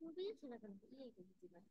Kurierin, irgendjemand.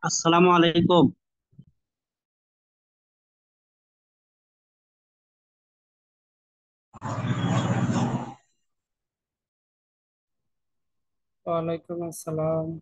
Assalamualaikum. Waalaikumsalam.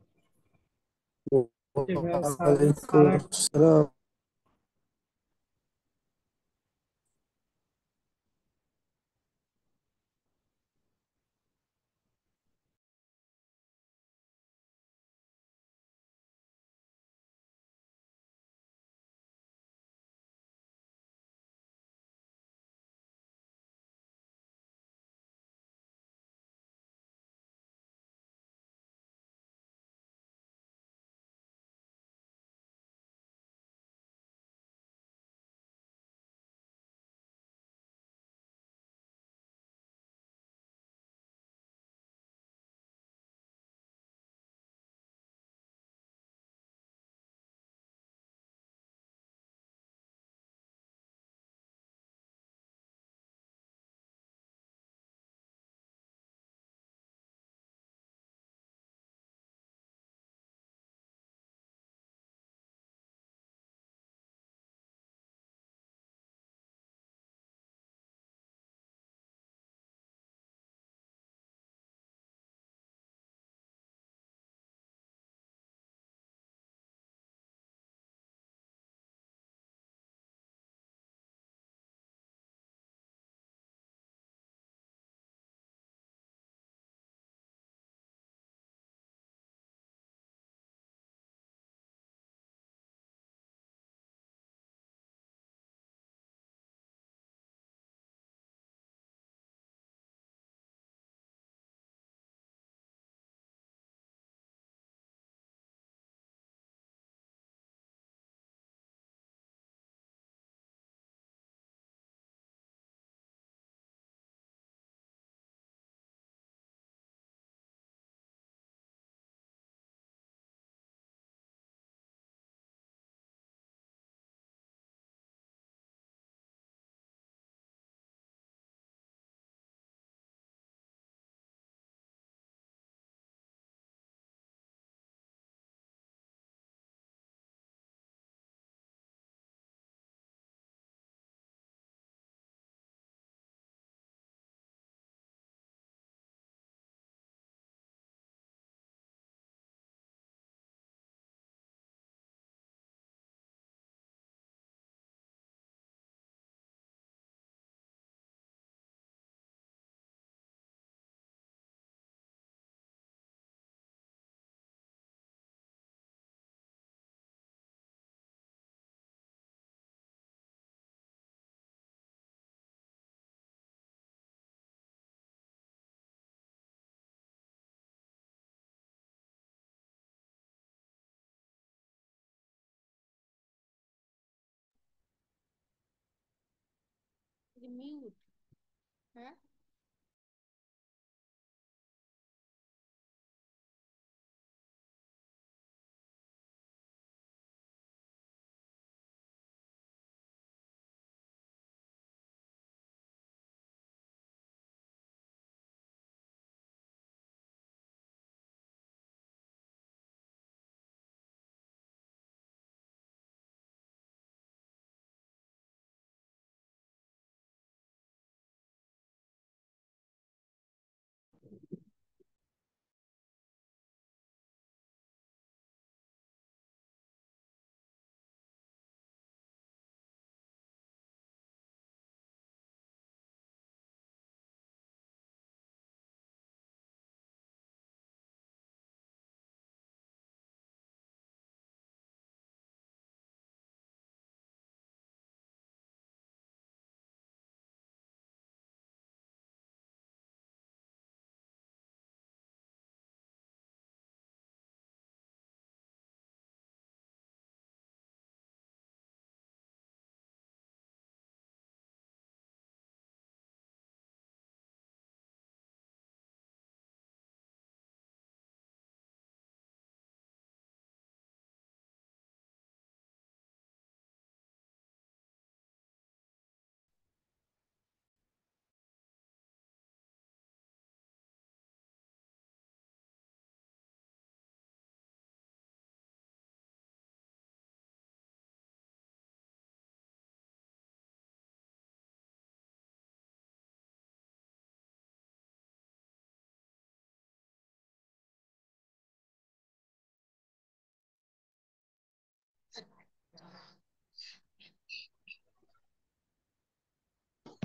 Mute है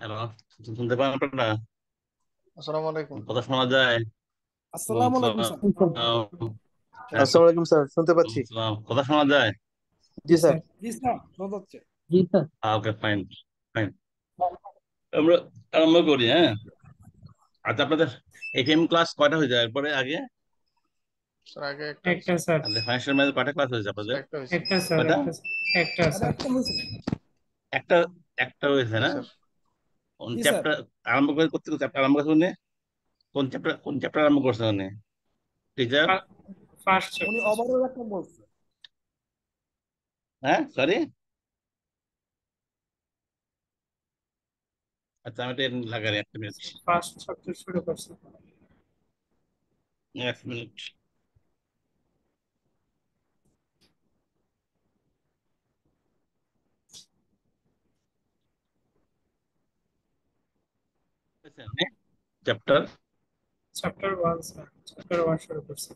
hello শুনতে পান আপনারা আসসালামু আলাইকুম কথা শোনা যায় আসসালামু আলাইকুম স্যার আসসালামু আলাইকুম স্যার শুনতে পাচ্ছি কথা শোনা যায় জি স্যার জি স্যার শোনা যাচ্ছে জি স্যার ওকে ফাইন ফাইন আমরা আরম্ভ করি হ্যাঁ আচ্ছা আপনাদের এটিএম ক্লাস কয়টা হয়ে যায় এরপরে আগে স্যার আগে একটা ক্লাস আচ্ছা, হয়েছে আপনাদের একটা একটা একটা হয়েছে না কোন চ্যাপ্টার আরম্ভ করে করতে চ্যাপ্টার আরম্ভ করতে কোন চ্যাপ্টার কোন চ্যাপ্টার আরম্ভ করছে উনি টিচার ফার্স্ট উনি ওভারঅল একটা হ্যাঁ সরি আচ্ছা আমি এটা লাগারে একটা মিনিট ফার্স্ট চ্যাপ্টার শুরু করছি এক মিনিট করতেছে আপনি চ্যাপ্টার চ্যাপ্টার 1 স্যার চ্যাপ্টার 1 শুরু করছি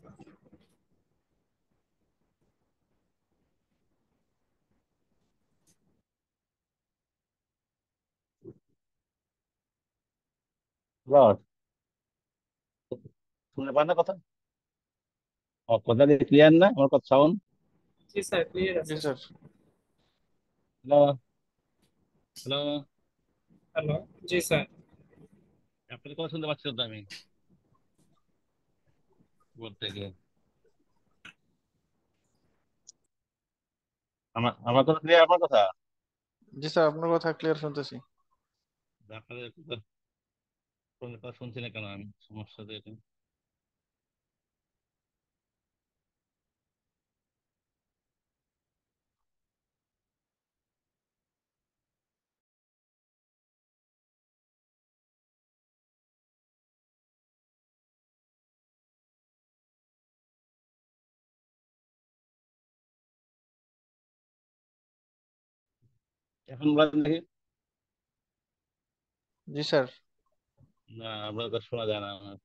লর্ড শুনতে পান না কথা ও কথা দিয়ে ক্লিয়ার না আমার কথা সাউন্ড জি স্যার ক্লিয়ার আছে স্যার হ্যালো হ্যালো হ্যালো জি স্যার আপনার কথা শুনতে পাচ্ছি তো আমি বলতে গিয়ে আমার আমার কথা ক্লিয়ার আপনার কথা জি স্যার আপনার কথা ক্লিয়ার শুনতেছি ডাক্তারের কথা শুনছি না কেন আমি সমস্যা দিয়ে এখন বলেন দেখি জি স্যার না আপনার কথা শোনা যায় না আমার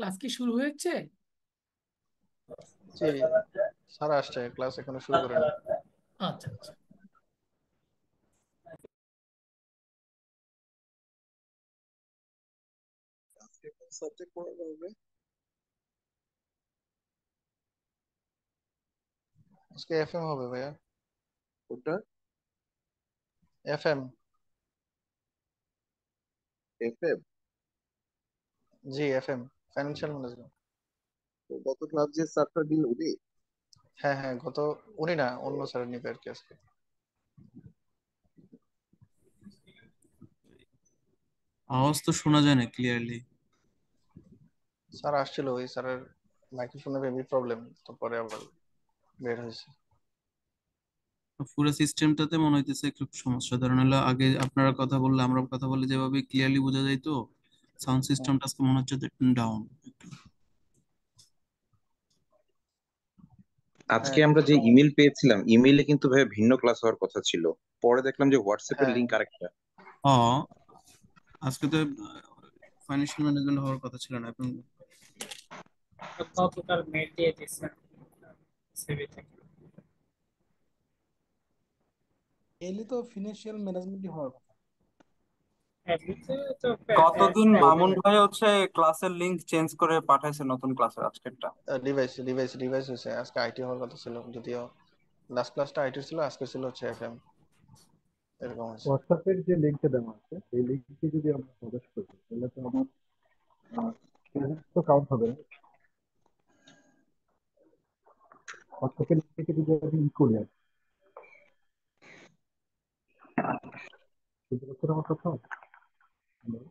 ক্লাস কি শুরু হয়েছে জি সারা আসছে ক্লাস এখনো শুরু করেনি আচ্ছা আচ্ছা সাবজেক্ট হবে আজকে এফএম হবে ভাইয়া কোনটা এফএম এফএম জি এফএম ফাইন্যান্সিয়াল ম্যানেজমেন্ট তো গত ক্লাস যে স্যারটা দিল উনি হ্যাঁ হ্যাঁ গত উনি না অন্য স্যার নিবে আর কি আজকে আওয়াজ তো শোনা যায় না ক্লিয়ারলি স্যার আসছিল ওই স্যারের মাইকে বেবি প্রবলেম তো পরে আবার বের হয়েছে পুরো সিস্টেমটাতে মনে হইতেছে একটু সমস্যা ধরেন আগে আপনারা কথা বললে আমরা কথা বললে যেভাবে ক্লিয়ারলি বোঝা যাইতো সাউন্ড সিস্টেমটা আজকে মনে হচ্ছে ডাউন আজকে আমরা যে ইমেল পেয়েছিলাম ইমেইলে কিন্তু ভাই ভিন্ন ক্লাস হওয়ার কথা ছিল পরে দেখলাম যে হোয়াটসঅ্যাপের লিংক আরেকটা ও আজকে তো ফাইন্যান্সিয়াল ম্যানেজমেন্ট হওয়ার কথা ছিল না এখন টোটাল মেইল দিয়ে দিয়েছেন সেভি এলি তো ফিনান্সিয়াল ম্যানেজমেন্টই হওয়ার কথা এমনিতে কতদিন মামুন ভাই হচ্ছে ক্লাসের লিংক চেঞ্জ করে পাঠাইছে নতুন ক্লাসের আজকেরটা ডিভাইস ডিভাইস ডিভাইস হইছে আজকে আইটি হওয়ার কথা ছিল যদিও লাস্ট ক্লাসটা আইটি ছিল আজকে ছিল হচ্ছে এফএম এরকম আছে হোয়াটসঅ্যাপের যে লিংকটা দেওয়া আছে এই লিংকটি যদি আমরা প্রবেশ করি তাহলে তো আমার ক্রেডিট তো কাউন্ট হবে না হোয়াটসঅ্যাপের লিংকটি যদি আমি ই করি ¿Qué te lo quiero mostrar? Hello.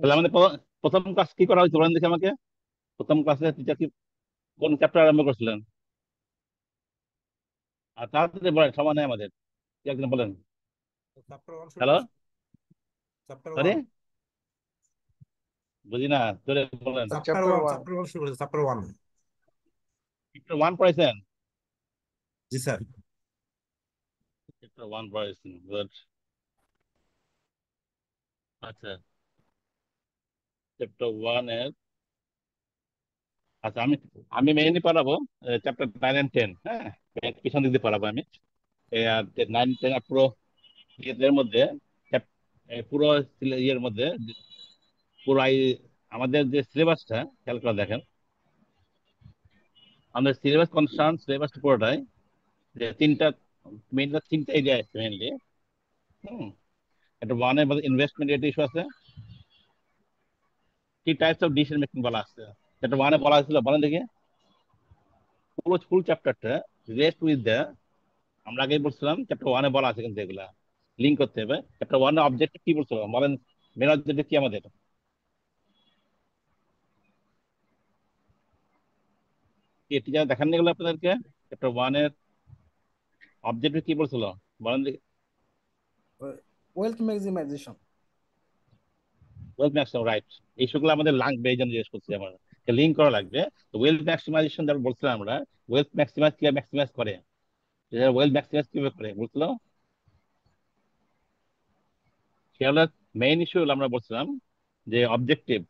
তাহলে আমাদের প্রথম ক্লাস কি করা হয়েছে বলেন দেখি আমাকে প্রথম ক্লাসে টিচার কি কোন চ্যাপ্টার আরম্ভ করেছিলেন আর তাড়াতাড়ি বলেন সময় নেই আমাদের একজন বলেন হ্যালো সরি বুঝি না জোরে বলেন ওয়ান চ্যাপ্টার ওয়ান পড়াইছেন জি স্যার চ্যাপ্টার ওয়ান পড়াইছেন গুড আচ্ছা চ্যাপ্টার ওয়ান এর আচ্ছা আমি আমি মেইনলি পড়াবো চ্যাপ্টার নাইন এন্ড টেন হ্যাঁ পিছন দিক দিয়ে পড়াবো আমি নাইন টেন আর পুরো ইয়ের মধ্যে পুরো ইয়ের মধ্যে পুরো আমাদের যে সিলেবাসটা খেয়াল করে দেখেন আমাদের সিলেবাস কনসার্ন সিলেবাস পুরোটাই যে তিনটা মেইনটা তিনটা এরিয়া আছে মেইনলি হুম একটা ওয়ানের মধ্যে ইনভেস্টমেন্ট রেট ইস্যু আছে কি টাইপস অফ ডিসিশন মেকিং বলা আছে চ্যাপ্টার ওয়ানে বলা হয়েছিল বলেন দেখি পুরো ফুল চ্যাপ্টারটা রেস্ট উইথ দ্য আমরা আগেই বলছিলাম চ্যাপ্টার ওয়ানে বলা আছে কিন্তু এগুলা লিঙ্ক করতে হবে চ্যাপ্টার ওয়ানে অবজেক্ট কি বলছিলাম বলেন মেন অবজেক্ট কি আমাদের এটি যা দেখাননি গেল আপনাদেরকে চ্যাপ্টার ওয়ানের অবজেক্টিভ কি বলছিল বলেন দেখি wealth maximization wealth maximum right এই সকল আমাদের লাগবে এই জন্য জিজ্ঞেস করছি আমার লিঙ্ক করা লাগবে তো ওয়েলথ ম্যাক্সিমাইজেশন বলছিলাম আমরা ওয়েলথ ম্যাক্সিমাইজ কিভাবে ম্যাক্সিমাইজ করে ওয়েলথ ম্যাক্সিমাইজ কিভাবে করে মেইন ইস্যু হলো আমরা বলছিলাম যে অবজেক্টিভ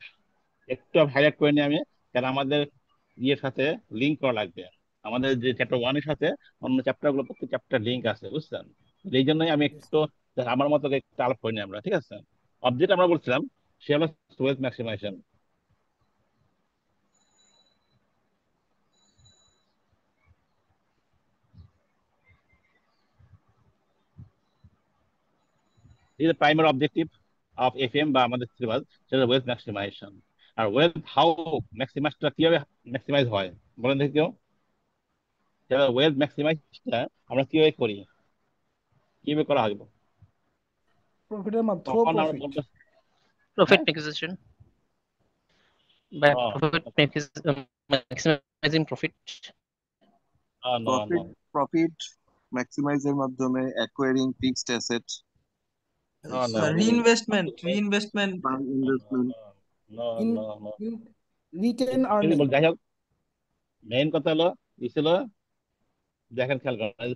একটু হাইলাইট করে নিয়ে আমি কারণ আমাদের ইয়ের সাথে লিঙ্ক করা লাগবে আমাদের যে চ্যাপ্টার ওয়ানের সাথে অন্য চ্যাপ্টার গুলো প্রত্যেক চ্যাপ্টার লিঙ্ক আছে বুঝছেন এই জন্যই আমি একটু আমার মতো একটু আলাপ করিনি আমরা ঠিক আছে অবজেক্ট আমরা বলছিলাম Shameless wealth maximization. is the primary objective of FM বা আমাদের সিলেবাস সেটা ওয়েলথ ম্যাক্সিমাইজেশন আর ওয়েলথ হাউ ম্যাক্সিমাইজটা কিভাবে ম্যাক্সিমাইজ হয় বলেন দেখি কেউ সেটা ওয়েলথ ম্যাক্সিমাইজটা আমরা কিভাবে করি কিভাবে করা হবে প্রফিটের মাধ্যমে profit maximization by oh, profit okay. maximizing profit oh, no, profit no. profit maximizer মাধ্যমে acquiring fixed asset no, no, reinvestment reinvestment by investment no no no return earning যাই হোক মেইন কথা হলো ইসলো দেখেন খেয়াল করেন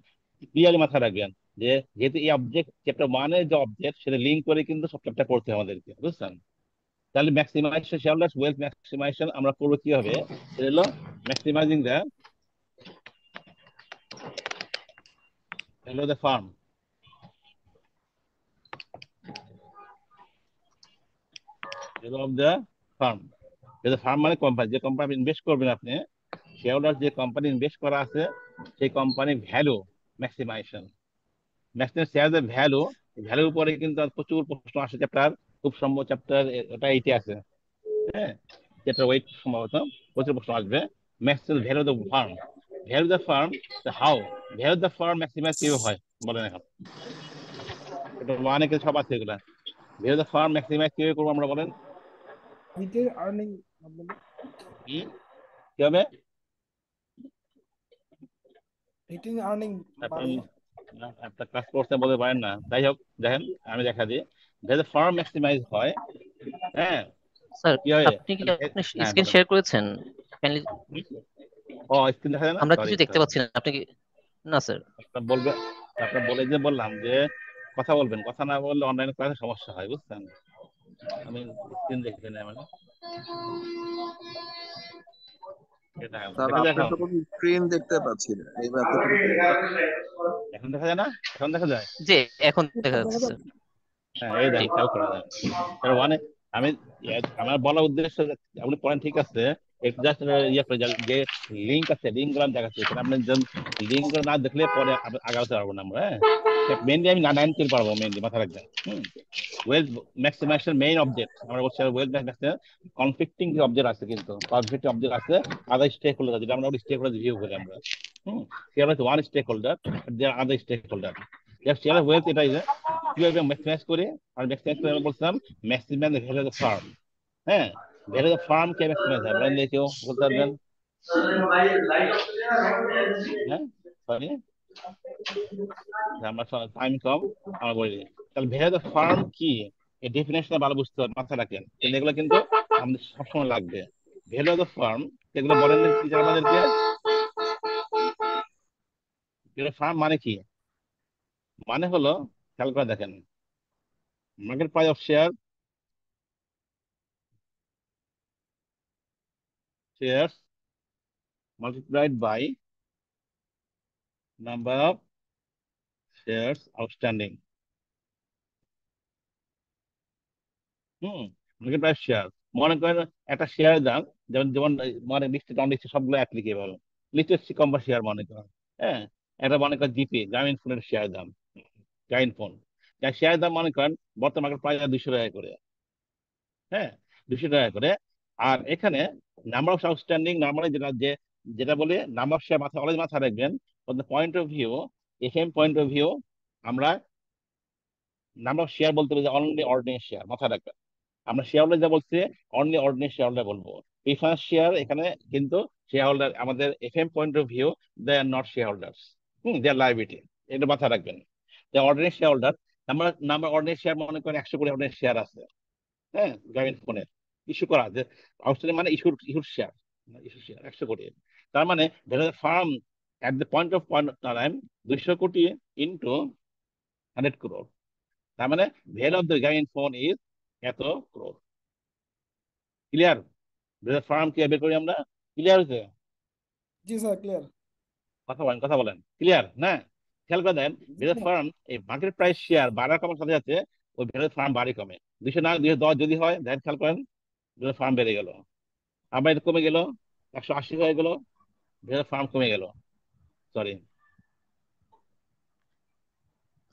ক্লিয়ারলি মাথায় রাখবেন যে যেহেতু এই অবজেক্ট চ্যাপ্টার ওয়ানের যে অবজেক্ট সেটা লিঙ্ক করে কিন্তু সব চ্যাপ্টার পড়তে হবে আমাদেরকে বুঝছেন তাহলে ম্যাক্সিমাইজেশন শেয়ারলেস ওয়েলথ ম্যাক্সিমাইজেশন আমরা করব কি হবে সেটা হলো maximizing the value the firm value of the firm যেটা ফার্ম মানে কোম্পানি যে কোম্পানি ইনভেস্ট করবেন আপনি শেয়ার যে কোম্পানি ইনভেস্ট করা আছে সেই কোম্পানির ভ্যালু ম্যাক্সিমাইজেশন ন্যাশনাল শেয়ারের ভ্যালু ভ্যালুর উপরে কিন্তু প্রচুর প্রশ্ন আসে চ্যাপ্টার খুব সম্ভব চ্যাপ্টার ওটা এইটি আছে হ্যাঁ ওয়েট সম্ভবত প্রচুর প্রশ্ন আসবে maximum value the firm value the firm how value the firm maximum কিভাবে হয় বলেন এখন এটা মানে সব আছে এগুলা ভ্যালু দ্য ফার্ম ম্যাক্সিমাম কিভাবে করবো আমরা বলেন কি হবে আর্নিং আপনার ক্লাস করতে বলতে পারেন না যাই হোক দেখেন আমি দেখা দিই যাতে ফর্ম ম্যাক্সিমাইজ হয় হ্যাঁ স্যার কি হয় আপনি কি স্ক্রিন হ্যাঁ, শেয়ার করেছেন কাইন্ডলি ও স্ক্রিন দেখা যায় না আমরা কিছু দেখতে পাচ্ছি না আপনি কি না স্যার আপনি বলবেন আপনি বলে যে বললাম যে কথা বলবেন কথা না বললে অনলাইন ক্লাসে সমস্যা হয় বুঝছেন আমি স্ক্রিন দেখবেন না মানে দেখতে পাচ্ছি না এখন দেখা যায় না এখন দেখা যায় এখন দেখা যাচ্ছে হ্যাঁ এই করা যায় মানে, আমি আমার বলার উদ্দেশ্য আপনি পয়েন্ট ঠিক আছে एकदाच एक प्रजा जे लिंक असते लिंकला जागा সেখানে আপনি যখন লিঙ্ক না দেখলে পরে আগাতে পারবো না আমরা হ্যাঁ মেনলি আমি নানায়ন কিল পারবো মেনলি মাথা রাখবেন ওয়েলথ ম্যাক্সিমাইজেশন মেইন অবজেক্ট আমরা বলছি ওয়েলথ ম্যাক্সিমাইজেশন কনফ্লিক্টিং যে অবজেক্ট আছে কিন্তু কনফ্লিক্টিং অবজেক্ট আছে আদার স্টেক হোল্ডার যেটা আমরা স্টেক হোল্ডার রিভিউ করি আমরা হুম কেবল one stake holder there other stake holder just share wealth এটা কিভাবে ম্যাক্সিমাইজ করে আর ম্যাক্সিমাইজ করে বলছিলাম ম্যাক্সিমাম ফার্ম হ্যাঁ এটা তো ফার্ম কেমে শুনেছে আপনার দেখেও বলতে পারবেন হ্যাঁ সরি টাইম কম বলি তাহলে ফার্ম কি এই ভালো বুঝতে হবে মাথায় রাখেন কিন্তু এগুলো কিন্তু আমাদের সবসময় লাগবে ভ্যালু অফ ফার্ম এগুলো বলেন টিচার আমাদেরকে ফার্ম মানে কি মানে হলো খেয়াল করে দেখেন market price of share shares multiplied by number of shares outstanding. হুম মার্কেট শেয়ার মনে করেন একটা শেয়ার দাম যেমন যেমন মানে লিস্টেড অন লিস্টে সবগুলো অ্যাপ্লিকেবল লিস্টেড কোম্পানি শেয়ার মনে করেন হ্যাঁ এটা মনে করেন জিপে গ্রামীণ ফোনের শেয়ার দাম গ্রামীণ ফোন যার শেয়ার দাম মনে করেন বর্তমান মার্কেট প্রায় দুশো টাকা করে হ্যাঁ দুশো টাকা করে আর এখানে নাম্বার অফ আউটস্ট্যান্ডিং নর্মালি যেটা যে যেটা বলে নাম্বার শেয়ার মাথায় অলরেডি মাথা রাখবেন the point of view FM point of view আমরা নাম্বার অফ শেয়ার বলতে পারি অনলি অর্ডিনারি শেয়ার মাথায় রাখবেন আমরা শেয়ার হোল্ডার যা বলছি অনলি অর্ডিনারি শেয়ার হোল্ডার বলবো প্রিফারেন্স শেয়ার এখানে কিন্তু শেয়ার হোল্ডার আমাদের F M point of view they are not share holders হুম দে আর লাইবিলিটি এটা মাথায় রাখবেন they ordinary share holder number number ordinary share মনে করেন একশো করে অর্ডিনারি শেয়ার আছে হ্যাঁ গ্রামীণ ফোনের ইস্যু করা যে আউটস্ট্যান্ডিং মানে ইস্যুর ইস্যুর শেয়ার ইস্যুর শেয়ার একশো কোটি তার মানে firm at the point of point time দুইশো কোটি ইন্টু হান্ড্রেড ক্রোর তার মানে ভ্যালু অফ দ্য গাইন ফোন ইজ এত ক্রোর ক্লিয়ার ফার্ম কি বের করি আমরা ক্লিয়ার হয়েছে জি স্যার ক্লিয়ার কথা বলেন কথা বলেন ক্লিয়ার না খেয়াল করে দেন ভেরাজ ফার্ম এই মার্কেট প্রাইস শেয়ার বাড়ার কমার সাথে সাথে ওই ফার্ম বাড়ি কমে দুইশো না দুইশো দশ যদি হয় দেন খেয়াল করেন ফার্ম বেড়ে গেল আবার কমে গেল একশো আশি হয়ে গেল ফার্ম কমে গেল সরি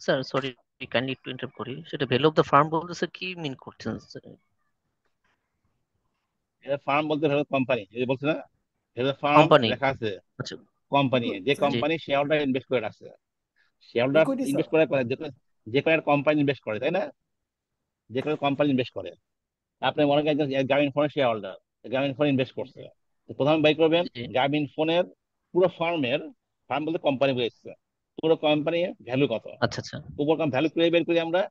স্যার সরি কাইন্ডলি একটু করি সেটা ভ্যালু অফ দ্য ফার্ম বলতে স্যার কি মিন করছেন স্যার ফার্ম বলতে হলো কোম্পানি যদি বলছ না এটা ফার্ম কোম্পানি লেখা আছে আচ্ছা কোম্পানি যে কোম্পানি শেয়ারহোল্ডার ইনভেস্ট করে আছে শেয়ারহোল্ডার ইনভেস্ট করে করে যে যে কোনো কোম্পানি ইনভেস্ট করে তাই না যে কোনো কোম্পানি ইনভেস্ট করে আপনি মনে করেন গ্রামীণ ফোনের shareholder Grameenphone invest করছে প্রথমে বাই করবেন গ্রামীণ ফোনের পুরো ফার্মের ফার্ম বলতে কোম্পানি বুঝেছে পুরো কোম্পানি ভ্যালু কত আচ্ছা আচ্ছা উপর ভ্যালু করে বের করি আমরা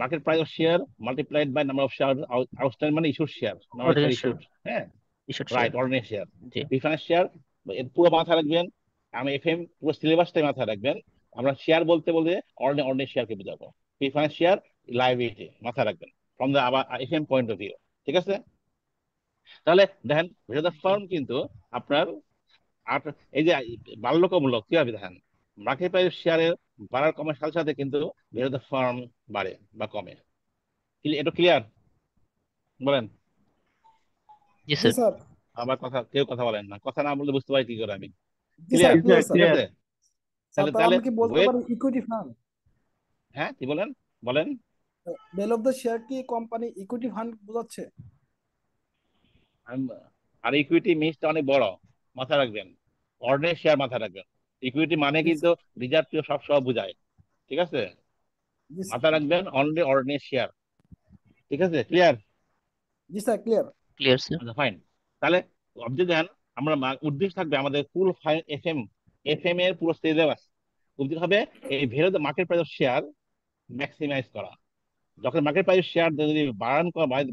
market price of share multiplied by number of share outstand মানে ইস্যুড শেয়ার হ্যাঁ right ordinary share preference share পুরো মাথা রাখবেন আমি এফএম পুরো সিলেবাসটাই মাথায় রাখবেন আমরা শেয়ার বলতে বলতে অর্ডিনারি অর্ডিনারি কে বুঝাবো প্রিফারেন্স শেয়ার লাইবিলিটি মাথায় রাখবেন ফ্রম দা আবার এফএম পয়েন্ট অফ ভিউ ঠিক আছে তাহলে দেখেন ভেজাদার ফর্ম কিন্তু আপনার এই যে বাল্যকমূলক কিভাবে দেখেন মার্কেট প্রাইস শেয়ারের বাড়ার কমের সাথে সাথে কিন্তু ভেজাদার ফর্ম বাড়ে বা কমে এটা ক্লিয়ার বলেন আমার কথা কেউ কথা বলেন না কথা না বললে বুঝতে পারি কি করে আমি হ্যাঁ কি বলেন বলেন ভ্যালু অফ দ্য শেয়ার কি কোম্পানি ইকুইটি ফান্ড বোঝাচ্ছে আর ইকুইটি মিসটা অনেক বড় রাখবেন অর্ডিনারি শেয়ার রাখবেন ইকুইটি মানে কিন্তু রিজার্ভ সব সব বোঝায় ঠিক আছে রাখবেন অনলি অর্ডিনারি শেয়ার ঠিক আছে ক্লিয়ার জি sir clear clear sir fine তাহলে আপনি দেন আমরা উদ্দেশ্য থাকবে আমাদের full F M F M এর পুরো সিলেবাস উদ্দেশ্য হবে এই ভেরো মার্কেট প্রাইস শেয়ার ম্যাক্সিমাইজ করা যখন মার্কেট প্রাইস শেয়ার যদি বাড়ান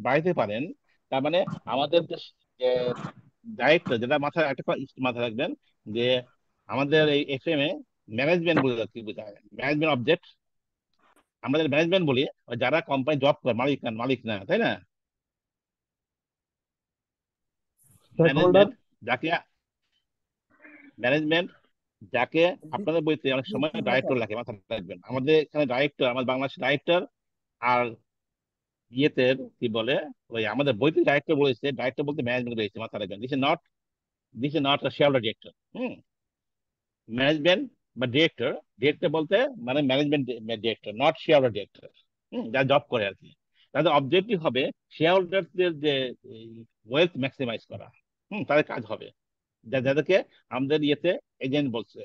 বাড়াইতে পারেন তার মানে আমাদের যে দায়িত্ব যেটা মাথায় একটা মাথায় রাখবেন যে আমাদের এই এফ এম এ ম্যানেজমেন্ট বলে কি বোঝায় ম্যানেজমেন্ট অবজেক্ট আমরা যারা ম্যানেজমেন্ট বলি যারা কোম্পানি জব করে মালিক না মালিক না তাই না যাকে ম্যানেজমেন্ট যাকে আপনাদের বইতে অনেক সময় ডাইরেক্টর লাগে মাথায় রাখবেন আমাদের এখানে ডাইরেক্টর আমাদের বাংলাদেশের ডাইরেক্টর আর ইয়েতে কি বলে ওই আমাদের বইতে ডাইরেক্টর বলেছে ডাইরেক্টর বলতে ম্যানেজমেন্ট রয়েছে মাথা রাখবেন this not this is not share director hmm management বা ডিরেক্টর ডিরেক্টর বলতে মানে management director not share director hmm যারা জব করে আর কি তাদের অবজেক্টিভ হবে শেয়ার হোল্ডারদের যে ওয়েলথ ম্যাক্সিমাইজ করা হুম তাদের কাজ হবে যাদেরকে আমাদের ইয়েতে এজেন্ট বলছে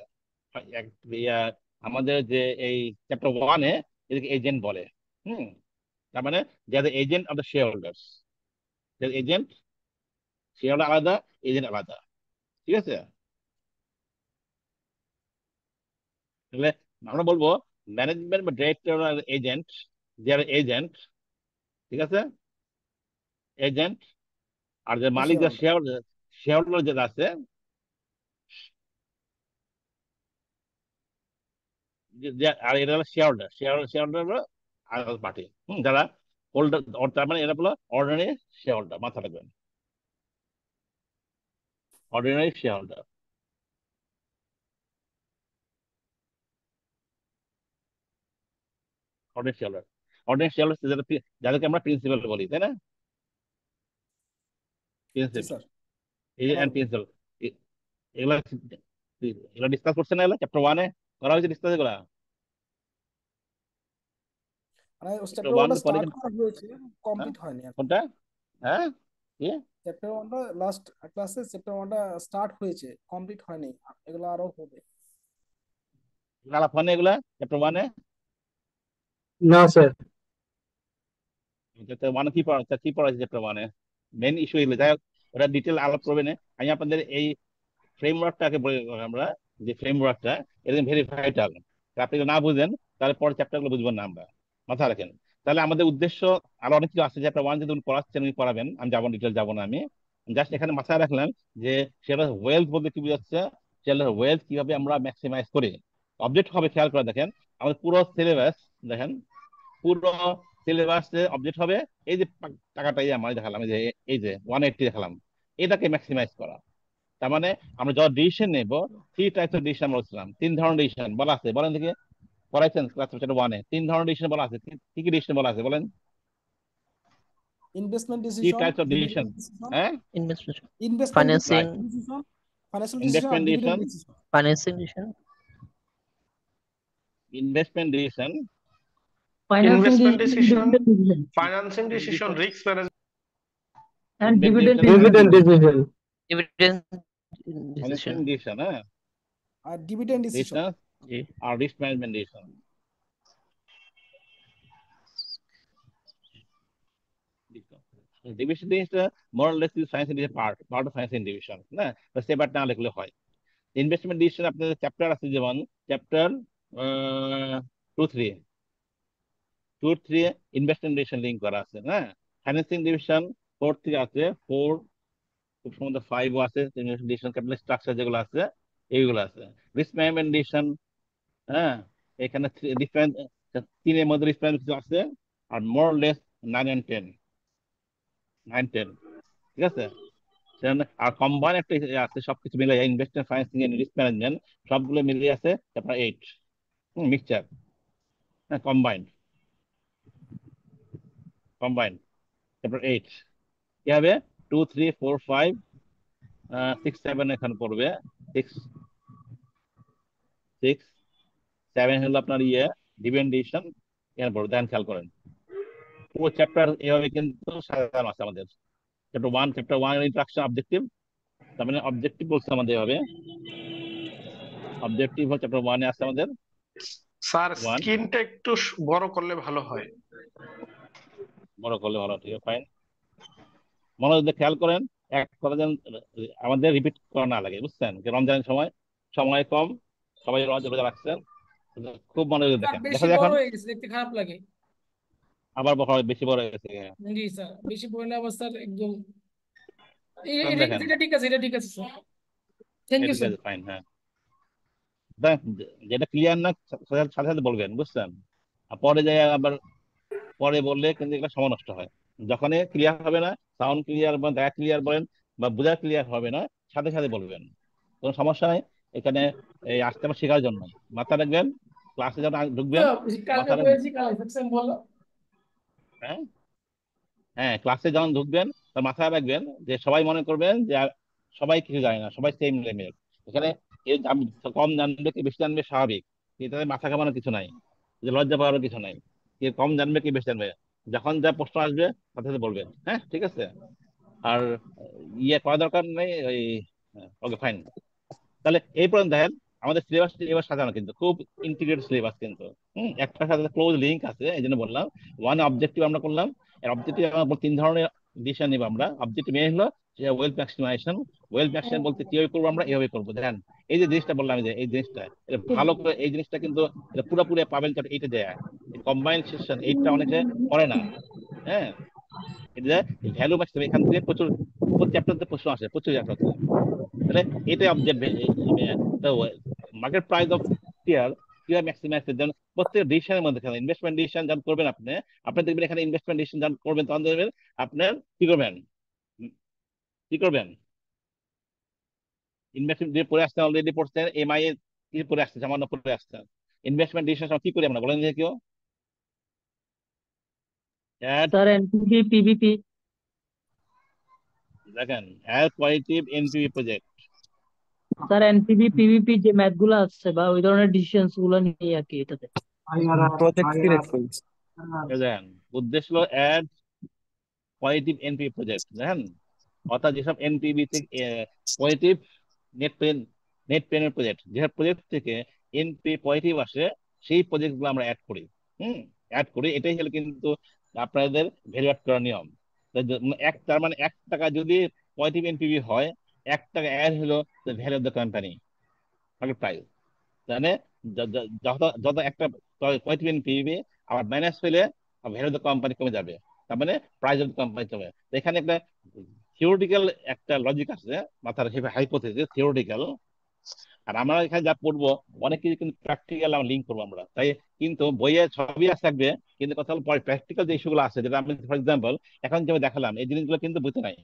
আমাদের যে এই চ্যাপ্টার ওয়ানে এদেরকে এজেন্ট বলে তার মানে agent of the shareholders agent shareholder আলাদা এজেন্ট আলাদা ঠিক আছে তাহলে আমরা বলবো ম্যানেজমেন্ট বা ডিরেক্টর এজেন্ট যারা এজেন্ট ঠিক আছে এজেন্ট আর যে মালিক যা শেয়ার শেয়ার হোল্ডার যেটা আছে আর এটা হলো shareholder share shareholder আকাশ পার্টি হম যারা হোল্ডার তার মানে এটা বলো অর্ডিনারি শেয়ার হোল্ডার মাথা রাখবেন ordinary share shareholder ordinary share shareholder ordinary যাদেরকে আমরা প্রিন্সিপাল বলি তাই না প্রিন্সিপাল এন্ড প্রিন্সিপাল এগুলা এগুলা ডিসকাস করছে না এগুলা চ্যাপ্টার ওয়ানে করা হয়েছে ডিসকাস এগুলা মানে চ্যাপ্টার 1 স্টার্ট করা হয়েছে কমপ্লিট হ্যাঁ? হয়নি কোনটা হ্যাঁ কি চ্যাপ্টার লাস্ট ক্লাসে চ্যাপ্টার স্টার্ট হয়েছে কমপ্লিট হয়নি এগুলো আরো হবে এগুলা চ্যাপ্টার না স্যার কি পড়া কি পড়া চ্যাপ্টার মেইন ইস্যু যাই হোক ওরা ডিটেল আলাপ করবে না আমি আপনাদের এই ফ্রেমওয়ার্কটাকে বলে আমরা যে ফ্রেমওয়ার্কটা এরকম ভেরিফাইড হবে আপনি না বুঝেন তাহলে পরের চ্যাপ্টারগুলো বুঝবেন না আমরা মাথায় রাখেন তাহলে আমাদের উদ্দেশ্য আরো অনেক কিছু আছে যে একটা ওয়ান যদি উনি পড়াচ্ছেন উনি পড়াবেন আমি যাবো ডিটেল যাবো না আমি জাস্ট এখানে মাথায় রাখলাম যে সেটা ওয়েলথ বলতে কি বুঝাচ্ছে সেটা ওয়েলথ কিভাবে আমরা ম্যাক্সিমাইজ করি অবজেক্ট হবে খেয়াল করে দেখেন আমাদের পুরো সিলেবাস দেখেন পুরো সিলেবাস অবজেক্ট হবে এই যে টাকাটা এই আমার দেখালাম যে এই যে ওয়ান এইটটি দেখালাম এটাকে ম্যাক্সিমাইজ করা তার মানে আমরা যত ডিসিশন নেব থ্রি টাইপস অফ ডিসিশন আমরা বলছিলাম তিন ধরনের ডিসিশন বলা আছে বলেন দেখি পড়াইছেন ক্লাস চ্যাপ্টার ওয়ানে তিন ধরনের ডিসিশন বলা আছে কি কি ডিসিশন বলা আছে বলেন investment decision types of decision হ্যাঁ investment financing investment decision financing decision investment decision investment decision financing decision risk management dividend dividend decision dividend decision হ্যাঁ আর ডিভিডেন্ড ডিসিশন আর রিস্ক ম্যানেজমেন্ট ডিসিশন ডিভিশন জিনিসটা moral less science এর part part of science in division না সে part না লিখলে হয় ইনভেস্টমেন্ট ডিসিশন আপনাদের চ্যাপ্টার আছে যেমন chapter two three two three investment decision link করা আছে হ্যাঁ ফাইন্যান্সিং ডিভিশন ফোর থ্রি আছে ফোর খুব সম্ভবত ফাইভও আছে ডিসিশন ক্যাপিটাল স্ট্রাকচার যেগুলো আছে এইগুলো আছে রিস্ক ম্যানেজমেন্ট ডিসিশন হ্যাঁ এখানে তিনের মধ্যে ডিফারেন্স কিছু আছে আর more less nine and ten nine ten ঠিক আছে আর কম্বাইন একটা ইয়ে আছে সবকিছু মিলে investment financing and risk management সবগুলো মিলে আছে চ্যাপ্টার এইট মিক্সচার হ্যাঁ কম্বাইন্ড কম্বাইন্ড চ্যাপ্টার এইট কি হবে two three four five six seven এখানে পড়বে সিক্স সিক্স সেভেন হলো আপনার ইয়ে ডিপেন্ডেশন এরপর ধ্যান খেয়াল করেন পুরো চ্যাপ্টার এভাবে কিন্তু সাজানো আছে আমাদের chapter one chapter one introduction objective তার মানে অবজেক্টিভ বলছে আমাদের এভাবে অবজেক্টিভ হচ্ছে চ্যাপ্টার ওয়ানে আছে আমাদের স্যার স্ক্রিনটা একটু বড় করলে ভালো হয় বড় করলে ভালো ঠিক আছে ফাইন মনে যদি খেয়াল করেন এক কথা যেন আমাদের রিপিট করা না লাগে বুঝছেন যে রমজানের সময় সময় কম সবাই রোজা রোজা রাখছেন খুব মনে হয় দেখেন দেখা যায় এখন দেখতে খারাপ লাগে আবার বড় বেশি বড় হয়ে গেছে জি স্যার বেশি বড় না আবার একদম এটা ঠিক আছে এটা ঠিক আছে sir thank you sir fine হ্যাঁ যেটা ক্লিয়ার না সাথে সাথে বলবেন বুঝছেন আর পরে যাই আবার পরে বললে কিন্তু এগুলো সময় নষ্ট হয় যখন ক্লিয়ার হবে না সাউন্ড ক্লিয়ার বা দেখা ক্লিয়ার বলেন বা বোঝা ক্লিয়ার হবে না সাথে সাথে বলবেন কোনো সমস্যা নেই এখানে এই আসতে আমার শেখার জন্য মাথা রাখবেন ক্লাসে যখন ঢুকবেন হ্যাঁ, হ্যাঁ? হ্যাঁ ক্লাসে যখন ঢুকবেন তার মাথায় রাখবেন যে সবাই মনে করবেন যে সবাই কিছু জানে না সবাই সেম লেভেল এখানে কম জানবে কি বেশি জানবে স্বাভাবিক তাদের মাথা কামানোর কিছু নাই যে লজ্জা পাওয়ার কিছু নাই কে কম জানবে কি বেশি জানবে যখন যা প্রশ্ন আসবে সাথে সাথে বলবেন হ্যাঁ ঠিক আছে আর ইয়ে করা দরকার নেই ওই ওকে হ্যাঁ, ফাইন তাহলে এই পর্যন্ত দেখেন আমাদের সিলেবাস সিলেবাস সাজানো কিন্তু খুব ইন্টিগ্রেটেড সিলেবাস কিন্তু একটা সাথে ক্লোজ লিঙ্ক আছে এই জন্য বললাম ওয়ান অবজেক্টিভ আমরা করলাম এর অবজেক্টিভ আমরা তিন ধরনের ডিসিশন নিব আমরা অবজেক্টিভ মেয়ে হলো ওয়েলথ ম্যাক্সিমাইজেশন ওয়েলথ ম্যাক্সিমাইজেশন বলতে কিভাবে করবো আমরা এভাবে করবো দেখেন এই যে জিনিসটা বললাম যে এই জিনিসটা এটা ভালো করে এই জিনিসটা কিন্তু এটা পুরোপুরি পাবেন কারণ এইটা দেয়া কম্বাইন্ড সেশন এইটা অনেকে করে না হ্যাঁ এটা ভ্যালু ম্যাক্সিমাম এখান থেকে প্রচুর প্রতি চ্যাপ্টারতে প্রশ্ন আসে প্রচুর চ্যাপ্টার তাহলে এটাই object market price of share কিভাবে ম্যাক্সিমাইজ যেমন প্রত্যেক ডিসিশনের মধ্যে খেলেন ইনভেস্টমেন্ট ডিসিশন যখন করবেন আপনি আপনি দেখবেন এখানে ইনভেস্টমেন্ট ডিসিশন যখন করবেন তখন দেখবেন আপনার কি করবেন কি করবেন ইনভেস্টমেন্ট যে পড়ে আসছেন অলরেডি পড়ছেন এমআই এ কি পড়ে আসছে সামান্য পড়ে আসছে ইনভেস্টমেন্ট ডিসিশন কি করি আমরা বলেন যে কেউ দেখেন NPV project sir NPV PVP যে ম্যাথ গুলো আসছে বা ওই ধরনের ডিসিশন গুলো নিয়ে আর কি এটাতে উদ্দেশ্য হলো অ্যাড পজিটিভ প্রজেক্ট অর্থাৎ যেসব এনপিবি থেকে পজিটিভ নেট পেন নেট পেনের প্রজেক্ট যেসব প্রজেক্ট থেকে এনপি পজিটিভ আসে সেই গুলো আমরা অ্যাড করি হুম অ্যাড করি এটাই হলো কিন্তু আপনাদের ভেরিফাই করার নিয়ম মানে এক তার মানে এক টাকা যদি পজিটিভ এনপিবি হয় এক টাকা অ্যাড হলো the value of the company market price তাহলে যত যত একটা পঁয়ত্রিশ মিনিট পিবি আবার মাইনাস হলে ভ্যালু অফ দ্য কোম্পানি কমে যাবে তার মানে প্রাইস অফ দ্য কোম্পানি কমে এখানে একটা থিওরিটিক্যাল একটা লজিক আছে মাথার হাইপোথিস থিওরিটিক্যাল আর আমরা এখানে যা পড়বো অনেক কিছু কিন্তু প্র্যাকটিক্যাল আমরা লিঙ্ক করবো আমরা তাই কিন্তু বইয়ে ছবি আসে থাকবে কিন্তু কথা হলো প্র্যাকটিক্যাল যে ইস্যুগুলো আছে যেটা আমি ফর এক্সাম্পল এখন যেভাবে দেখালাম এই জিনিসগুলো কিন্তু বুঝতে নাই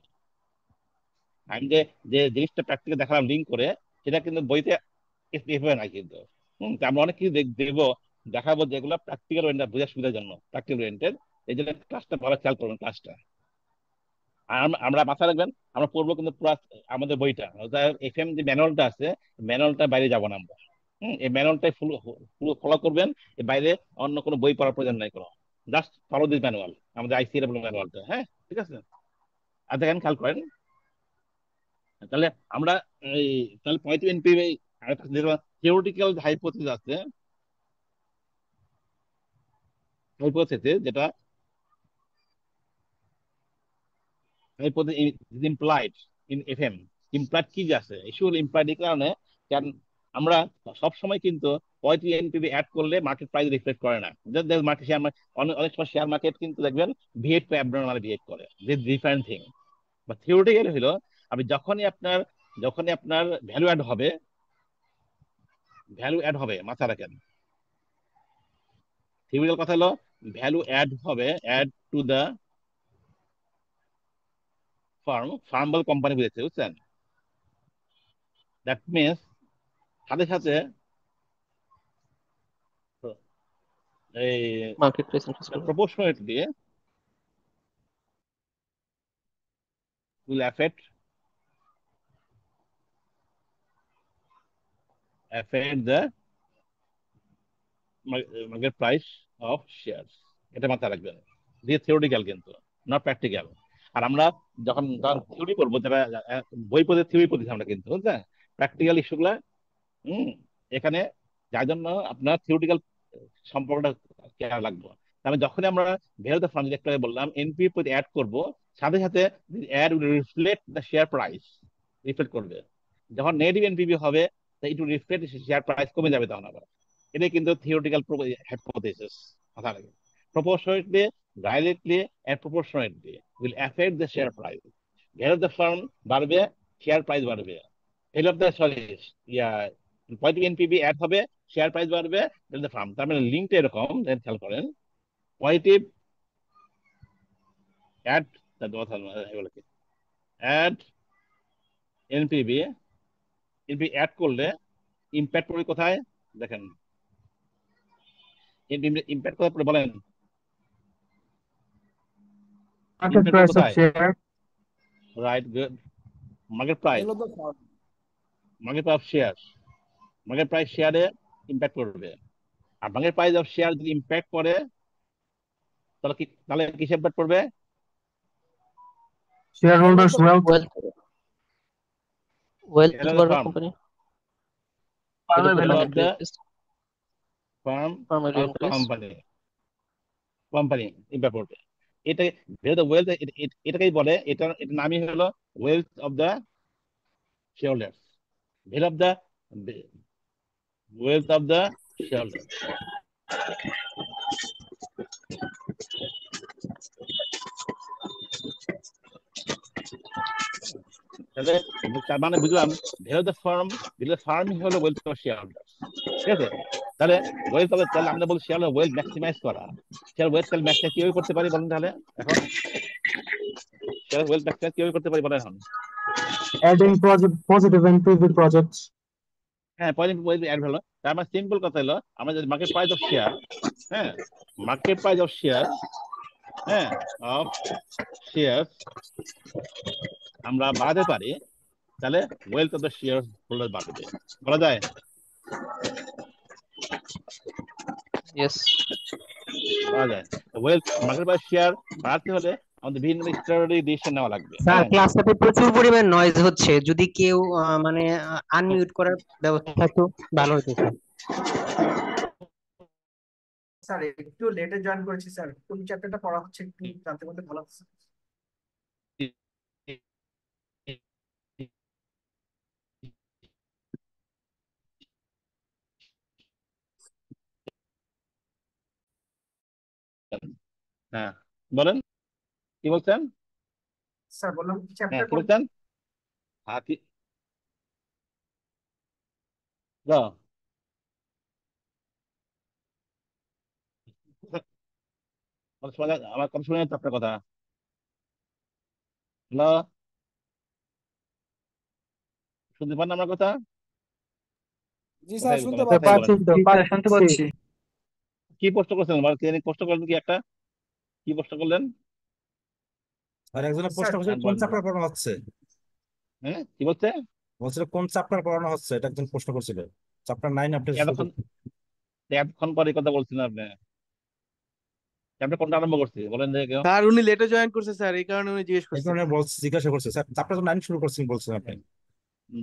আমি যে যে জিনিসটা প্র্যাকটিক্যাল দেখালাম লিঙ্ক করে সেটা কিন্তু বইতে হবে না কিন্তু হম আমরা অনেক কিছু দেখবো দেখাবো যেগুলো প্র্যাকটিক্যাল ওয়েন্টার বোঝার সুবিধার জন্য প্র্যাকটিক্যাল ওয়েন্টেড এই জন্য ক্লাসটা ভালো খেয়াল করবেন ক্লাসটা আমরা মাথায় রাখবেন আমরা পড়বো কিন্তু পুরো আমাদের বইটা এফ এম যে ম্যানুয়ালটা আছে ম্যানুয়ালটা বাইরে যাবো না আমরা হম এই ম্যানুয়ালটাই ফুল ফলো করবেন বাইরে অন্য কোনো বই পড়ার প্রয়োজন নাই কোনো জাস্ট ফলো দিস ম্যানুয়াল আমাদের আইসিএল ম্যানুয়ালটা হ্যাঁ ঠিক আছে আর দেখেন খেয়াল করেন তাহলে আমরা এই তাহলে পঁয়ত্রিশ এনপি থিওরিটিক্যাল হাইপোথিস আছে যেটা হাইপোথিস ইমপ্লাইড ইন ইমপ্লাইড কি আছে ইমপ্লাইড কারণে কারণ আমরা সময় কিন্তু পঁয়ত্রিশ এনপিবি অ্যাড করলে মার্কেট প্রাইস রিফ্লেক্ট করে না মার্কেট শেয়ার অনেক অনেক সময় শেয়ার মার্কেট কিন্তু দেখবেন ভিহেভ টু অ্যাবনর্মাল বিহেভ করে দিস ডিফারেন্ট থিং বা থিওরিটিক্যালি হলো আমি যখনই আপনার যখনই আপনার ভ্যালু অ্যাড হবে ভ্যালু অ্যাড হবে মাথা রাখেন থিওরিক্যাল কথা হলো ভ্যালু অ্যাড হবে add to the firm firm বল কোম্পানি বুঝেছে বুঝছেন দ্যাট মিনস সাথে সাথে এই দিয়ে will affect affect the uh, market price of shares এটা মাথায় রাখবেন দিয়ে থিওরিটিক্যাল কিন্তু নট প্র্যাকটিক্যাল আর আমরা যখন যখন থিওরি করবো যারা বই পড়ে থিওরি পড়েছি আমরা কিন্তু বুঝলেন প্র্যাকটিক্যাল ইস্যুগুলা হুম এখানে যার জন্য আপনার থিওরিটিক্যাল সম্পর্কটা কেয়ার লাগবে তাহলে মানে যখনই আমরা ভ্যালু দ্য ফান্ড একটু বললাম এনপি প্রতি অ্যাড করব সাথে সাথে add will reflect the share price reflect করবে যখন নেগেটিভ এনপিবি হবে তাই একটু রিফ্লেট শেয়ার প্রাইস কমে যাবে তখন আবার এটাই কিন্তু থিওরিটিক্যাল হাইপোথেসিস কথা লাগে proportionately, directly, and proportionately will affect the share price. Here the firm বাড়বে শেয়ার প্রাইস বাড়বে এই of the sorry yeah positive NPV add হবে শেয়ার প্রাইস বাড়বে দ্য ফার্ম তার মানে লিঙ্কটা এরকম খেয়াল করেন positive add add NPV NP add করলে ইম্প্যাক্ট পড়বে কোথায় দেখেন ইম্প্যাক্ট কোথায় পড়ে বলেন share right good market price market price share market price শেয়ারে ইম্প্যাক্ট করবে আর মার্কেট প্রাইস অফ শেয়ার যদি ইম্প্যাক্ট করে তাহলে কি তাহলে কিসে ইম্প্যাক্ট করবে shareholders wealth Well, what company এটা এটাকেই বলে এটা এটার নামই হলো দ্য শেয়ারহোল্ডার্স ভেদ of the wealth of the shareholders তাহলে তার মানে বুঝলাম value the firm value firm হলো ওয়েলথ অফ শেয়ার ঠিক আছে তাহলে ওয়েলথ অফ তাহলে আমরা বলি শেয়ার ওয়েলথ ম্যাক্সিমাইজ করা শেয়ার ওয়েলথ তাহলে ম্যাক্সিমাইজ কিভাবে করতে পারি বলেন তাহলে এখন শেয়ার ওয়েলথ ম্যাক্সিমাইজ কিভাবে করতে পারি বলেন এখন অ্যাডিং পজিটিভ এন্ড প্রজেক্ট হ্যাঁ পজিটিভ অ্যাড হলো তার মানে সিম্পল কথা হলো আমরা যদি মার্কেট প্রাইস অফ শেয়ার হ্যাঁ মার্কেট প্রাইস অফ শেয়ার হ্যাঁ অফ শেয়ার আমরা বাড়াতে পারি তাহলে wealth of the shareholder বাড়বে বলা যায় ইয়েস বলা যায় ওয়েলথ মার্কেট বাই শেয়ার হলে আমাদের স্ট্র্যাটেজি ডিসিশন নেওয়া লাগবে স্যার ক্লাসটাতে প্রচুর পরিমাণে নয়েজ হচ্ছে যদি কেউ মানে আনমিউট করার ব্যবস্থা থাকতো ভালো হতো স্যার একটু লেটে জয়েন করেছি স্যার কোন চ্যাপ্টারটা পড়া হচ্ছে একটু জানতে পারলে ভালো হতো হ্যাঁ বলেন কি বলছেন স্যার বললাম হ্যাঁ কি বলছেন হাতি হ্যাঁ, আমার কম আপনার কথা হ্যালো শুনতে পারেন আমার কথা জি স্যার শুনতে পাচ্ছি শুনতে পাচ্ছি কি প্রশ্ন করছেন মানে তিনি প্রশ্ন করলেন কি একটা কি প্রশ্ন করলেন আর একজনের প্রশ্ন করছে হ্যাঁ, কোন চ্যাপ্টার পড়ানো হচ্ছে হ্যাঁ কি বলছে বলছিল কোন চ্যাপ্টার পড়ানো হচ্ছে এটা একজন প্রশ্ন করছিল চ্যাপ্টার 9 আপনি এতক্ষণ এতক্ষণ পরে কথা বলছেন আপনি চ্যাপ্টার কোনটা আরম্ভ করছি বলেন দেখে স্যার উনি লেটে জয়েন করছে স্যার এই কারণে উনি জিজ্ঞেস করছে এই কারণে বলছে জিজ্ঞাসা করছে স্যার চ্যাপ্টার নাইন শুরু করছেন বলছেন আপনি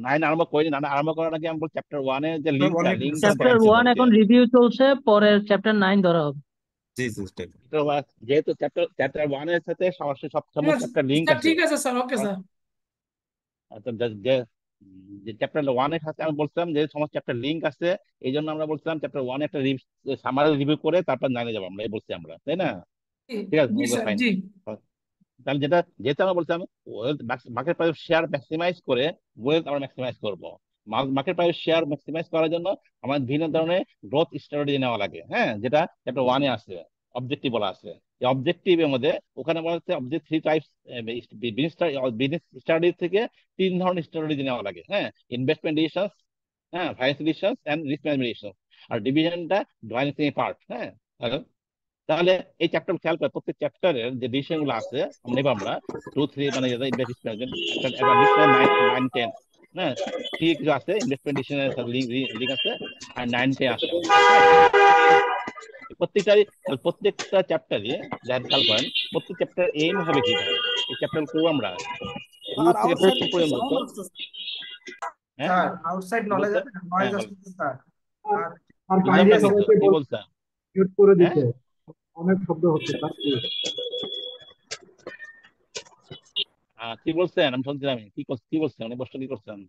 নাইন আরম্ভ করিনি আরম্ভ করার আগে আমি চ্যাপ্টার ওয়ানে যে লিঙ্কটা লিঙ্ক চ্যাপ্টার ওয়ান এখন রিভিউ চলছে পরের চ্যাপ্টার নাইন ধরা হবে যেহেতু চ্যাপ্টার চ্যাপ্টার ওয়ান এর সাথে সমস্যা সব লিঙ্ক আছে ঠিক আছে স্যার ওকে স্যার আচ্ছা, যে চ্যাপ্টার ওয়ানের সাথে আমি বলছিলাম যে সমস্ত চ্যাপ্টার লিঙ্ক আছে এই জন্য আমরা বলছিলাম চ্যাপ্টার ওয়ান একটা সামারি রিভিউ করে তারপর নাইনে যাবো আমরা এই বলছি আমরা তাই না ঠিক আছে তাহলে যেটা যেহেতু আমরা বলছিলাম wealth market price share maximize করে ওয়েলথ আমরা ম্যাক্সিমাইজ করব মার্কেট প্রাইস শেয়ার ম্যাক্সিমাইজ করার জন্য আমাদের বিভিন্ন ধরনের গ্রোথ স্ট্র্যাটেজি নেওয়া লাগে হ্যাঁ যেটা চ্যাপ্টার ওয়ানে আছে অবজেক্টিভ বলা আছে এই অবজেক্টিভ এর মধ্যে ওখানে বলা হচ্ছে object three types business strategy থেকে তিন ধরনের স্ট্র্যাটেজি নেওয়া লাগে হ্যাঁ ইনভেস্টমেন্ট ডিসিশন হ্যাঁ finance decision and risk management decision আর ডিভিশনটা ড্রয়িং পার্ট হ্যাঁ তাহলে এই চ্যাপ্টার খেয়াল করে প্রত্যেক চ্যাপ্টারের যে ডিসিশন গুলো আছে নেব আমরা টু থ্রি মানে নাইন হ্যাঁ? কিছু আছে ইনভেস্টমেন্ট ডিসিশনের আছে আর নাইন টেন আছে প্রত্যেকটাই প্রত্যেকটা চ্যাপ্টারে খেয়াল করেন প্রত্যেক চ্যাপ্টার এইম হবে কি এই চ্যাপ্টার করবো আমরা হ্যাঁ আউটসাইড নলেজ স্যার আর বাইরে মিউট করে দিতে হ্যাঁ? অনেক শব্দ হচ্ছে কি বলছেন আমি কি কি বলছেন অনেক কি করছেন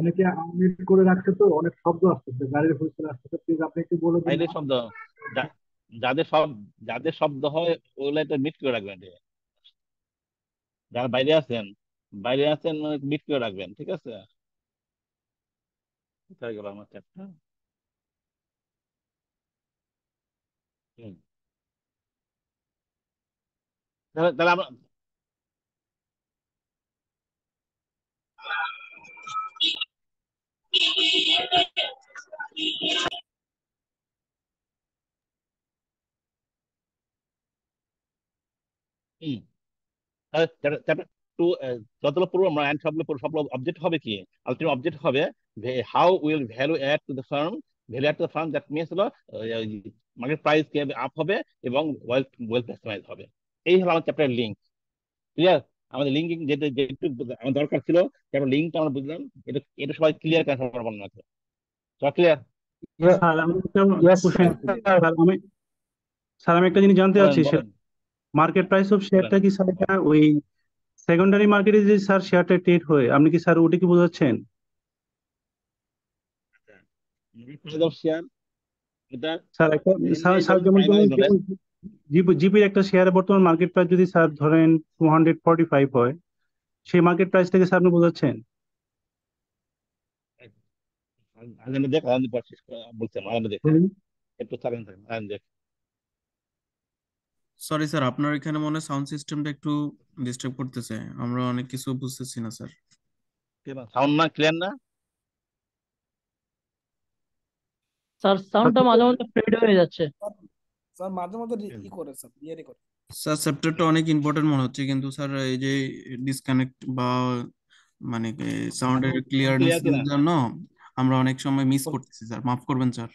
অনেকে করে রাখছে তো অনেক শব্দ গাড়ির হুইসেল প্লিজ আপনি একটু বলে দিন শব্দ যাদের সব যাদের শব্দ হয় ওগুলো একটা মিট করে রাখবেন যারা বাইরে আছেন বাইরে আছেন মিট মানে করে রাখবেন ঠিক আছে কোথায় গেল আমার হুম। তাহলে তাহলে আমরা চ্যাপ্টার টু যতগুলো পড়বো আমরা সবগুলো সবগুলো অবজেক্ট হবে কি আলটিমেট অবজেক্ট হবে how will value add to the firm value add to firm that means হলো মার্কেট প্রাইস আপ হবে এবং ওয়েল ওয়েল কাস্টমাইজ হবে এই হলো আমার চ্যাপ্টারের লিঙ্ক ক্লিয়ার আমাদের লিঙ্কিং যেটা যেটুকু আমার দরকার ছিল তারপর লিঙ্কটা আমরা বুঝলাম এটা এটা সবাই ক্লিয়ার করে সবার বর্ণনা করে সব ক্লিয়ার আমি স্যার আমি একটা জিনিস জানতে চাচ্ছি মার্কেট প্রাইস অফ শেয়ারটা কি স্যার ওই সেকেন্ডারি মার্কেটে যে স্যার শেয়ারটা ট্রেড হয় আপনি কি স্যার ওটা কি বোঝাচ্ছেন হাজার জিপির একটা শেয়ার বর্তমান মার্কেট প্রাইস যদি স্যার ধরেন টু হান্ড্রেড ফর্টি ফাইভ হয় সেই মার্কেট প্রাইস থেকে স্যার আপনি বোঝাচ্ছেন একটু থাকেন দেখ সরি স্যার আপনার এখানে মনে সাউন্ড সিস্টেমটা একটু ডিস্টার্ব করতেছে আমরা অনেক কিছু বুঝতেছি না স্যার সাউন্ড না ক্লিয়ার না স্যার সাউন্ডটা মাঝে ফেড হয়ে যাচ্ছে স্যার মাঝে ই করে স্যার ইয়ারি করে স্যার অনেক ইম্পর্টেন্ট মনে হচ্ছে কিন্তু স্যার এই যে ডিসকানেক্ট বা মানে সাউন্ডের ক্লিয়ারনেস জন্য আমরা অনেক সময় মিস করতেছি স্যার মাফ করবেন স্যার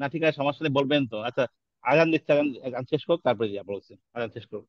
না ঠিক আছে সমস্যা নেই বলবেন তো আচ্ছা আগান দিচ্ছে আগান শেষ করুক তারপরে যা বলছেন আগান শেষ করুক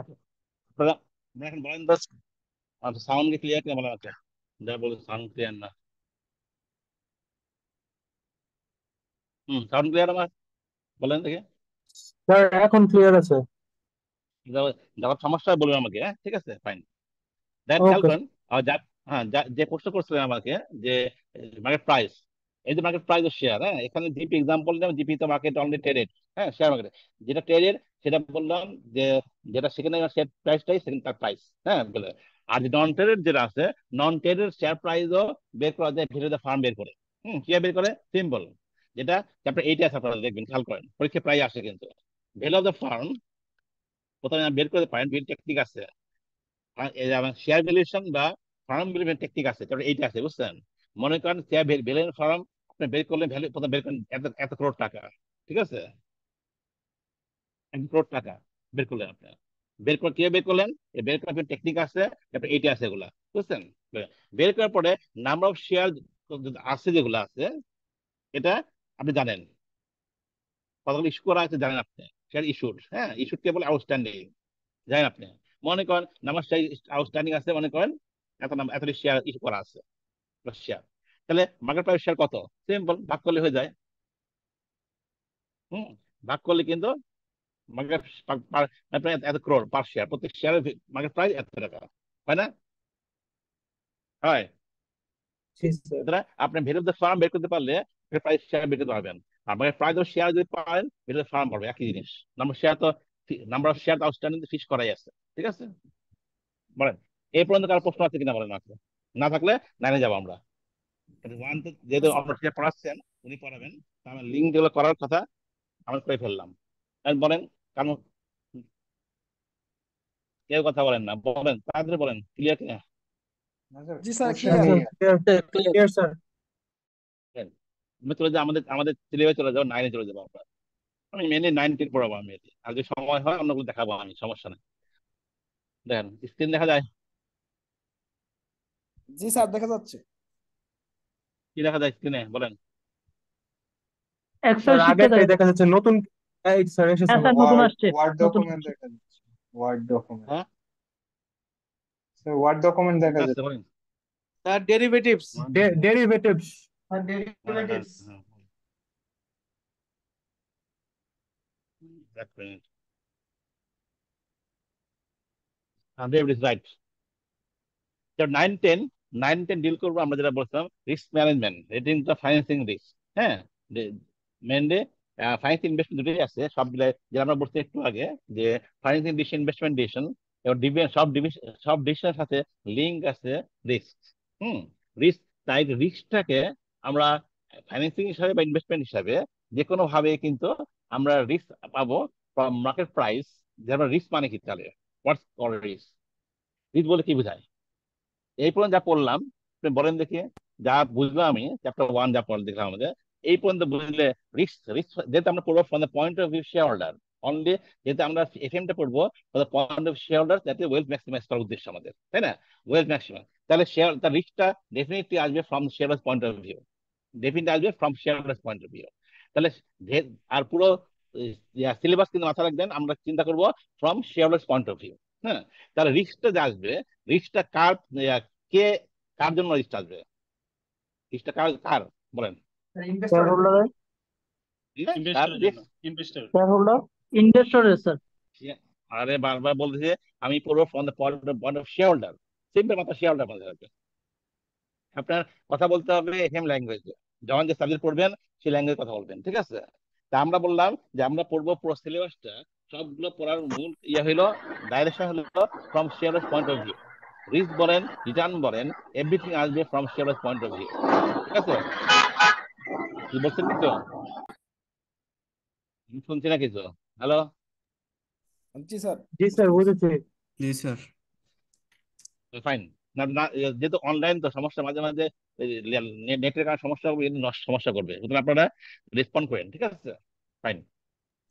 এখন বলেন সাউন্ড কি ক্লিয়ার কিনা বলেন আচ্ছা যা সাউন্ড ক্লিয়ার না হুম সাউন্ড ক্লিয়ার আমার বলেন দেখে স্যার এখন ক্লিয়ার আছে যাওয়ার সমস্যা বলবেন আমাকে হ্যাঁ ঠিক আছে ফাইন দেখেন খেয়াল করেন যা হ্যাঁ যে প্রশ্ন করছিলেন আমাকে যে মার্কেট প্রাইস এই যে মার্কেট প্রাইস অফ শেয়ার হ্যাঁ এখানে জিপি এক্সাম্পল নিলাম জিপি তো মার্কেট অনলি ট্রেডেড হ্যাঁ শেয়ার মার্কেট যেটা ট্রেডেড সেটা বললাম যে যেটা সেখানে শেয়ার প্রাইসটাই সেখানে তার প্রাইস হ্যাঁ বলে আর যে নন ট্রেডেড যেটা আছে নন ট্রেডেড শেয়ার প্রাইসও বের করা যায় ভিতরে ফার্ম বের করে হুম কি বের করে সিম্পল যেটা চ্যাপ্টার এইটে আছে আপনারা দেখবেন খেয়াল করেন পরীক্ষা প্রায় আসে কিন্তু ভেল অফ দ্য ফার্ম প্রথমে বের করতে পারেন বিভিন্ন টেকনিক আছে শেয়ার ভ্যালুয়েশন বা ফার্ম ভ্যালুয়েশন টেকনিক আছে চ্যাপ্টার এইটে আছে বুঝছেন মনে করেন শেয়ার ভ্যালুয়েশন ফার্ম আপনি বের করলেন ভ্যালু প্রথম বের করেন এত করোড় টাকা ঠিক আছে এক করোড় টাকা বের করলেন আপনি বের করে কে বের করলেন বের করার টেকনিক আছে তারপরে এইটি আছে এগুলা বুঝছেন বের করার পরে নাম্বার অফ শেয়ার আছে যেগুলো আছে এটা আপনি জানেন কতগুলো ইস্যু করা আছে জানেন আপনি শেয়ার ইস্যুড হ্যাঁ ইস্যুড কে বলে আউটস্ট্যান্ডিং জানেন আপনি মনে করেন নাম্বার শেয়ার আউটস্ট্যান্ডিং আছে মনে করেন এত নাম এত শেয়ার ইস্যু করা আছে শেয়ার তাহলে মার্কেট প্রাইস শেয়ার কত সিম্পল ভাগ করলে হয়ে যায় হুম ভাগ করলে কিন্তু মার্কেট মানে এত ক্রোড় পার শেয়ার প্রত্যেক শেয়ারের মার্কেট প্রাইস এত টাকা হয় না হয় আপনি ফার্ম বের করতে পারলে প্রাইস শেয়ার বের করতে পারবেন আর প্রাইস অফ শেয়ার যদি পারেন ভেরি ফার্ম পারবে একই জিনিস নাম্বার শেয়ার তো number of share outstanding fix করাই আছে ঠিক আছে বলেন এই পর্যন্ত কারো প্রশ্ন আছে কিনা বলেন আছে না থাকলে নাইনে যাবো আমরা ওয়ান তো যেহেতু আচ্ছা। পড়াচ্ছেন উনি পড়াবেন লিঙ্ক যেগুলো করার কথা আমি করে ফেললাম বলেন কেউ কথা বলেন না বলেন তাড়াতাড়ি বলেন ক্লিয়ার কিনা আমাদের আমাদের সিলেবাস চলে যাবো নাইনে চলে যাবো আমরা আমি মেনলি নাইন টেন পড়াবো আমি আর যদি সময় হয় অন্যগুলো দেখাবো আমি সমস্যা নাই দেখেন স্ক্রিন দেখা যায় জি স্যার দেখা যাচ্ছে কি দেখা যায় স্ক্রিনে বলেন এক্সেল শিখতে দেখা যাচ্ছে নতুন এই স্যার এসেছে স্যার নতুন আসছে ওয়ার্ড ডকুমেন্ট দেখা যাচ্ছে ওয়ার্ড ডকুমেন্ট হ্যাঁ স্যার ওয়ার্ড ডকুমেন্ট দেখা যাচ্ছে sir derivatives derivatives sir derivatives এক নাইন টেন ডিল করবো আমরা যেটা বলছিলাম risk management rating the financing risk হ্যাঁ মেনলি ফাইন্যান্স ইনভেস্টমেন্ট দুটোই আছে যেটা আমরা বলছি একটু আগে যে ফাইন্যান্সিং ইনভেস্টমেন্ট ডিসিশন এবং সব সব ডিসিশনের সাথে লিঙ্ক আছে রিস্ক হুম রিস্ক তাই রিস্কটাকে আমরা ফাইন্যান্সিং হিসাবে বা ইনভেস্টমেন্ট হিসাবে যে কোনো ভাবে কিন্তু আমরা রিস্ক পাবো মার্কেট প্রাইস আমরা রিস্ক মানে কি তাহলে হোয়াটস কল রিস্ক রিস্ক বলে কি বোঝায় এই পর্যন্ত যা পড়লাম বলেন দেখি যা বুঝলাম আমি চ্যাপ্টার ওয়ান যা পড়ে দেখলাম আমাদের এই পর্যন্ত বুঝলে রিস্ক রিস্ক যেহেতু আমরা পড়বো from the point of view shareholder only যেহেতু আমরা এফএমটা পড়বো পয়েন্ট অফ শেয়ার হোল্ডার যাতে ওয়েলথ ম্যাক্সিমাইজ করার উদ্দেশ্য আমাদের তাই না ওয়েলথ ম্যাক্সিমাইজ তাহলে শেয়ার তার রিস্কটা ডেফিনেটলি আসবে from share point of view definitely আসবে from share point of view তাহলে আর পুরো সিলেবাস কিন্তু মাথা রাখবেন আমরা চিন্তা করবো from share point of view হ্যাঁ তাহলে রিক্সটা যে আসবে রিক্সটা কার কে কার জন্য রিক্সটা আসবে রিক্সটা কার কার বলেন আরে বারবার বলতেছে আমি পড়বো from the point of shareholder simple মাত্র শেয়ার হোল্ডার মাঝে রাখবে আপনার কথা বলতে হবে হেম ল্যাঙ্গুয়েজে যখন যে সাবজেক্ট পড়বেন সেই ল্যাঙ্গুয়েজ কথা বলবেন ঠিক আছে তা আমরা বললাম যে আমরা পড়বো পুরো সিলেবাসটা সবগুলো পড়ার মূল ইয়া হইলো ডাইরেকশন হলো ফ্রম শেয়ারের পয়েন্ট অফ ভিউ রিস্ক বলেন রিটার্ন বলেন এভরিথিং আসবে ফ্রম শেয়ারের পয়েন্ট অফ ভিউ ঠিক আছে কি বলছেন তো শুনছি না কিছু হ্যালো জি স্যার জি স্যার বুঝেছি জি স্যার ফাইন যেহেতু অনলাইন তো সমস্যা মাঝে মাঝে নেটের কারণে সমস্যা সমস্যা করবে সুতরাং আপনারা রেসপন্ড করেন ঠিক আছে ফাইন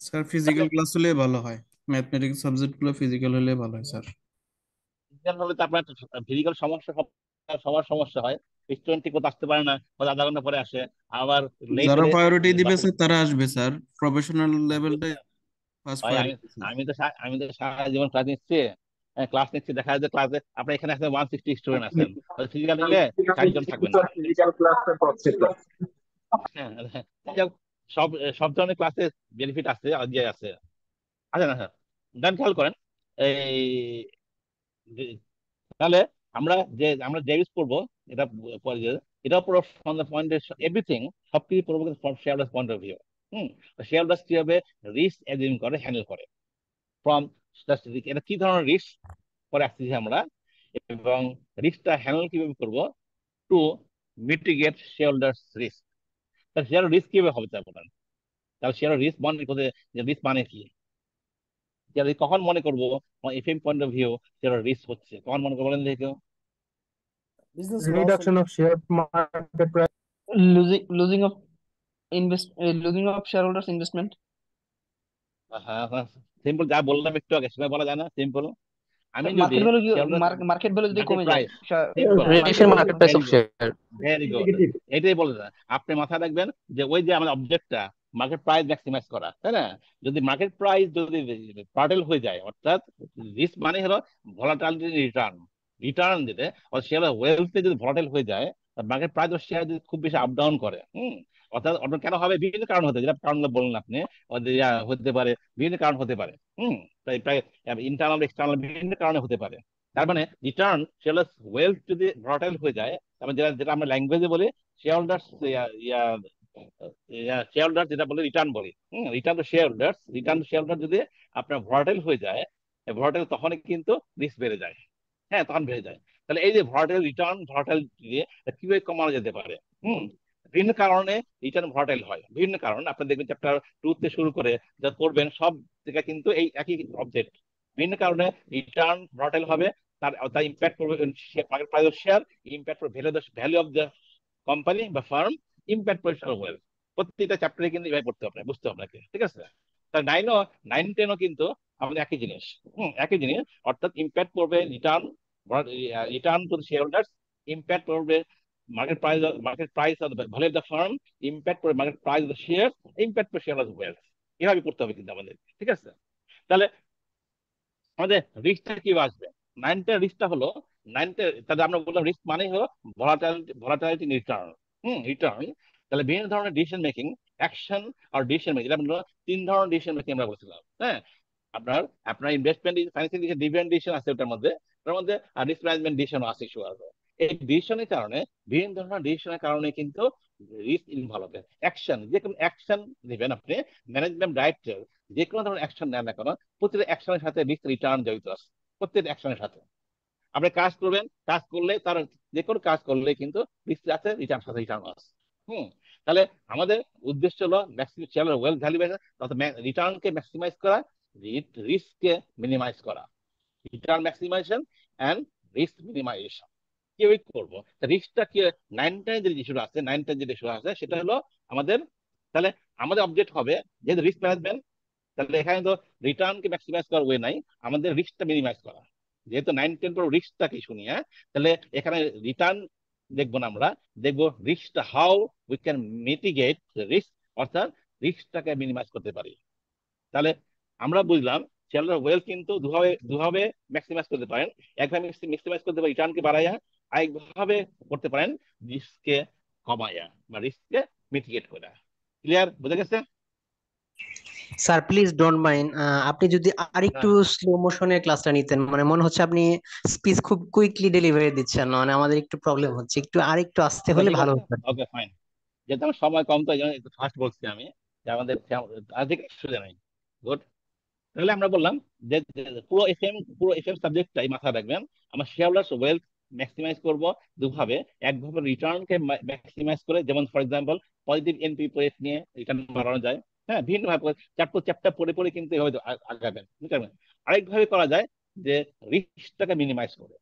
স্যার ফিজিক্যাল ক্লাস হলে ভালো হয় ম্যাথমেটিক্স গুলো ফিজিক্যাল হলে ভালো হয় স্যার ফিজিক্যাল হলে তো আপনার ফিজিক্যাল সমস্যা সবার সমস্যা হয় স্টুডেন্ট ঠিক আসতে পারে না হয়তো আধা ঘন্টা পরে আসে আবার লেট যারা প্রায়োরিটি দিবে স্যার তারা আসবে স্যার প্রফেশনাল লেভেলটা ফার্স্ট আমি তো আমি তো সারা জীবন ক্লাস নিচ্ছি ক্লাস হ্যাঁ, নিচ্ছি দেখা যায় যে ক্লাসে আপনার এখানে আসলে ওয়ান সিক্সটি স্টুডেন্ট আছেন ফিজিক্যাল নিলে চারজন থাকবেন ফিজিক্যাল ক্লাসের সব সব ধরনের ক্লাসে বেনিফিট আছে ইয়ে আছে আচ্ছা না হ্যাঁ দেন খেয়াল করেন এই তাহলে আমরা যে আমরা যে ইউজ করবো এটা পরে এটা পুরো ফ্রম দ্য পয়েন্ট এভরিথিং সবকিছু পড়বো কিন্তু from share point of view hmm share does কিভাবে রিস্ক এজিম করে হ্যান্ডেল করে ফ্রম এটা কি ধরনের রিস্ক পরে আসতেছি আমরা এবং রিস্কটা হ্যান্ডেল কিভাবে করবো টু মিটিগেট শেয়ার রিস্ক তাহলে শেয়ার রিস্ক কিভাবে হবে তাই বলেন তাহলে শেয়ার রিস্ক মনে করতে যে রিস্ক মানে কি শেয়ার কখন মনে করবো FM point of view share risk হচ্ছে কখন মনে করবেন বলেন হ্যাঁ হ্যাঁ সিম্পল যা বললাম একটু আগে সেটা বলা যায় না সিম্পল যদি মার্কেট আপনি মাথায় রাখবেন যে ওই যে আমাদের অবজেক্টটা মার্কেট প্রাইস ম্যাক্সিমাইজ করা তাই না যদি মার্কেট প্রাইস যদি পার্টেল হয়ে যায় অর্থাৎ রিস্ক মানে হলো ভলাটালিটি রিটার্ন রিটার্ন যেটা শেয়ার যদি ভলাটাইল হয়ে যায় মার্কেট প্রাইস শেয়ার যদি খুব বেশি আপ ডাউন করে হুম অর্থাৎ অন্য কেন হবে বিভিন্ন কারণ হতে যেটা কারণগুলো বললেন আপনি হতে পারে বিভিন্ন কারণ হতে পারে হুম প্রায় প্রায় ইন্টারনাল এক্সটার্নাল বিভিন্ন কারণে হতে পারে তার মানে রিটার্ন সে ওয়েলথ যদি ভরাটাইল হয়ে যায় এবং মানে যেটা যেটা আমরা ল্যাঙ্গুয়েজে বলি শেয়ার হোল্ডার্স শেয়ার হোল্ডার যেটা বলে রিটার্ন বলি hmm return to share return to share যদি আপনার ভরাটাইল হয়ে যায় ভরাটাইল তখন কিন্তু রিস্ক বেড়ে যায় হ্যাঁ তখন বেড়ে যায় তাহলে এই যে ভরাটাইল রিটার্ন দিয়ে কিভাবে কমানো যেতে পারে হম ভিন্ন কারণে রিটার্ন ভটাইল হয় ভিন্ন কারণ আপনি দেখবেন চ্যাপ্টার টু তে শুরু করে যা পড়বেন সব জায়গায় কিন্তু এই একই অবজেক্ট ভিন্ন কারণে রিটার্ন ভটাইল হবে তার তার ইম্প্যাক্ট করবে market price of share impact করবে value value of the company বা ফার্ম ইম্প্যাক্ট করবে শেয়ার ওয়েল প্রত্যেকটা চ্যাপ্টারে কিন্তু এভাবে পড়তে হবে বুঝতে হবে আপনাকে ঠিক আছে তার নাইনও নাইন টেনও কিন্তু আমাদের একই জিনিস হুম একই জিনিস অর্থাৎ ইম্প্যাক্ট করবে return return to share holders impact করবে market price of, market price of the value of the firm impact করে market price of the shares impact per share এভাবে করতে হবে কিন্তু আমাদের ঠিক আছে তাহলে আমাদের রিস্কটা কি আসবে নাইনটা রিস্কটা হলো নাইনটা তাহলে আমরা বললাম রিস্ক মানে হলো ভলাটালিটি ভলাটালিটি রিটার্ন হুম রিটার্ন তাহলে বিভিন্ন ধরনের ডিসিশন মেকিং অ্যাকশন আর ডিসিশন মেকিং আমরা তিন ধরনের ডিসিশন মেকিং আমরা বলছিলাম হ্যাঁ আপনার আপনার investment financial decision dividend decision আছে ওটার মধ্যে ওটার মধ্যে আর রিস্ক ম্যানেজমেন্ট ডিসিশন আছে ইস্যু আছে এই ডিসিশনের কারণে বিভিন্ন ধরনের ডিসিশনের কারণে কিন্তু রিস্ক ইনভলভ হবে অ্যাকশন যে কোনো অ্যাকশন নেবেন আপনি ম্যানেজমেন্ট ডাইরেক্টর যে কোনো ধরনের অ্যাকশন নেন না কেন প্রতিটা অ্যাকশনের সাথে রিস্ক রিটার্ন জড়িত আছে প্রত্যেক অ্যাকশনের সাথে আপনি কাজ করবেন কাজ করলে তার যে কোনো কাজ করলে কিন্তু রিস্ক আছে রিটার্ন সাথে রিটার্ন আছে হুম তাহলে আমাদের উদ্দেশ্য হলো ম্যাক্সিমাম চ্যানেল ওয়েলথ ভ্যালুয়েশন অর্থাৎ রিটার্নকে ম্যাক্সিমাইজ করা রিস্ককে মিনিমাইজ করা return maximisation and risk minimisation কেউই করবো রিস্কটা কি নাইন টাইম যে ইস্যু আছে নাইন টাইম যে ইস্যু আছে সেটা হলো আমাদের তাহলে আমাদের অবজেক্ট হবে যেহেতু রিস্ক ম্যানেজমেন্ট তাহলে এখানে তো রিটার্নকে ম্যাক্সিমাইজ করার ওয়ে নাই আমাদের রিস্কটা মিনিমাইজ করা যেহেতু নাইন টেন পর রিস্কটাকে শুনি হ্যাঁ তাহলে এখানে রিটার্ন দেখবো না আমরা দেখবো রিস্কটা how we can mitigate risk অর্থাৎ রিস্কটাকে মিনিমাইজ করতে পারি তাহলে আমরা বুঝলাম শেয়ারহোল্ডার ওয়েলথ কিন্তু দুভাবে দুভাবে ম্যাক্সিমাইজ করতে পারেন একভাবে ম্যাক্সিমাইজ করতে পারে রিটার্নকে বাড়াইয়া আরেকভাবে করতে পারেন রিস্কে কমায়া বা রিস্কে মিটিগেট করা ক্লিয়ার বোঝা গেছে স্যার প্লিজ ডোন্ট মাইন্ড আপনি যদি আরেকটু স্লো মোশনে ক্লাসটা নিতেন মানে মনে হচ্ছে আপনি স্পিচ খুব কুইকলি ডেলিভারি দিচ্ছেন মানে আমাদের একটু প্রবলেম হচ্ছে একটু আরেকটু আসতে হলে ভালো হতো ওকে ফাইন যেহেতু সময় কম তো একটু ফাস্ট বলছি আমি যে আমাদের আর্থিক সুবিধা নাই গুড তাহলে আমরা বললাম যে পুরো এফএম পুরো এফএম সাবজেক্টটাই মাথায় রাখবেন আমার শেয়ারলার্স ওয়েলথ ম্যাক্সিমাইজ করব দুভাবে একভাবে রিটার্নকে ম্যাক্সিমাইজ করে যেমন for example positive NP project নিয়ে রিটার্ন বাড়ানো যায় হ্যাঁ ভাবে চ্যাপ্টার চ্যাপ্টার পড়ে পড়ে কিন্তু এভাবে আগাবেন বুঝতে পারবেন আরেকভাবে করা যায় যে রিস্কটাকে মিনিমাইজ করে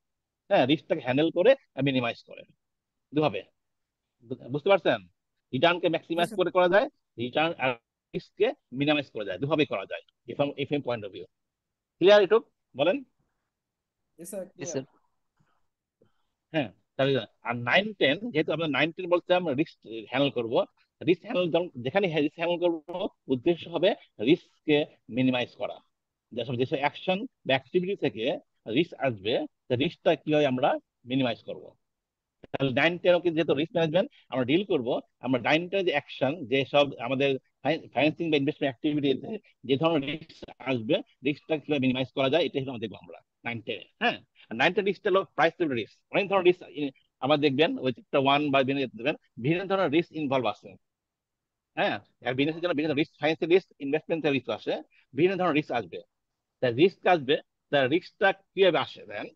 হ্যাঁ রিস্কটাকে হ্যান্ডেল করে মিনিমাইজ করে দুভাবে বুঝতে পারছেন রিটার্নকে ম্যাক্সিমাইজ করে করা যায় রিটার্ন আর রিস্ককে মিনিমাইজ করা যায় দুভাবে করা যায় FM FM point of view clear একটু বলেন স্যার হ্যাঁ তাহলে আর নাইন টেন যেহেতু আমরা নাইন টেন বলতে আমরা রিস্ক হ্যান্ডেল করব রিস্ক হ্যান্ডেল যেখানে রিস্ক হ্যান্ডেল উদ্দেশ্য হবে মিনিমাইজ করা যেসব যেসব অ্যাকশন বা অ্যাক্টিভিটি থেকে রিস্ক আসবে রিস্কটা কিভাবে আমরা মিনিমাইজ করব তাহলে নাইন টেন যেহেতু রিস্ক ম্যানেজমেন্ট আমরা ডিল করব আমরা নাইন টেনের যে অ্যাকশন যেসব আমাদের ফাইন্যান্সিং বা ইনভেস্টমেন্ট যে ধরনের রিস্ক আসবে রিস্কটা কিভাবে মিনিমাইজ করা যায় এটা আমরা দেখবো আমরা নাইন টেনে হ্যাঁ নাইনটা রিস্ক হলো প্রাইস টু রিস্ক অনেক ধরনের রিস্ক আমার দেখবেন ওই চ্যাপ্টার ওয়ান বা দেখবেন বিভিন্ন ধরনের রিস্ক ইনভলভ আছে হ্যাঁ বিজনেসের জন্য বিভিন্ন রিস্ক ফাইন্যান্সিয়াল রিস্ক ইনভেস্টমেন্টের রিস্ক আসে বিভিন্ন ধরনের রিস্ক আসবে তা রিস্ক আসবে তা রিস্কটা কিভাবে আসে দেন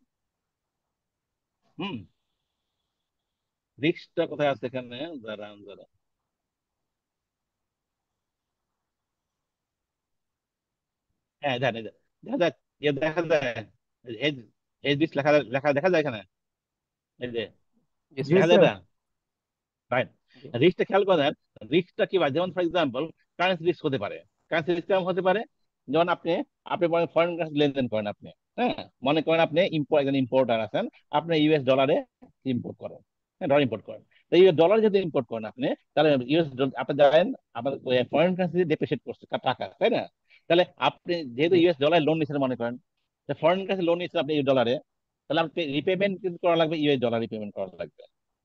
হুম রিস্কটা কোথায় আছে এখানে দাঁড়ান দাঁড়ান হ্যাঁ জানি দেখা যায় এইচ লেখা লেখা দেখা যায় এখানে এই যে দেখা রাইট রিস্কটা খেয়াল করেন রিস্কটা কি যেমন ফর এক্সাম্পল কারেন্সি রিস্ক হতে পারে কারেন্সি রিস্ক কেমন হতে পারে যেমন আপনি আপনি মনে ফরেন কারেন্সি লেনদেন করেন আপনি হ্যাঁ মনে করেন আপনি ইম্পোর্ট একজন ইম্পোর্টার আছেন আপনি ইউএস ডলারে ইম্পোর্ট করেন হ্যাঁ ডলার ইম্পোর্ট করেন তো ইউএস ডলার যদি ইম্পোর্ট করেন আপনি তাহলে ইউএস আপনি জানেন আপনার ফরেন কারেন্সি ডেপ্রিসিয়েট করছে টাকা তাই না তাহলে আপনি যেহেতু ইউএস ডলার লোন নিচ্ছেন মনে করেন ফরেন কাছে লোন নিয়েছেন আপনি ইউ ডলারে তাহলে আপনি রিপেমেন্ট কিন্তু করা লাগবে ইউএস ডলার রিপেমেন্ট করা লাগবে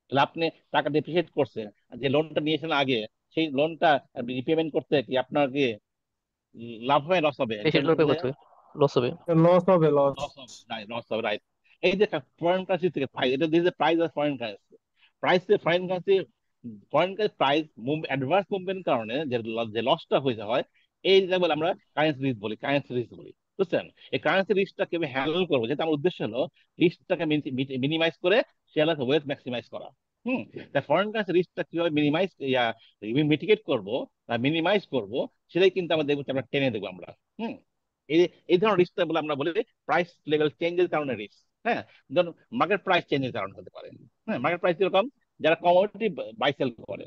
তাহলে আপনি টাকা ডেপ্রিসিয়েট করছেন যে লোনটা নিয়েছেন আগে সেই লোনটা রিপেমেন্ট করতে কি আপনার কি লাভ হবে লস হবে লস হবে লস হবে লস হবে রাইট এই যে ফরেন কারেন্সি থেকে প্রাইস এটা this price of foreign currency price foreign currency foreign currency price move advance কারণে যে লসটা হয়ে হয় এই যেটা আমরা কারেন্সি রিস্ক বলি কারেন্সি রিস্ক বলি বুঝছেন এই কারেন্সি রিস্কটাকে আমি হ্যান্ডেল করবো যেটা আমার উদ্দেশ্য হলো রিস্কটাকে মিনিমাইজ করে শেয়ারের ওয়েলথ ম্যাক্সিমাইজ করা হুম তা ফরেন কারেন্সি রিস্কটা কিভাবে মিনিমাইজ মিটিগেট করবো বা মিনিমাইজ করব সেটাই কিন্তু আমাদের আমরা টেনে দেবো আমরা হুম এই এই ধরনের রিস্কটা বলে আমরা বলি প্রাইস লেভেল চেঞ্জের কারণে রিস্ক হ্যাঁ ধরুন মার্কেট প্রাইস চেঞ্জের কারণে হতে পারে হ্যাঁ মার্কেট প্রাইস কিরকম যারা কমোডিটি বাই সেল করে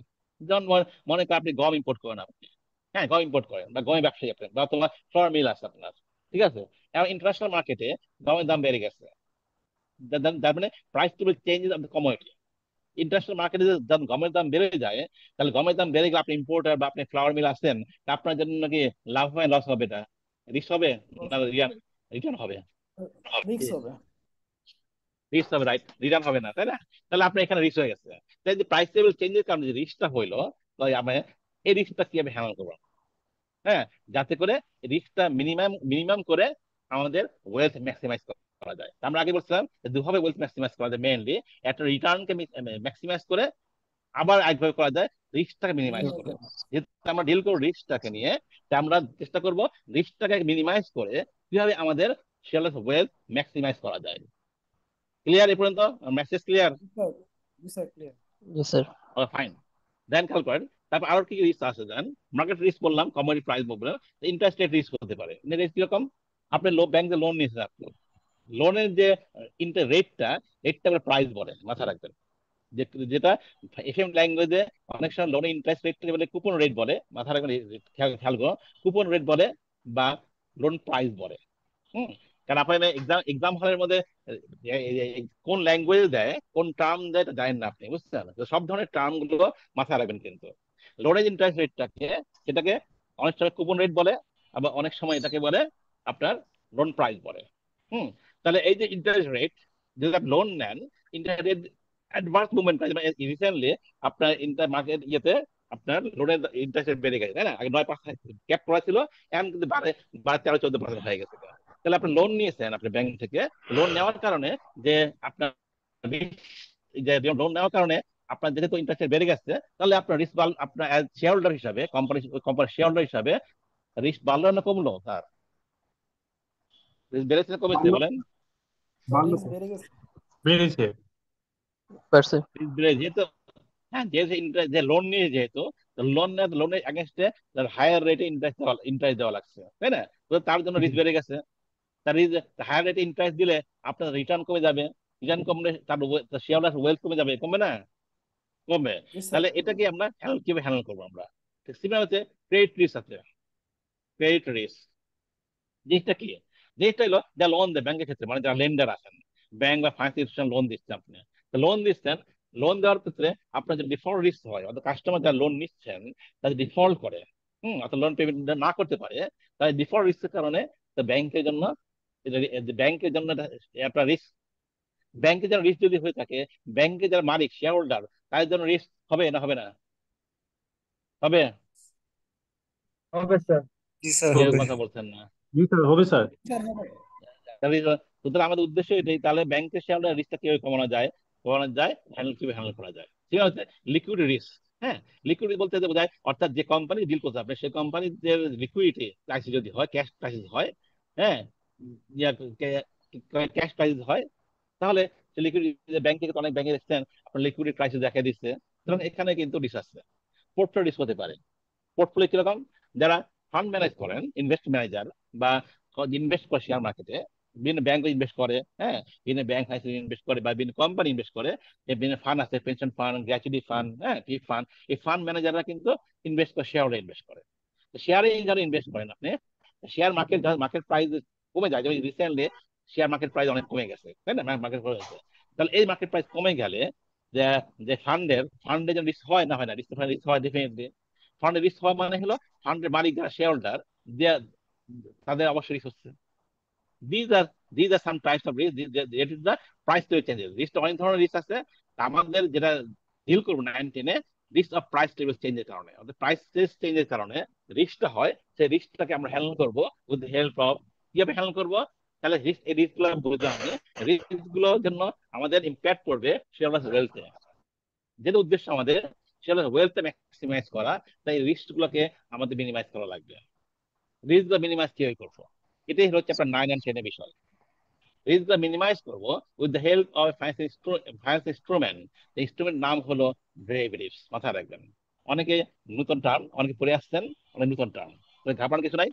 যেমন মনে করেন আপনি গম ইম্পোর্ট করেন আপনি হ্যাঁ গম ইম্পোর্ট করেন বা গমের ব্যবসায়ী আপনার বা তোমার ফর্মিল আছে আপনার ঠিক আছে এখন ইন্টারন্যাশনাল মার্কেটে গমের দাম বেড়ে গেছে তার মানে price to change of the commodity international মার্কেটে যদি গমের দাম বেড়ে যায় তাহলে গমের দাম বেড়ে গেলে আপনি ইম্পোর্টার বা আপনি ফ্লাওয়ার মিল আসছেন আপনার জন্য নাকি লাভ হবে লস হবে এটা রিস্ক হবে রিটার্ন হবে রিস্ক হবে রাইট রিটার্ন হবে না তাই না তাহলে আপনার এখানে রিস্ক হয়ে গেছে তাই যে প্রাইস লেভেল চেঞ্জের কারণে যে রিস্কটা হইলো তাই আমি এই রিস্কটা কিভাবে হ্যান্ডেল করবো হ্যাঁ যাতে করে রিস্কটা মিনিমাম মিনিমাম করে আমাদের ওয়েলথ ম্যাক্সিমাইজ করা যায় আমরা আগে বলছিলাম দুভাবে ওয়েলথ ম্যাক্সিমাইজ করা যায় মেইনলি একটা রিটার্নকে ম্যাক্সিমাইজ করে আবার একভাবে করা যায় রিস্কটাকে মিনিমাইজ হ্যাঁ, করে হ্যাঁ। যেহেতু আমরা ডিল করবো রিস্কটাকে নিয়ে তা আমরা চেষ্টা করব রিস্কটাকে মিনিমাইজ করে কিভাবে আমাদের শেয়ার ওয়েলথ ম্যাক্সিমাইজ করা যায় ক্লিয়ার এ পর্যন্ত মেসেজ ক্লিয়ার ফাইন দেন করেন তারপর আরো কি রিস্ক আছে জানেন মার্কেট রিস্ক বললাম কমোডিটি প্রাইস বললাম ইন্টারেস্ট রেট রিস্ক হতে পারে রিস্ক মানে কিরকম আপনি লো ব্যাংক লোন নিয়েছেন আপনি লোনের যে ইন্টার রেটটা রেটটা প্রাইস বলে মাথা রাখবেন যেটা এফএম ল্যাঙ্গুয়েজে অনেক সময় লোনের ইন্টারেস্ট রেট বলে কুপন রেট বলে মাথা রাখবেন খেয়াল করো কুপন রেট বলে বা লোন প্রাইস বলে হুম কারণ আপনার এক্সাম এক্সাম হলের মধ্যে কোন ল্যাঙ্গুয়েজ দেয় কোন টার্ম দেয় এটা জানেন না আপনি বুঝতে পারেন সব ধরনের টার্ম গুলো মাথায় রাখবেন কিন্তু লোডেজ ইন্টারেস্ট রেটটাকে সেটাকে অনেক সময় কুপন রেট বলে আবার অনেক সময় এটাকে বলে আপনার লোন প্রাইস বলে হুম তাহলে এই যে ইন্টারেস্ট রেট যদি আপনি লোন নেন ইন্টারেস্ট রেট অ্যাডভান্স মুভমেন্ট মানে রিসেন্টলি আপনার ইন্টার মার্কেট ইয়েতে আপনার লোনের ইন্টারেস্ট রেট বেড়ে গেছে তাই না আগে নয় পার্সেন্ট ক্যাপ করা ছিল এখন কিন্তু বাড়ে বাড়ে তেরো চোদ্দ পার্সেন্ট হয়ে গেছে তাহলে আপনি লোন নিয়েছেন আপনি ব্যাংক থেকে লোন নেওয়ার কারণে যে আপনার যে লোন নেওয়ার কারণে আপনার যেহেতু ইন্টারেস্ট বেড়ে গেছে তাহলে আপনার রিস্ক আপনার শেয়ার হোল্ডার হিসাবে কোম্পানি শেয়ার হোল্ডার হিসাবে রিস্ক বাড়লো না কমলো স্যার রিস্ক বেড়েছে না কমেছে বলেন বেড়েছে যেহেতু হ্যাঁ ইন্টারেস্ট যে লোন নিয়ে যেহেতু লোন লোনের এগেনস্টে তার হায়ার রেটে ইন্টারেস্ট ইন্টারেস্ট দেওয়া লাগছে তাই না তো তার জন্য রিস্ক বেড়ে গেছে তার হায়ার রেটে ইন্টারেস্ট দিলে আপনার রিটার্ন কমে যাবে রিটার্ন কমলে তার শেয়ার ওয়েলথ কমে যাবে কমবে না কমে তাহলে এটাকে আমরা কিভাবে হ্যান্ডেল করবো আমরা ক্রেডিট রিস্ক আছে ক্রেডিট রিস্ক জিনিসটা কি জিনিসটা হলো যা লোন দেয় ব্যাংকের ক্ষেত্রে মানে যারা লেন্ডার আছেন ব্যাংক বা ইনস্টিটিউশন লোন দিচ্ছেন আপনি লোন দিচ্ছেন লোন দেওয়ার ক্ষেত্রে আপনার যে ডিফল্ট রিস্ক হয় অর্থাৎ কাস্টমার যারা লোন নিচ্ছেন তাদের ডিফল্ট করে হুম অর্থাৎ লোন পেমেন্ট না করতে পারে তাদের ডিফল্ট রিস্কের কারণে ব্যাংকের জন্য ব্যাংকের জন্য একটা রিস্ক ব্যাংকে যারা রিস্ক যদি হয়ে থাকে ব্যাংকে যারা মালিক শেয়ার হোল্ডার তাদের জন্য রিস্ক হবে না হবে না হবে করা যায় ঠিক আছে লিকুইড রিস্ক হ্যাঁ বলতে অর্থাৎ যে কোম্পানি ডিল করতে আপনি সেই কোম্পানির যে লিকুইডিটি ক্রাইসিস যদি হয় ক্যাশ ক্রাইসিস হয় হ্যাঁ ক্যাশ ক্রাইসিস হয় তাহলে ব্যাংক থেকে অনেক ব্যাংকে দেখছেন আপনার লিকুইডিটি ক্রাইসিস দেখা দিচ্ছে সুতরাং এখানে কিন্তু রিস্ক আসছে পোর্টফোলিও রিস্ক হতে পারে পোর্টফোলিও কিরকম যারা ফান্ড ম্যানেজ করেন ইনভেস্ট ম্যানেজার বা ইনভেস্ট করে শেয়ার মার্কেটে বিভিন্ন ব্যাংক ইনভেস্ট করে হ্যাঁ বিভিন্ন ব্যাংক আছে ইনভেস্ট করে বা বিভিন্ন কোম্পানি ইনভেস্ট করে বিভিন্ন ফান্ড আছে পেনশন ফান্ড গ্র্যাচুটি ফান্ড হ্যাঁ কি ফান্ড এই ফান্ড ম্যানেজাররা কিন্তু ইনভেস্ট করে শেয়ারে ইনভেস্ট করে শেয়ারে যারা ইনভেস্ট করেন আপনি শেয়ার মার্কেট মার্কেট প্রাইস কমে যায় যেমন রিসেন্টলি শেয়ার মার্কেট প্রাইস অনেক কমে গেছে তাই না মার্কেট প্রাইস তাহলে এই মার্কেট প্রাইস কমে গেলে যে যে ফান্ডের ফান্ডে যেন রিস্ক হয় না হয় না রিস্ক ফান্ডে রিস্ক হয় ডেফিনেটলি ফান্ডে রিস্ক হয় মানে হলো ফান্ডের মালিক যারা শেয়ার হোল্ডার যে তাদের অবশ্যই রিস্ক হচ্ছে these are these are some types of risk it is the price to changes risk অনেক ধরনের রিস্ক আছে আমাদের যেটা ডিল করবো নাইন টেনে রিস্ক অফ প্রাইস লেভেল চেঞ্জের কারণে অর্থাৎ প্রাইস চেঞ্জের কারণে রিস্কটা হয় সেই রিস্কটাকে আমরা হ্যান্ডেল করবো উইথ হেল্প অফ কিভাবে হ্যান্ডেল করবো তাহলে রিস্ক এই রিস্ক গুলো বুঝলাম রিস্ক গুলো জন্য আমাদের ইম্প্যাক্ট পড়বে শেয়ার ওয়েলথে যেটা উদ্দেশ্য আমাদের শেয়ার ওয়েলথ ম্যাক্সিমাইজ করা তাই রিস্ক গুলোকে আমাদের মিনিমাইজ করা লাগবে রিস্ক গুলো মিনিমাইজ কিভাবে করবো এটাই হলো চ্যাপ্টার নাইন অ্যান্ড টেনের বিষয় রিস্ক গুলো মিনিমাইজ করবো with the help of finance instrument instrument নাম হলো ডেরিভেটিভস মাথায় রাখবেন অনেকে নতুন টার্ম অনেকে পড়ে আসছেন অনেক নতুন টার্ম ঘাপান কিছু নাই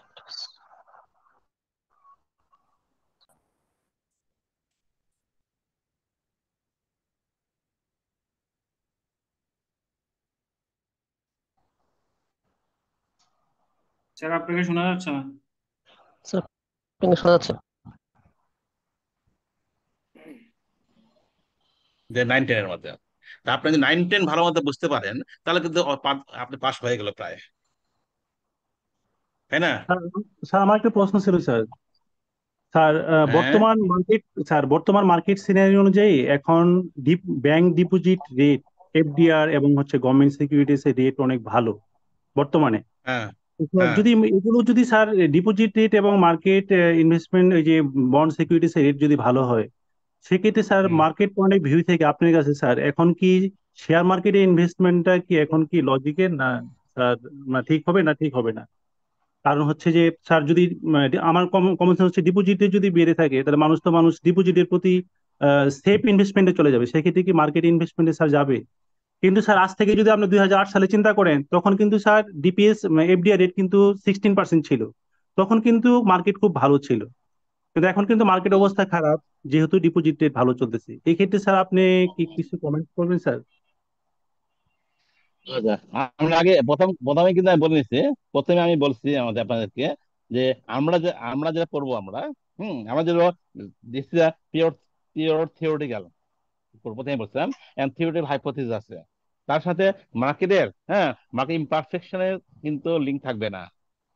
স্যার আপনাকে শোনা যাচ্ছে না শোনা যাচ্ছে যে নাইন টেনের মধ্যে তা আপনি যদি নাইন টেন ভালো মতো বুঝতে পারেন তাহলে কিন্তু আপনি পাস হয়ে গেল প্রায় তাই না স্যার আমার একটা প্রশ্ন ছিল স্যার স্যার হ্যাঁ। বর্তমান মার্কেট স্যার বর্তমান মার্কেট সিনারি অনুযায়ী এখন deep bank deposit rate FDR এবং হচ্ছে গভর্নমেন্ট সিকিউরিটিস এর রেট অনেক ভালো বর্তমানে হ্যাঁ হ্যাঁ। যদি এগুলো যদি স্যার ডিপোজিট রেট এবং মার্কেট ইনভেস্টমেন্ট ওই যে বন্ড সিকিউরিটিস এর রেট যদি ভালো হয় সেক্ষেত্রে sir market point of view থেকে আপনার কাছে স্যার এখন কি শেয়ার মার্কেটে ইনভেস্টমেন্টটা কি এখন কি লজিকের না স্যার না ঠিক হবে না ঠিক হবে না কারণ হচ্ছে যে স্যার যদি মানে আমার কমন সেন্স হচ্ছে ডিপোজিটে যদি বেড়ে থাকে তাহলে মানুষ তো মানুষ ডিপোজিটের প্রতি সেফ ইনভেস্টমেন্টে চলে যাবে সেক্ষেত্রে কি মার্কেট ইনভেস্টমেন্টে স্যার যাবে কিন্তু স্যার আজ থেকে যদি আপনি দুই সালে চিন্তা করেন তখন কিন্তু স্যার ডিপিএস এফডিআই রেট কিন্তু সিক্সটিন পার্সেন্ট ছিল তখন কিন্তু মার্কেট খুব ভালো ছিল কিন্তু এখন কিন্তু মার্কেট অবস্থা খারাপ যেহেতু ডিপোজিট রেট ভালো চলতেছে এই ক্ষেত্রে স্যার আপনি কি কিছু কমেন্ট করবেন স্যার আমরা আগে প্রথম প্রথমে কিন্তু আমি বলেছি প্রথমে আমি বলছি আমাদের আপনাদেরকে যে আমরা যে আমরা যেটা করবো আমরা হম আমরা যেটা পিওর পিওর থিওরিটিক্যাল প্রথমে বলছিলাম থিওরিটিক্যাল হাইপোথিস আছে তার সাথে মার্কেটের হ্যাঁ মার্কেট ইমপারফেকশনের কিন্তু লিঙ্ক থাকবে না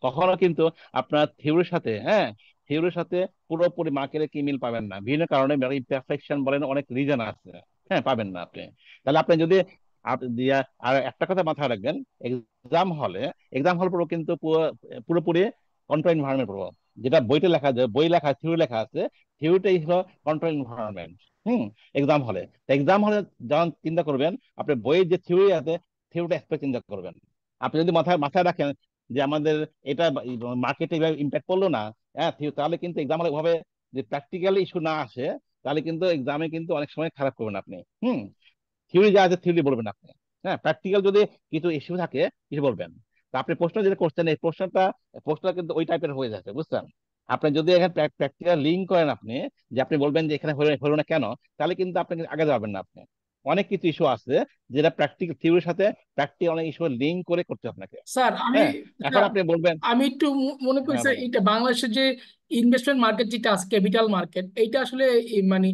কখনো কিন্তু আপনার থিওরির সাথে হ্যাঁ থিওরির সাথে পুরোপুরি মার্কেটে কি মিল পাবেন না বিভিন্ন কারণে ইমপারফেকশন বলেন অনেক রিজন আছে হ্যাঁ পাবেন না আপনি তাহলে আপনি যদি আর একটা কথা মাথায় রাখবেন এক্সাম হলে এক্সাম হল পুরো কিন্তু পুরোপুরি কন্ট্রোল এনভায়রনমেন্ট প্রভাব যেটা বইটা লেখা যায় বই লেখা থিওরি লেখা আছে থিওরিটাই হলো কন্ট্রোল এনভায়রনমেন্ট হুম এক্সাম হলে এক্সাম হলে যখন চিন্তা করবেন আপনি বইয়ের যে থিওরি আছে থিওরিটা স্পেক্ট চিন্তা করবেন আপনি যদি মাথায় মাথায় রাখেন যে আমাদের এটা মার্কেটে এভাবে ইম্প্যাক্ট করলো না হ্যাঁ তাহলে কিন্তু এক্সাম হলে ওভাবে যে প্র্যাকটিক্যালি ইস্যু না আসে তাহলে কিন্তু এক্সামে কিন্তু অনেক সময় খারাপ করবেন আপনি হুম থিওরি যা আছে থিওরি বলবেন আপনি হ্যাঁ প্র্যাকটিক্যাল যদি কিছু ইস্যু থাকে কিছু বলবেন তা আপনি প্রশ্ন যেটা করছেন এই প্রশ্নটা প্রশ্নটা কিন্তু ওই টাইপের হয়ে যাচ্ছে বুঝছেন আপনি যদি এখানে প্র্যাকটিক্যাল লিঙ্ক করেন আপনি যে আপনি বলবেন যে এখানে হলো না কেন তাহলে কিন্তু আপনি আগে যাবেন না আপনি অনেক কিছু ইস্যু আছে যেটা প্র্যাকটিক্যাল থিওরির সাথে প্র্যাকটিক্যাল অনেক ইস্যু লিঙ্ক করে করতে আপনাকে স্যার আমি হ্যাঁ, এখন আপনি বলবেন আমি একটু মনে করি হ্যাঁ, স্যার এটা বাংলাদেশের যে ইনভেস্টমেন্ট মার্কেট যেটা আছে ক্যাপিটাল মার্কেট এটা আসলে মানে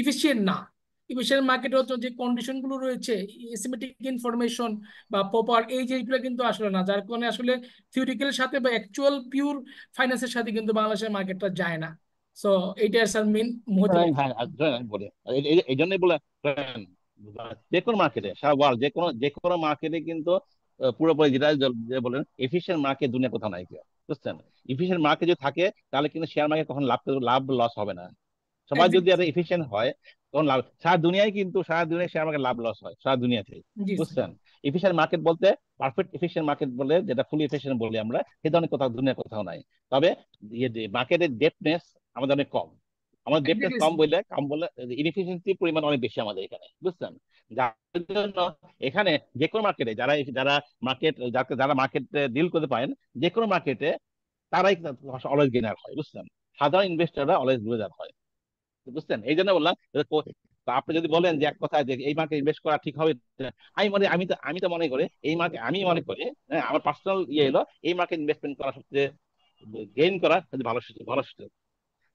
ইফিসিয়েন্ট হ্যাঁ। না ইকুয়েশন মার্কেটে হচ্ছে যে রয়েছে এসিমেটিক ইনফরমেশন বা প্রপার এই কিন্তু আসলে না যার কারণে আসলে থিওরিক্যাল সাথে বা অ্যাকচুয়াল পিওর ফাইন্যান্সের সাথে কিন্তু বাংলাদেশের মার্কেটটা যায় না সো এইটা স্যার মেন এই জন্যই বলে যে কোনো মার্কেটে সারা ওয়ার্ল্ড যে কোনো যে কোনো মার্কেটে কিন্তু পুরোপুরি যেটা যে বলেন এফিসিয়েন্ট মার্কেট দুনিয়া কোথাও নাই কেউ বুঝছেন এফিসিয়েন্ট মার্কেট যদি থাকে তাহলে কিন্তু শেয়ার মার্কেট কখন লাভ লাভ লস হবে না সবাই যদি এফিসিয়েন্ট হয় কোন লাভ সারা দুনিয়ায় কিন্তু সারা দুনিয়ায় শেয়ার মার্কেট লাভ লস হয় সারা দুনিয়াতে বুঝছেন এফিসিয়েন্ট মার্কেট বলতে পারফেক্ট এফিসিয়েন্ট মার্কেট বলে যেটা ফুলি এফিসিয়েন্ট বলি আমরা সে ধরনের কোথাও দুনিয়ার কোথাও নাই তবে মার্কেটের ইয়ে ডেপনেস আমাদের অনেক কম আমাদের ডেপনেস কম বললে কম বলে ইনএফিসিয়েন্সি পরিমাণ অনেক বেশি আমাদের এখানে বুঝছেন যার জন্য এখানে যে কোনো মার্কেটে যারা যারা মার্কেট যারা মার্কেটে ডিল করতে পারেন যে কোনো মার্কেটে তারাই অলওয়েজ গেনার হয় বুঝছেন সাধারণ ইনভেস্টররা অলওয়েজ লুজার হয় বুঝছেন এই জন্য বললাম আপনি যদি বলেন যে এক কথায় যে এই মার্কে ইনভেস্ট করা ঠিক হবে আমি মনে আমি তো আমি তো মনে করি এই মার্কে আমি মনে করি হ্যাঁ, আমার পার্সোনাল ইয়ে হলো এই মার্কে ইনভেস্টমেন্ট করা সবচেয়ে গেইন করা ভালো সুযোগ ভালো সুযোগ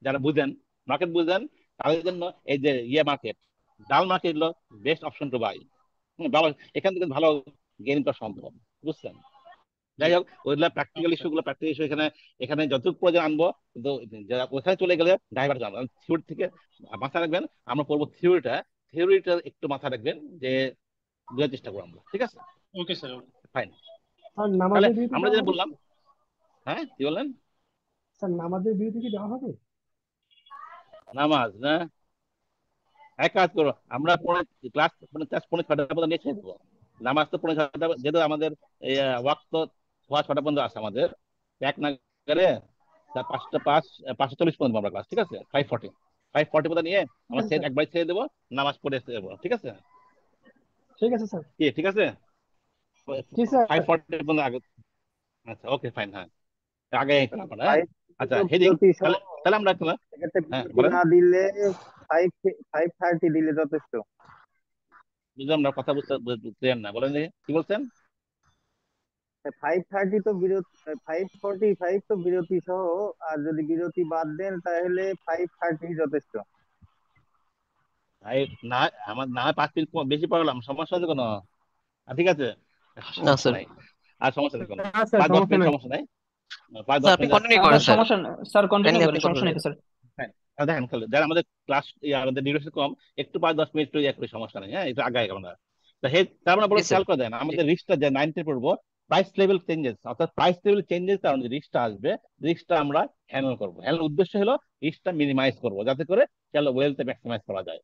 যারা বুঝেন মার্কেট বুঝেন তাদের জন্য এই যে ইয়ে মার্কেট ডাল মার্কেট হলো বেস্ট অপশন টু বাই ভালো এখান থেকে ভালো গেইন করা সম্ভব বুঝছেন যাই হোক ওইগুলো প্র্যাকটিক্যাল ইস্যুগুলো প্র্যাকটিক্যাল ইস্যু এখানে এখানে যতটুকু প্রয়োজন আনবো কিন্তু যারা ওখানে চলে গেলে ড্রাইভার জানবো থিওরি থেকে মাথায় রাখবেন আমরা পড়বো থিওরিটা থিওরিটা একটু মাথায় রাখবেন যে বোঝার চেষ্টা করবো আমরা ঠিক আছে ওকে স্যার ফাইন আমরা যেটা বললাম হ্যাঁ কি বললেন স্যার নামাজের কি হবে নামাজ না এক কাজ করো আমরা পরে ক্লাস মানে ক্লাস পনেরো ছয়টার মধ্যে নিয়ে ছেড়ে দেবো নামাজ তো পনেরো ছটা যেহেতু আমাদের ওয়াক্ত সোয়া ছটা পর্যন্ত আছে আমাদের এক নাগারে তার পাঁচটা পাঁচ পাঁচশো চল্লিশ পর্যন্ত আমরা ক্লাস ঠিক আছে ফাইভ ফর্টি ফাইভ ফর্টি পর্যন্ত নিয়ে আমরা সেট আচ্ছা। একবার ছেড়ে দেবো নামাজ পড়ে দেবো ঠিক আছে ঠিক আছে স্যার কি ঠিক আছে ফাইভ ফর্টি পর্যন্ত আগে আচ্ছা ওকে ফাইন হ্যাঁ আগে হ্যাঁ? আচ্ছা হেডিং তাহলে আমরা হ্যাঁ, না দিলে ফাইভ ফাইভ থার্টি দিলে যথেষ্ট বুঝলাম না কথা বুঝতে ক্লিয়ার না বলেন কি বলছেন ফাইভ থার্টি তো বিরতি ফাইভ ফর্টি ফাইভ তো বিরতি সহ আর যদি বিরতি বাদ দেন তাহলে ফাইভ থার্টি যথেষ্ট না আমার না পাঁচ মিনিট বেশি পড়লাম সমস্যা আছে কোনো ঠিক আছে আর সমস্যা নেই কোনো পাঁচ দশ মিনিট সমস্যা নাই পাঁচ দশ মিনিট সমস্যা নেই হ্যাঁ, আমাদের ক্লাস ইয়ে, কম একটু পাঁচ দশ মিনিট ইয়ে সমস্যা নেই হ্যাঁ একটু আগায় মানে করে দেন আমাদের রিস্কটা যে নাইনটি পড়বো প্রাইস লেভেল চেঞ্জেস অর্থাৎ প্রাইস লেভেল চেঞ্জেস কারণে যে রিস্কটা আসবে রিস্কটা আমরা হ্যান্ডেল করবো হ্যান্ডেল উদ্দেশ্য হলো রিস্কটা মিনিমাইজ করবো যাতে করে চলো ওয়েলথ ম্যাক্সিমাইজ করা যায়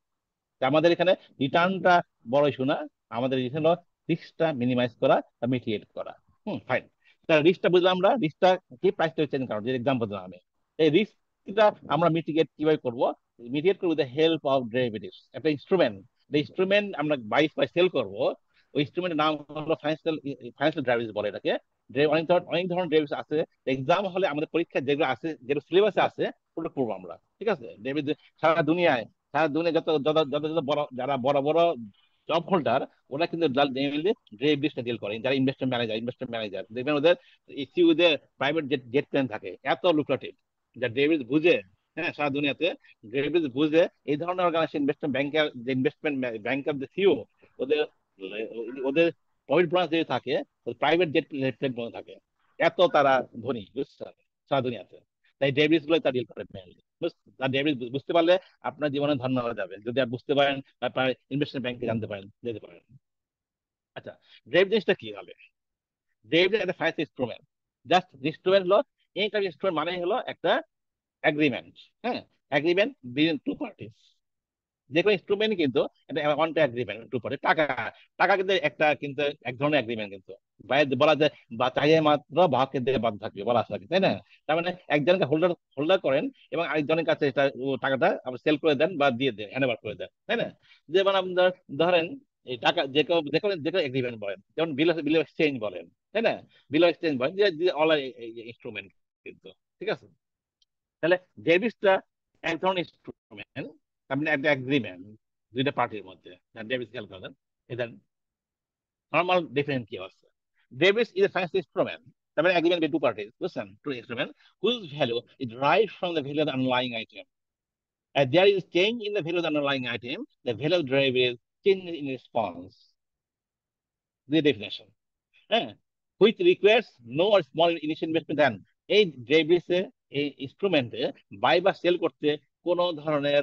আমাদের এখানে রিটার্নটা বড় শোনা আমাদের হলো রিস্কটা মিনিমাইজ করা বা মিটিগেট করা হুম ফাইন তাহলে রিস্কটা বুঝলাম আমরা রিস্কটা কি প্রাইস লেভেল চেঞ্জ কারণ যে এক্সাম্পল দিলাম আমি এই রিস্কটা আমরা মিটিগেট কিভাবে করব মিটিগেট করব with the help of derivatives একটা ইনস্ট্রুমেন্ট ইনস্ট্রুমেন্ট আমরা বাই বাই সেল করবো ওই ইনস্ট্রুমেন্টের নাম হলো ফাইন্যান্সিয়াল ড্রাইভিস বলে এটাকে ড্রাইভ অনেক ধরনের অনেক ধরনের ড্রাইভিস আছে এক্সাম হলে আমাদের পরীক্ষা যেগুলো আছে যেগুলো সিলেবাসে আছে ওটা পড়বো আমরা ঠিক আছে ড্রাইভিস সারা দুনিয়ায় সারা দুনিয়া যত যত যত বড় যারা বড় বড় জব হোল্ডার ওরা কিন্তু ডিল করেন যারা ইনভেস্টমেন্ট ম্যানেজার ইনভেস্টমেন্ট ম্যানেজার দেখবেন ওদের ইসিউদের প্রাইভেট জেট প্ল্যান থাকে এত লুক্রেটিভ যা ড্রেভিস বুঝে হ্যাঁ সারা দুনিয়াতে ড্রেভিস বুঝে এই ধরনের অর্গানাইজেশন ইনভেস্টমেন্ট ব্যাংকার যে ইনভেস্টমেন্ট ব্যাংকার যে সিও ওদের মানে ওদের যদি থাকে প্রাইভেট জেট প্লেন থাকে এত তারা ধনী সারা দুনিয়াতে তাই ডেভিস গুলো তার ডিল করে মেনলি তার ডেভিস বুঝতে পারলে আপনার জীবনে ধন্য হয়ে যাবে যদি আপনি বুঝতে পারেন আপনার ইনভেস্টমেন্ট ব্যাংকে জানতে পারেন যেতে পারেন আচ্ছা ডেভ জিনিসটা কি হবে ডেভ একটা ইনস্ট্রুমেন্ট জাস্ট ইনস্ট্রুমেন্ট হলো ইনকাম ইনস্ট্রুমেন্ট মানে হলো একটা এগ্রিমেন্ট হ্যাঁ এগ্রিমেন্ট বিটুইন টু পার্টিস যে কোনো ইনস্ট্রুমেন্ট কিন্তু এটা অ্যাগ্রিমেন্ট টু টাকা টাকা কিন্তু একটা কিন্তু এক ধরনের অ্যাগ্রিমেন্ট কিন্তু বলা যায় বা চাহিদা মাত্র ভাগকে দিয়ে বাদ থাকবে বলা আসা তাই না তার মানে একজনকে হোল্ডার হোল্ডার করেন এবং আরেকজনের কাছে এটা টাকাটা আপনি সেল করে দেন বা দিয়ে দেন হ্যান্ড করে দেন তাই না যেমন আপনার ধরেন এই টাকা যে কেউ যে কোনো যে কোনো এগ্রিমেন্ট বলেন যেমন বিল বিল এক্সচেঞ্জ বলেন তাই না বিল এক্সচেঞ্জ বলেন যে অনলাইন ইনস্ট্রুমেন্ট কিন্তু ঠিক আছে তাহলে ডেভিসটা এক ধরনের ইনস্ট্রুমেন্ট আপনি একটা এগ্রিমেন্ট দুইটা পার্টির মধ্যে ডেভিস খেয়াল করেন এটা নর্মাল কি আছে ডেভিস ইজ এ ফাইন্যান্স ইনস্ট্রুমেন্ট তারপরে অ্যাগ্রিমেন্ট বি টু পার্টিস বুঝছেন two instrument whose value is drive from the value underlying item there is change in the value of item, the value drive is changed in response. The definition. হ্যাঁ which requires no small initial investment than এই ডেব্রিসে এই ইনস্ট্রুমেন্টে by বা sell করতে কোনো ধরনের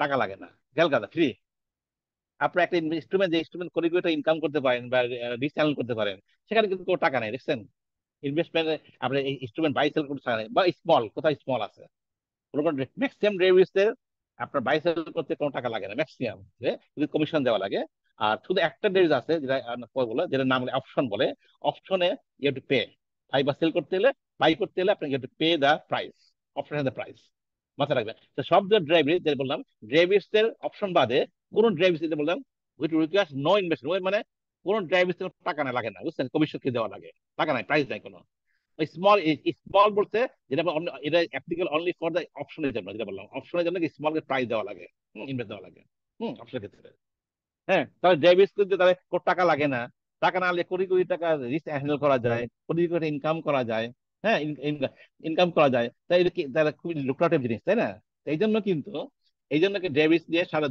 টাকা লাগে না গেল গাদা ফ্রি আপনার একটা ইনস্ট্রুমেন্ট যে ইনস্ট্রুমেন্ট করে গিয়ে ইনকাম করতে পারেন বা রিচ্যানেল করতে পারেন সেখানে কিন্তু কোনো টাকা নেই দেখছেন ইনভেস্টমেন্ট আপনি ইনস্ট্রুমেন্ট বাই সেল করতে পারেন বা স্মল কোথায় স্মল আছে ম্যাক্সিমাম ডেভিসের আপনার বাই সেল করতে কোনো টাকা লাগে না ম্যাক্সিমাম যদি কমিশন দেওয়া লাগে আর শুধু একটা ডেজ আছে যেটা বলে যেটা নাম অপশন বলে অপশনে ইউ টু পে বাই বা সেল করতে হলে বাই করতে হলে আপনাকে you to pay the price option the price মাথায় রাখবেন তো সব ড্রাইভিস যেটা বললাম ড্রাইভিস এর অপশন বাদে কোন ড্রাইভিস যেটা বললাম উইথ রিকোয়ার্স নো ইনভেস্টমেন্ট মানে কোন ড্রাইভিস টাকা না লাগে না বুঝছেন কমিশন কি দেওয়া লাগে টাকা নাই প্রাইস নাই কোনো স্মল স্মল বলতে যেটা এটা অ্যাপ্লিকেল অনলি ফর দ্য অপশনের জন্য যেটা বললাম অপশনের জন্য স্মল প্রাইস দেওয়া লাগে ইনভেস্ট দেওয়া লাগে হুম অপশনের ক্ষেত্রে হ্যাঁ তাহলে ড্রাইভিস কিন্তু তাহলে টাকা লাগে না টাকা না হলে কোটি কোটি টাকা রিস্ক হ্যান্ডেল করা যায় কোটি কোটি ইনকাম করা যায় হ্যাঁ ইনকাম করা যায় তাই এটা কি তারা খুবই লুক্রাটিভ জিনিস তাই না এই জন্য কিন্তু এই জন্য কি ডেভিস দিয়ে সারা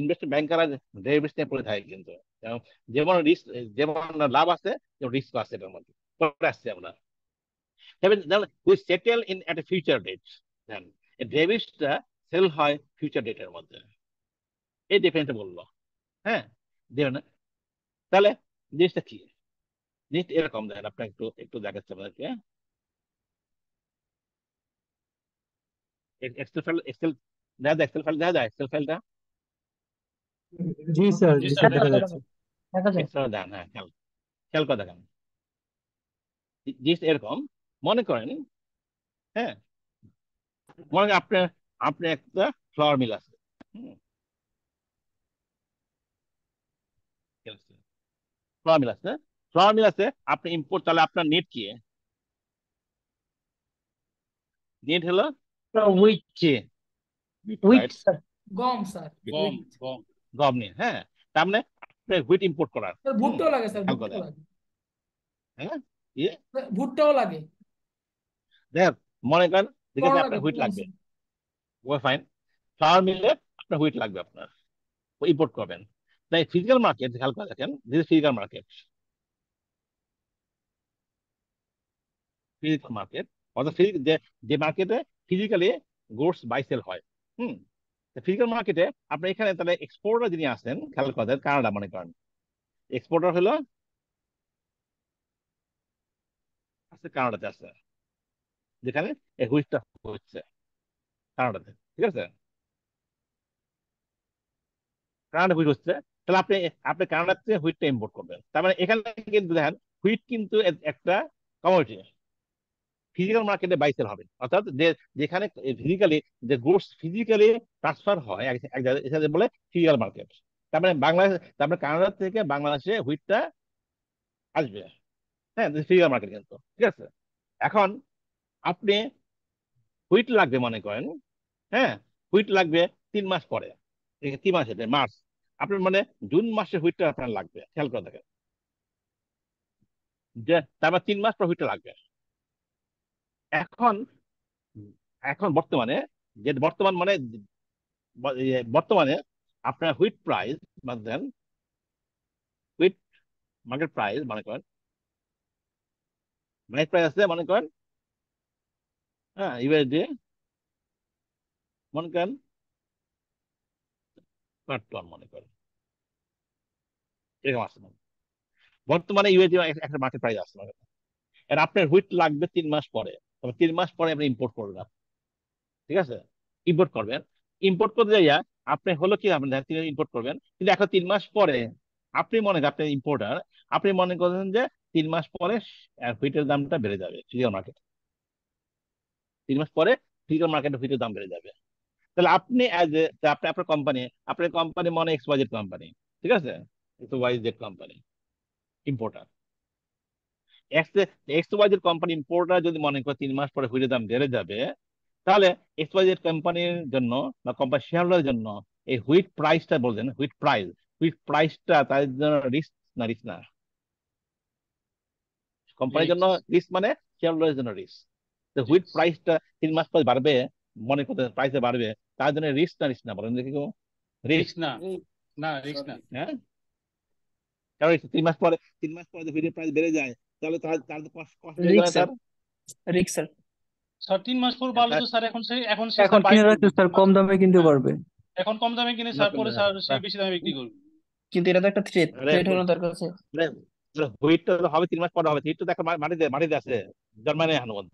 ইনভেস্ট ব্যাংকাররা ডেভিস নিয়ে পড়ে থাকে কিন্তু যেমন রিস্ক যেমন লাভ আছে তেমন রিস্ক আছে এটার মধ্যে পরে আসছে আমরা we settle in at a future date ডেভিসটা সেল হয় ফিউচার ডেটের মধ্যে এই ডিফারেন্সটা বললো হ্যাঁ তাহলে জিনিসটা কি জিনিসটা এরকম দেখেন আপনার একটু একটু দেখাচ্ছে আপনাদেরকে হ্যাঁ এক্সেল ফাইল এক্সেল দেখা যায় এক্সেল ফাইল দেখা যায় এক্সেল ফাইলটা জি স্যার জি স্যার দেখা যাচ্ছে মনে করেন হ্যাঁ? একটা মিল আছে মিল আছে ফ্লাওয়ার মিল আছে আপনি ইম্পোর্ট তাহলে আপনার নেট কি নেট হলো হ্যাঁ? ইয়ে? মিলে আপনার হুইট লাগবে আপনার ইম্পোর্ট করবেন তাই ফিজিক্যাল মার্কেট খেয়াল করে দেখেন ফিজিক্যাল মার্কেট ফিজিক্যাল মার্কেট অর্থাৎ যে মার্কেটে ফিজিক্যালি গুডস বাই সেল হয় হুম ফিজিক্যাল মার্কেটে আপনি এখানে তাহলে এক্সপোর্টার যিনি আছেন খেয়াল করা যায় কানাডা মনে করেন এক্সপোর্টার হলো আছে কানাডাতে আছে যেখানে হুইচটা হচ্ছে কানাডাতে ঠিক আছে কানাডা হুইট হচ্ছে তাহলে আপনি আপনি কানাডাতে হুইটটা ইম্পোর্ট করবেন তার মানে এখানে কিন্তু দেখেন হুইট কিন্তু একটা কমোডিটি ফিজিক্যাল মার্কেটে বাই সেল হবে অর্থাৎ যে যেখানে ফিজিক্যালি যে গুডস ফিজিক্যালি ট্রান্সফার হয় এক জায়গায় বলে ফিজিক্যাল মার্কেট তারপরে বাংলাদেশ তারপরে মানে কানাডা থেকে বাংলাদেশে হুইটটা আসবে হ্যাঁ ফিজিক্যাল মার্কেট কিন্তু ঠিক আছে এখন আপনি হুইট লাগবে মনে করেন হ্যাঁ হুইট লাগবে তিন মাস পরে তিন মাস এটা মার্চ আপনার মানে জুন মাসে হুইটটা আপনার লাগবে খেয়াল করে দেখেন যে তারপর তিন মাস পর হুইটটা লাগবে এখন এখন বর্তমানে যে বর্তমান মানে বর্তমানে আপনার হুইট প্রাইস মানে দেন হুইট মার্কেট প্রাইস মনে করেন মার্কেট প্রাইস আছে মনে করেন হ্যাঁ ইউএস ডি মনে করেন মনে করেন এরকম আসছে বর্তমানে ইউএসডি একটা মার্কেট প্রাইস আসছে আর আপনার হুইট লাগবে তিন মাস পরে তবে তিন মাস পরে আপনি ইম্পোর্ট করবেন ঠিক আছে ইম্পোর্ট করবেন ইম্পোর্ট করতে যাইয়া আপনি হলো কি আপনি ইম্পোর্ট করবেন কিন্তু এখন তিন মাস পরে আপনি মনে করেন আপনি ইম্পোর্টার আপনি মনে করছেন যে তিন মাস পরে হুইটের দামটা বেড়ে যাবে ফিজিক্যাল মার্কেট তিন মাস পরে ফিজিক্যাল মার্কেটে হুইটের দাম বেড়ে যাবে তাহলে আপনি অ্যাজ এ আপনি আপনার কোম্পানি আপনার কোম্পানি মনে এক্স ওয়াই জেড কোম্পানি ঠিক আছে X Y Z company importer এক্সওয়াইজের কোম্পানি ইম্পোর্টার যদি মনে করে তিন মাস পরে হুইলের দাম বেড়ে যাবে তাহলে এক্সওয়াইজের কোম্পানির জন্য বা কোম্পানি শেয়ার জন্য এই হুইট প্রাইসটা বলছেন হুইট প্রাইস হুইট প্রাইসটা তাদের জন্য রিস্ক না রিস্ক না কোম্পানির জন্য রিস্ক মানে শেয়ারহোল্ডারের জন্য রিস্ক হুইট প্রাইসটা তিন মাস পরে বাড়বে মনে করতে প্রাইসে বাড়বে তার জন্য রিস্ক না রিস্ক না বলেন দেখি রিস্ক না না রিস্ক না হ্যাঁ কারণ তিন মাস পরে তিন মাস পরে ভিডিও প্রাইস বেড়ে যায় তাহলে তার তার কষ্ট কষ্ট রিক স্যার স্যার তিন মাস পর ভালো তো স্যার এখন সেই এখন সে এখন কিনে রাখছে স্যার কম হ্যাঁ। দামে কিনতে পারবে এখন কম দামে কিনে স্যার পরে স্যার সে বেশি দামে বিক্রি করবে কিন্তু এটা তো একটা থ্রেট থ্রেট হলো তার কাছে হুইট তো হবে তিন মাস পরে হবে হুইট তো দেখো মাটিতে মাটিতে আছে জার্মানি হানুমন্ত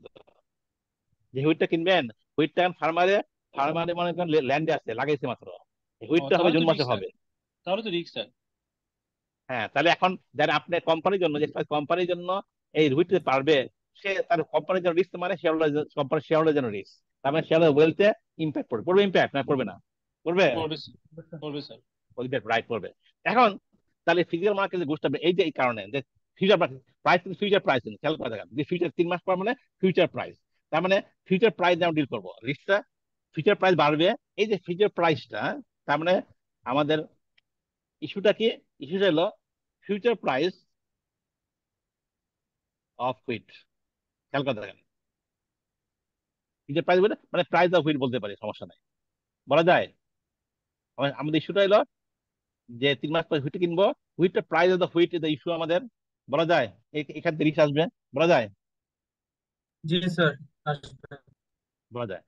যে হুইটটা কিনবেন হুইটটা এখন ফার্মারে ফার্মারে মানে ল্যান্ডে আছে লাগাইছে মাত্র হুইটটা হবে জুন মাসে হবে তাহলে তো রিক্স স্যার হ্যাঁ তাহলে এখন যারা আপনার কোম্পানির জন্য যে কোম্পানির জন্য এই রুইতে পারবে সে তার কোম্পানির জন্য রিস্ক মানে শেয়ার কোম্পানির শেয়ার জন্য রিস্ক তার মানে শেয়ার ওয়েলথে ইম্প্যাক্ট পড়বে পড়বে ইম্প্যাক্ট না করবে না করবে পড়বে স্যার রাইট পড়বে এখন তাহলে ফিজিক্যাল মার্কেট বুঝতে হবে এই যে এই কারণে যে ফিউচার প্রাইস ফিউচার প্রাইস খেয়াল করা দেখা যে ফিউচার তিন মাস পর মানে ফিউচার প্রাইস তার মানে ফিউচার প্রাইস আমরা ডিল করবো রিস্কটা ফিউচার প্রাইস বাড়বে এই যে ফিউচার প্রাইসটা তার মানে আমাদের ইস্যুটা কি ইস্যুটা হলো খেয়াল ফিউচার প্রাইস বলে মানে প্রাইস অফ হুইট বলতে পারি সমস্যা নাই বলা যায় আমাদের ইস্যুটা এলো যে তিন মাস পরে হুইট কিনবো হুইটের price of the wheat the issue আমাদের বলা যায় এখান থেকে রিস আসবে বলা যায় জি স্যার বলা যায়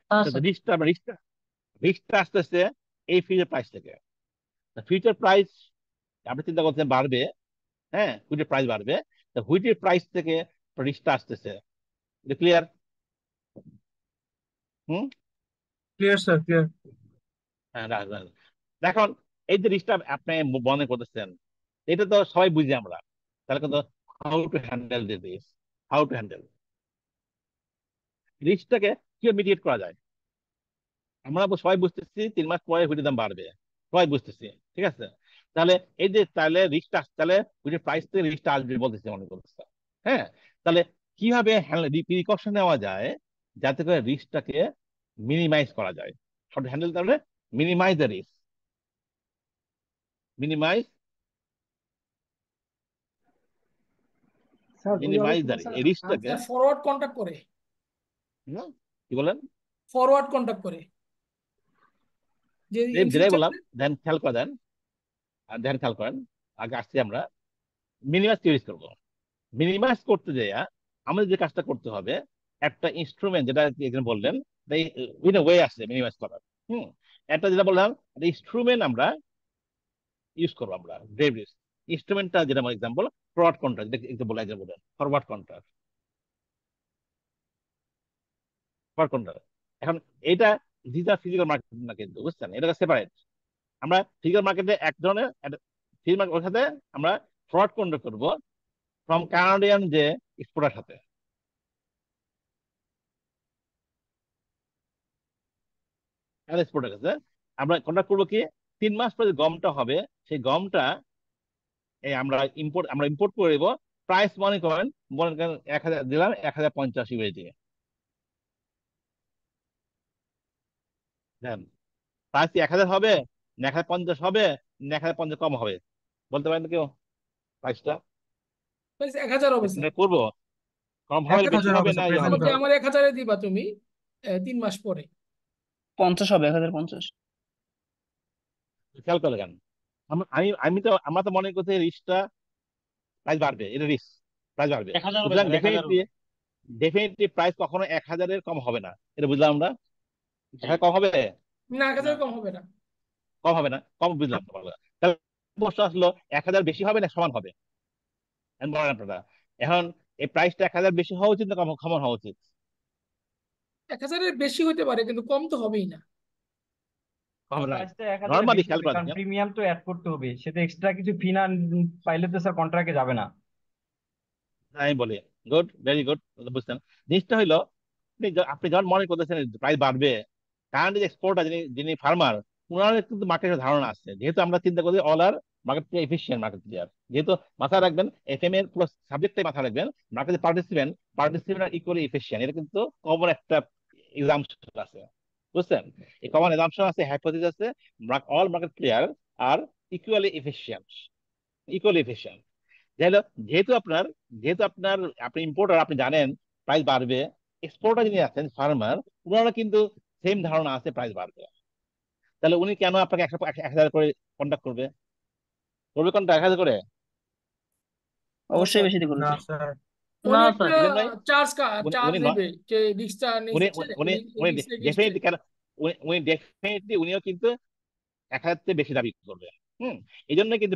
রিক্সটা রিক্সটা রিক্সটা আসতেছে এই ফিউচার প্রাইস থেকে ফিউচার প্রাইস আপনি চিন্তা করছেন বাড়বে হ্যাঁ হুইটের প্রাইস বাড়বে হুইটের প্রাইস থেকে রিস্টা আসতেছে clear hmm clear sir clear হ্যাঁ দেখুন এই যে আপনি করতেছেন এটা তো সবাই বুঝি আমরা তাহলে কিন্তু how to handle this how to handle রিস্কটাকে মিডিয়েট করা যায় আমরা সবাই বুঝতেছি তিন মাস পরে হুইটের দাম বাড়বে সবাই বুঝতেছি ঠিক আছে তাহলে এই যে তাহলে রিস্কটা তাহলে ওই যে প্রাইস থেকে রিস্কটা আসবে বলতেছি মনে করতেছে হ্যাঁ তাহলে কিভাবে প্রিকশন নেওয়া যায় যাতে করে রিস্কটাকে মিনিমাইজ করা যায় শর্ট হ্যান্ডেল তাহলে minimise the risk minimise minimise the risk রিস্কটাকে ফরওয়ার্ড কন্টাক্ট করে না কি বলেন ফরওয়ার্ড কন্টাক্ট করে যে যেটাই বললাম দেন খেয়াল করে দেন ধ্যান খেয়াল করেন আগে আসছি আমরা মিনিমাইজ ইউজ করব মিনিমাইজ করতে যে আমাদের যে কাজটা করতে হবে একটা ইনস্ট্রুমেন্ট যেটা এখানে বললেন উইন ওয়ে আছে মিনিমাইজ করার হুম একটা যেটা বললাম ইনস্ট্রুমেন্ট আমরা ইউজ করবো আমরা ড্রেভ ইউজ ইনস্ট্রুমেন্টটা যেটা আমার এক্সাম্পল ফরওয়ার্ড কন্ট্রাক্ট যেটা বলে একজন বলেন ফরওয়ার্ড কন্ট্রাক্ট ফরওয়ার্ড কন্ট্রাক্ট এখন এটা ডিজিটাল ফিজিক্যাল মার্কেট না কিন্তু বুঝছেন এটা সেপারেট আমরা ফিগার মার্কেটে এক ধরনের ফিগার মার্কেট ওর সাথে আমরা ফ্রড কন্ডাক্ট করবো ফ্রম কানাডিয়ান যে এক্সপোর্টার সাথে কাছে আমরা কন্ট্রাক্ট করবো কি তিন মাস পরে যে গমটা হবে সেই গমটা এই আমরা ইম্পোর্ট আমরা ইম্পোর্ট করে দেবো প্রাইস মনে করেন মনে করেন এক হাজার দিলাম এক হাজার পঞ্চাশ ইউএসডি দেন প্রাইস এক হাজার হবে নেখায় পঞ্চাশ হবে নেখায় পঞ্চাশ কম হবে বলতে পারেন কেউ প্রাইসটা এক হাজার হবে করবো কম হবে বেশি হবে না আমার এক হাজারে দিবা তুমি তিন মাস পরে পঞ্চাশ হবে এক হাজার পঞ্চাশ খেয়াল কেন আমি আমি তো আমরা তো মনে করছি রিস্কটা প্রাইস বাড়বে এটা রিস্ক প্রাইস বাড়বে ডেফিনেটলি ডেফিনেটলি প্রাইস কখনো এক হাজারের কম হবে না এটা বুঝলাম আমরা কম হবে না এক হাজার কম হবে না কম হবে না কম বুঝলাম ভালো হ্যাঁ। তাহলে প্রশ্ন আসলো এক হাজার বেশি হবে না সমান হবে এখন এই প্রাইসটা এক হাজার বেশি হওয়া উচিত না কম হওয়া উচিত এক হাজারের বেশি হতে পারে কিন্তু কম তো হবেই না প্রিমিয়াম তো অ্যাড করতে হবে সেটা এক্সট্রা কিছু কন্ট্রাক্টে যাবে না আমি বলি গুড গুড জিনিসটা হইলো আপনি যখন মনে করতেছেন প্রাইস বাড়বে কারেন্ট যিনি ফার্মার পুনরায় কিন্তু মার্কেটের ধারণা আছে যেহেতু আমরা চিন্তা করি all are market efficient market player যেহেতু মাথায় রাখবেন এফ এম এর পুরো সাবজেক্টটাই মাথায় রাখবেন market participant participant are equally efficient এটা কিন্তু কমন একটা এক্সাম্পশন আছে বুঝছেন এই কমন এক্সাম্পশন আছে হাইপোথিস আছে all market player are equally efficient equally efficient যেহেতু আপনার যেহেতু আপনার আপনি ইম্পোর্টার আপনি জানেন প্রাইস বাড়বে এক্সপোর্টার যিনি আছেন ফার্মার ওনারা কিন্তু সেম ধারণা আছে প্রাইস বাড়বে তাহলে উনি কেন আপনাকে একশো এক হাজার করে কন্ট্যাক্ট করবে করবে কন্ট্যাক্ট এক হাজার করে অবশ্যই বেশি দিয়ে করবে থেকে বেশি দাবি এই কিন্তু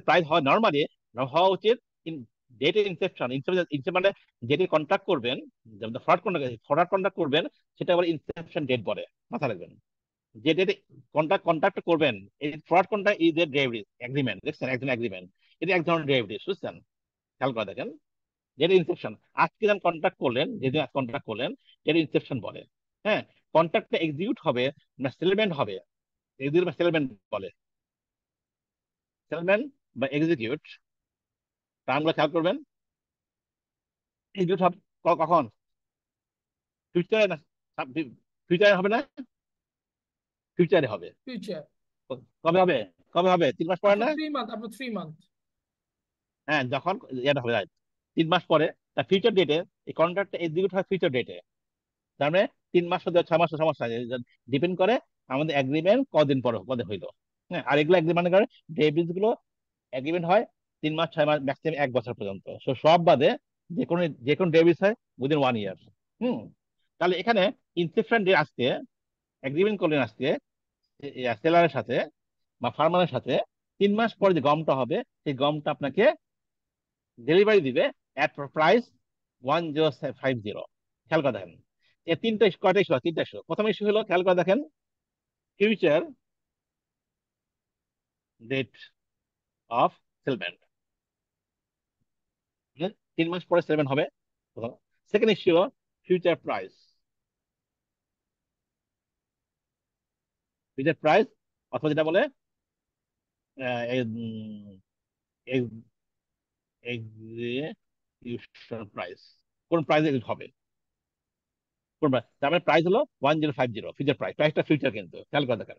নর্মালি হওয়া উচিত ইনসেপশন মানে যেটি কন্ট্রাক্ট করবেন যেমন ফ্রড করবেন সেটা আবার ইনসেপশন ডেট বলে মাথা রাখবেন যে ডেটে কন্ট্রাক্ট কন্ট্রাক্ট করবেন এই ফ্রড কন্ট্রাক্ট ইজ এ ডেভিড এগ্রিমেন্ট দেখছেন একজন এগ্রিমেন্ট এটা এক ধরনের ডেভিড বুঝছেন খেয়াল করে দেখেন যেটা ইনসেপশন আজকে যেন কন্ট্রাক্ট করলেন যেদিন আজ কন্ট্রাক্ট করলেন যেটা ইনসেপশন বলে হ্যাঁ কন্ট্রাক্টটা এক্সিকিউট হবে না সেটেলমেন্ট হবে এক্সিকিউট বা সেটেলমেন্ট বলে সেটেলমেন্ট বা এক্সিকিউট টার্মগুলো খেয়াল করবেন এক্সিকিউট হবে কখন ফিউচারে না ফিউচারে হবে না ফিউচারে হবে কবে হবে কবে হবে তিন মাস পরে আচ্ছা, না থ্রি মান্থ আপনার থ্রি মান্থ হ্যাঁ যখন এটা হবে তিন মাস পরে তার ফিউচার ডেটে এই কন্ট্রাক্টটা এক্সিকিউট হয় ফিউচার ডেটে তার মানে তিন মাস হতে ছয় মাস সমস্যা আছে ডিপেন্ড করে আমাদের এগ্রিমেন্ট কদিন পরে কদিন হইলো হ্যাঁ আর এগুলো এগ্রিমেন্ট করে ডেভিস গুলো এগ্রিমেন্ট হয় তিন মাস ছয় মাস ম্যাক্সিমাম এক বছর পর্যন্ত সো সব বাদে যে কোনো যে কোনো ডেভিস হয় উইদিন ওয়ান ইয়ার হুম তাহলে এখানে ইনসেপশন ডে আজকে এগ্রিমেন্ট করলেন আজকে সেলারের সাথে বা ফার্মারের সাথে তিন মাস পরে যে গমটা হবে সেই গমটা আপনাকে ডেলিভারি দিবে at price one zero five zero খেয়াল করে দেখেন এই তিনটা কয়টা ইস্যু তিনটা ইস্যু প্রথম ইস্যু হলো খেয়াল করে দেখেন ফিউচার ডেট অফ সেলমেন্ট তিন মাস পরে সেলমেন্ট হবে সেকেন্ড ইস্যু ফিউচার প্রাইস ফ্রিজের প্রাইস অথবা যেটা বলে প্রাইস কোন প্রাইস হবে কোন প্রাইস মানে হলো one zero five zero future price প্রাইসটা ফিউচার কিন্তু খেয়াল করে দেখেন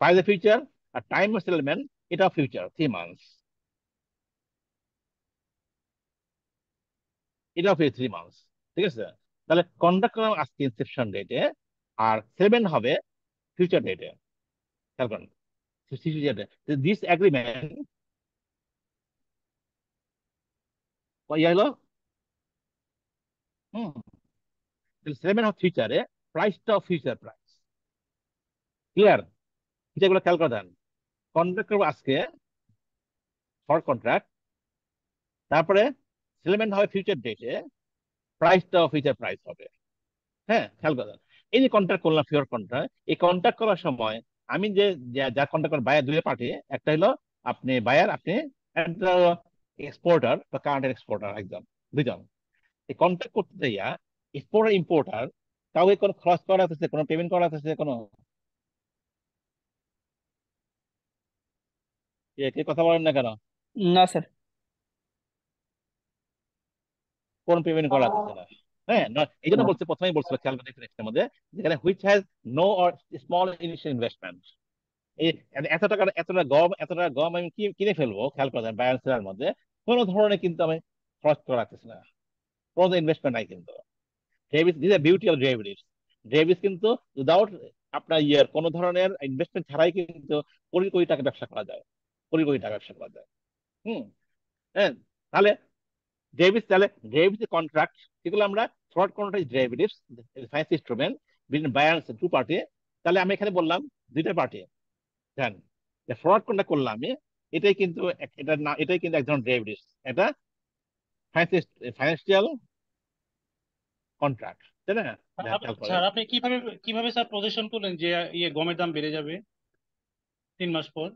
price a future are time of settlement এটা ফিউচার থ্রি মান্থস এটা হবে থ্রি মান্থস ঠিক আছে তাহলে কন্ট্রাক্ট আজকে ইনসেপশন ডেটে আর সেভেন হবে future data. This agreement. What হলো হুম সেভেন অফ ফিউচারে প্রাইসটা অফ ফিউচার প্রাইস ক্লিয়ার ফিচারগুলো খেয়াল করে দেন কন্ট্রাক্ট আজকে শর্ট কন্ট্রাক্ট তারপরে সেলমেন্ট হবে ফিউচার ডেটে প্রাইসটা ফিউচার প্রাইস হবে হ্যাঁ খেয়াল করে দেন এই যে কন্ট্রাক্ট করলাম ফিওর কন্ট্রাক্ট এই কন্ট্রাক্ট করার সময় আমি যে যা কন্ট্রাক্ট করেন বায়ার দুই পার্টি একটা হলো আপনি বায়ার আপনি এক্সপোর্টার বা কারেন্ট এক্সপোর্টার একজন দুজন এই কন্ট্রাক্ট করতে যাইয়া এক্সপোর্টার ইম্পোর্টার কাউকে কোনো খরচ করা হচ্ছে কোনো পেমেন্ট করা হচ্ছে কোনো কথা বলেন না কেন না স্যার কোন পেমেন্ট করা হচ্ছে না হ্যাঁ, হ্যাঁ। এই জন্য ইনভেস্টমেন্ট এতটা গম এতটা গম কিনে ফেলবো খেয়াল মধ্যে ধরনের কিন্তু আমি খরচ না ইনভেস্টমেন্ট নাই কিন্তু বিউটি অফ ডেভিস ডেভিস কিন্তু উইদাউট আপনার ইয়ার কোনো ধরনের ইনভেস্টমেন্ট ছাড়াই কিন্তু কোটি কোটি টাকা ব্যবসা করা যায় কোটি কোটি টাকা ব্যবসা করা যায় হুম হ্যাঁ তাহলে derivatives তাহলে derivatives কন্ট্রাক্ট সেগুলো আমরা forward contract derivatives finance instrument between buyers two party তাহলে আমি এখানে বললাম দুইটা পার্টি দেন ফ্রড কন্ট্রাক্ট করলাম আমি এটাই কিন্তু এটা না এটাই কিন্তু এক ধরনের ডেরিভেটিভস এটা ফাইন্যান্সিয়াল কন্ট্রাক্ট তাই না আচ্ছা, স্যার আপনি কিভাবে কিভাবে স্যার পজিশন করলেন যে ইয়ে গমের দাম বেড়ে যাবে তিন মাস পর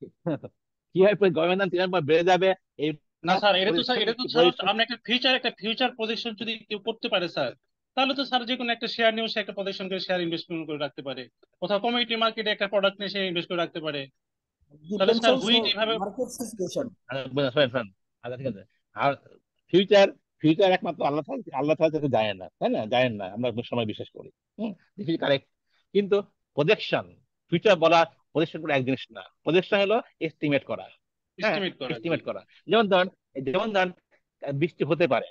গভর্নমেন্ট বেড়ে যাবে এই না স্যার এটা তো স্যার এটা তো স্যার আমরা একটা ফিউচার একটা ফিউচার পজিশন যদি কেউ করতে পারে স্যার তাহলে তো স্যার যে কোনো একটা শেয়ার সে একটা পজিশন করে শেয়ার ইনভেস্টমেন্ট করে রাখতে পারে কোথাও কমিউনিটি মার্কেটে একটা প্রোডাক্ট নিয়ে সে ইনভেস্ট করে রাখতে পারে তাহলে স্যার এইভাবে আচ্ছা, মার্কেট সিচুয়েশন আচ্ছা ঠিক আছে আর ফিউচার ফিউচার একমাত্র আল্লাহ আল্লাহ তাআলা জানেন না তাই না জানেন না আমরা সময় বিশ্বাস করি হুম কারেক্ট কিন্তু প্রজেকশন ফিউচার বলা প্রজেকশন করা এক জিনিস না প্রজেকশন হলো এস্টিমেট করা এস্টিমেট হ্যাঁ, করা যেমন ধরেন যেমন ধরেন বৃষ্টি হতে পারে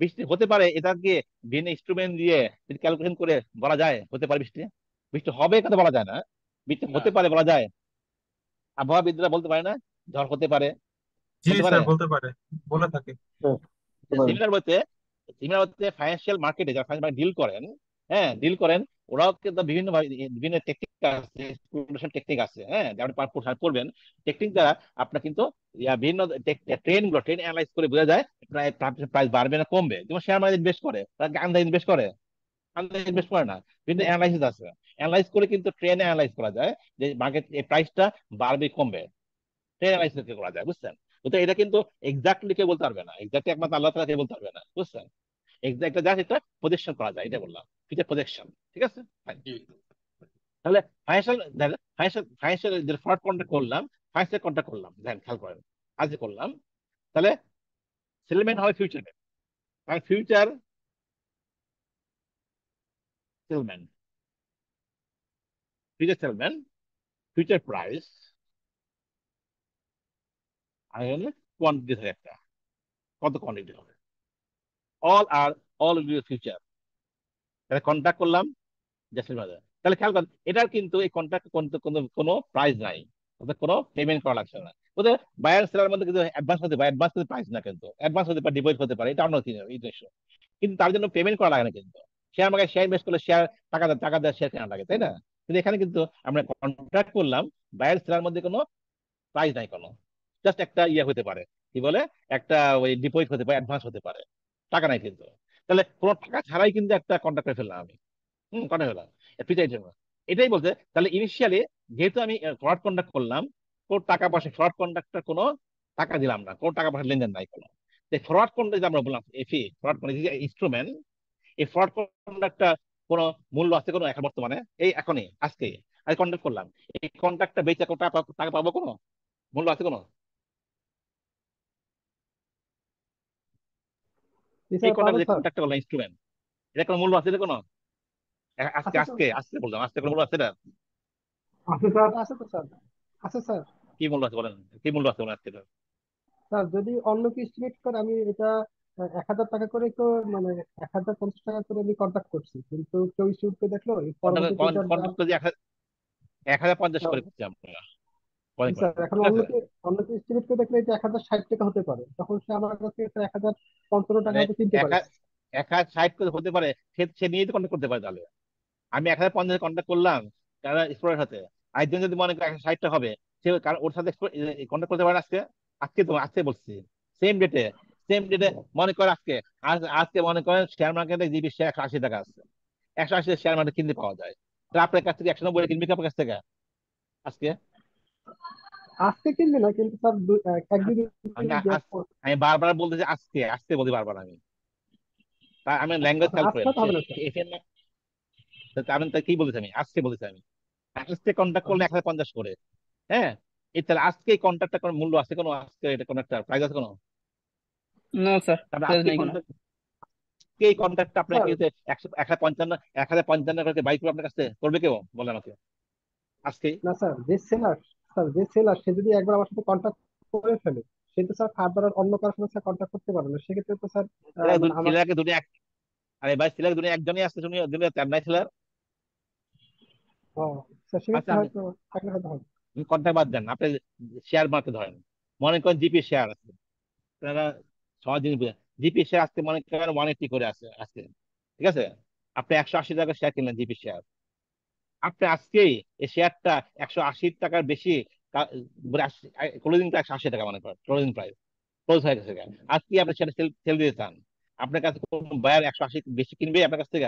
বৃষ্টি হতে পারে এটাকে ভিন্ন ইনস্ট্রুমেন্ট দিয়ে যদি ক্যালকুলেশন করে বলা যায় হতে পারে বৃষ্টি বৃষ্টি হবে কথা বলা যায় না বৃষ্টি হতে পারে বলা যায় আবহাওয়াবিদরা বলতে পারে না ঝড় হতে পারে বলতে পারে বলে থাকে সিমিলার বলতে সিমিলার বলতে ফাইন্যান্সিয়াল মার্কেটে যারা ফাইন্যান্স ডিল করেন হ্যাঁ ডিল করেন ওরাও বিভিন্ন বিভিন্ন টেকনিক আছে টেকনিক আছে হ্যাঁ টেকনিক দ্বারা আপনার কিন্তু বিভিন্ন ট্রেন গুলো ট্রেন অ্যানালাইজ করে বোঝা যায় প্রায় প্রাইস বাড়বে না কমবে যেমন শেয়ার মার্কেট ইনভেস্ট করে আন্দাজ ইনভেস্ট করে ইনভেস্ট করে না বিভিন্ন অ্যানালাইসিস আছে অ্যানালাইজ করে কিন্তু ট্রেন অ্যানালাইজ করা যায় যে মার্কেট এই প্রাইসটা বাড়বে কমবে ট্রেন অ্যানালাইসিস করা যায় বুঝছেন এটা কিন্তু এক্স্যাক্টলি কে বলতে পারবে না এক্স্যাক্টলি একমাত্র আল্লাহ তালা কে বলতে পারবে না বুঝছেন জাস্ট এটা প্রজেকশন করা যায় এটা বললাম ফিউচার প্রজেকশন ঠিক আছে তাহলে ফাইন্যান্সিয়াল ফাইন্যান্সিয়াল ফাইন্যান্সিয়াল যে ফ্রড কন্ট্রাক্ট করলাম ফাইন্যান্সিয়াল কন্ট্রাক্ট করলাম দেখেন খেয়াল করেন আজকে করলাম তাহলে হবে ফিউচারে কারণ future settlement future settlement future price আর কোয়ান্টিটি থাকে একটা কত কোয়ান্টিটি হবে all are all in your future তাহলে কন্ট্যাক্ট করলাম জাসমিন বাজার তাহলে খেয়াল করেন এটার কিন্তু এই কন্ট্রাক্ট কোনো কোনো প্রাইস নাই ওদের কোনো পেমেন্ট করা লাগছে না ওদের বায়ার সেলার মধ্যে কিন্তু অ্যাডভান্স হতে পারে অ্যাডভান্স হতে প্রাইস না কিন্তু অ্যাডভান্স হতে পারে ডিপোজিট হতে পারে এটা অন্য উদ্দেশ্য কিন্তু তার জন্য পেমেন্ট করা লাগে না কিন্তু শেয়ার আমাকে শেয়ার ইনভেস্ট করলে শেয়ার টাকা দেয় টাকা দেওয়া শেয়ার কেনা লাগে তাই না কিন্তু এখানে কিন্তু আমরা কন্ট্রাক্ট করলাম বায়ার সেলার মধ্যে কোনো প্রাইস নাই কোনো জাস্ট একটা ইয়ে হতে পারে কি বলে একটা ওই ডিপোজিট হতে পারে অ্যাডভান্স হতে পারে টাকা নাই কিন্তু তাহলে কোনো টাকা ছাড়াই কিন্তু একটা কন্ট্রাক্ট ফেললাম আমি হম কন্ট্রাক্ট ফেললাম ফিচার জন্য এটাই বলতে তাহলে ইনিশিয়ালি যেহেতু আমি ফ্রড কন্ডাক্ট করলাম কোন টাকা পয়সা ফ্রড কন্ডাক্টটা কোনো টাকা দিলাম না কোন টাকা পয়সা লেনদেন নাই করলাম তাই ফ্রড কন্ডাক্ট আমরা বললাম এফি ফ্রড কন্ডাক্ট ইনস্ট্রুমেন্ট এই ফ্রড কন্ডাক্টটা কোন মূল্য আছে কোনো এখন বর্তমানে এই এখনই আজকে আজ কন্ট্যাক্ট করলাম এই কন্ট্যাক্টটা বেচে টাকা টাকা পাবো কোনো মূল্য আছে কোনো স্যার যদি অন্য কি এস্টিমেট করে আমি এটা এক হাজার টাকা করে তো মানে এক হাজার পঞ্চাশ টাকা করে আমি কন্ট্যাক্ট করছি কিন্তু কেউ ইস্যু দেখলো এক হাজার পঞ্চাশ করে করছি আমরা এখন অন্যকে অন্যকে এস্টিমেট করে দেখলে এটা এক হাজার ষাট টাকা হতে পারে তখন সে আমার কাছে এক হাজার পঞ্চান্ন টাকা মানে কিনতে পারে এক হাজার ষাট হতে পারে সে কন্ট্যাক্ট করতে পারে তাহলে আমি এক হাজার পঞ্চাশ কন্ট্যাক্ট করলাম সাথে আরেকজন যদি মনে করে একশো ষাটটা হবে সে কারণ ওর সাথে কন্ট্যাক্ট করতে পারে আজকে আজকে তো আজকে বলছি সেম ডেটে সেম ডেটে মনে করে আজকে আজকে মনে করেন শেয়ার মার্কেটে জিবি শেয়ার একশো আশি টাকা আছে একশো আশি শেয়ার মার্কেট কিনতে পাওয়া যায় আপনার কাছ থেকে একশো নব্বই কিনবে আপনার কাছ থেকে আজকে আজকে কিনবে না কিন্তু স্যার আমি বারবার বলতে যে আজকে আজকে বলি বারবার আমি তাই আমি আচ্ছা, ল্যাঙ্গুয়েজ আমি কি বলেছি আমি আজকে বলেছি আমি আজকে কন্ট্যাক্ট করলে আচ্ছা। এক করে হ্যাঁ আজকে এই কন্ট্রাক্টটা মূল্য আছে কোনো আজকে এটা কোনো একটা প্রাইস আছে কোনো না স্যার আজকে এই কন্ট্রাক্টটা আপনাকে এক হাজার পঞ্চান্ন এক হাজার পঞ্চান্ন করে বাই করে আপনার কাছে করবে কেউ বলে আমাকে আজকে না স্যার যে স্যার যে সেলার সে যদি একবার আমার সাথে কন্ট্যাক্ট করে ফেলে সে তো স্যার ফার্দার অন্য কারোর সাথে স্যার কন্ট্যাক্ট করতে পারবে না সেক্ষেত্রে তো স্যার সেলারকে দুনিয়া আরে ভাই একজনই আসছে তার নাই ও স্যার সেক্ষেত্রে আচ্ছা, হয়তো থাকলে হয়তো হবে কন্ট্যাক্ট বাদ দেন আপনি শেয়ার মার্কেট ধরেন মনে করেন জিপি শেয়ার আছে তারা ছয় জিপি শেয়ার আজকে মনে করেন ওয়ান এইটি করে আছে আজকে ঠিক আছে আপনি একশো আশি টাকা শেয়ার কিনলেন জিপি শেয়ার আপনি আজকে এই শেয়ারটা একশো আশি টাকার বেশি ক্লোজিং প্রাইস একশো আশি টাকা মনে করেন ক্লোজিং প্রাইস ক্লোজ হয়ে গেছে আজকে আপনি সেটা সেল সেল দিতে চান আপনার কাছে কোন বায়ার একশো আশি বেশি কিনবে আপনার কাছ থেকে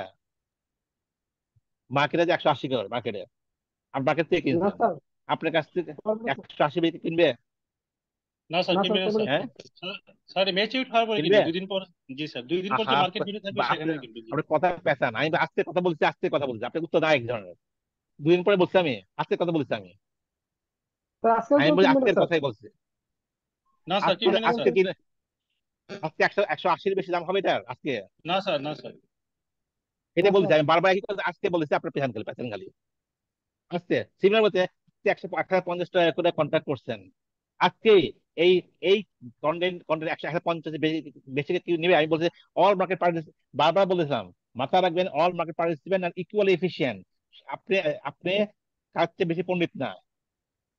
মার্কেটে যে একশো আশি করে মার্কেটে আপনার কাছ থেকে কিনবে আপনার কাছ থেকে একশো আশি বেশি কিনবে না স্যার কিনবে না হ্যাঁ? আপনি কথা পেঁচান আমি আজকে কথা বলছি আজকে কথা বলছি আপনি উত্তর দেয় এক ধরনের দুদিন পরে বলছি আমি আজকে কথা বলছি আমি আমি বলি আজকের কথাই বলছি না স্যার কি আজকে কি আজকে একশো একশো আশির বেশি দাম হবে এটার আজকে না স্যার না স্যার এটা বলছি আমি বারবার একই কথা আজকে বলেছি আপনার পেছন খালি পেছন খালি আজকে সিমিলার বলতে একশো আঠারো পঞ্চাশ টাকা করে কন্ট্রাক্ট করছেন আজকে এই এই কন্টেন্ট কন্টেন্ট একশো একশো পঞ্চাশ বেশি নেবে আমি বলছি অল মার্কেট পার্টিস বারবার বলেছিলাম মাথা রাখবেন all market participant are equally efficient আপনি আপনি তার চেয়ে বেশি পণ্ডিত না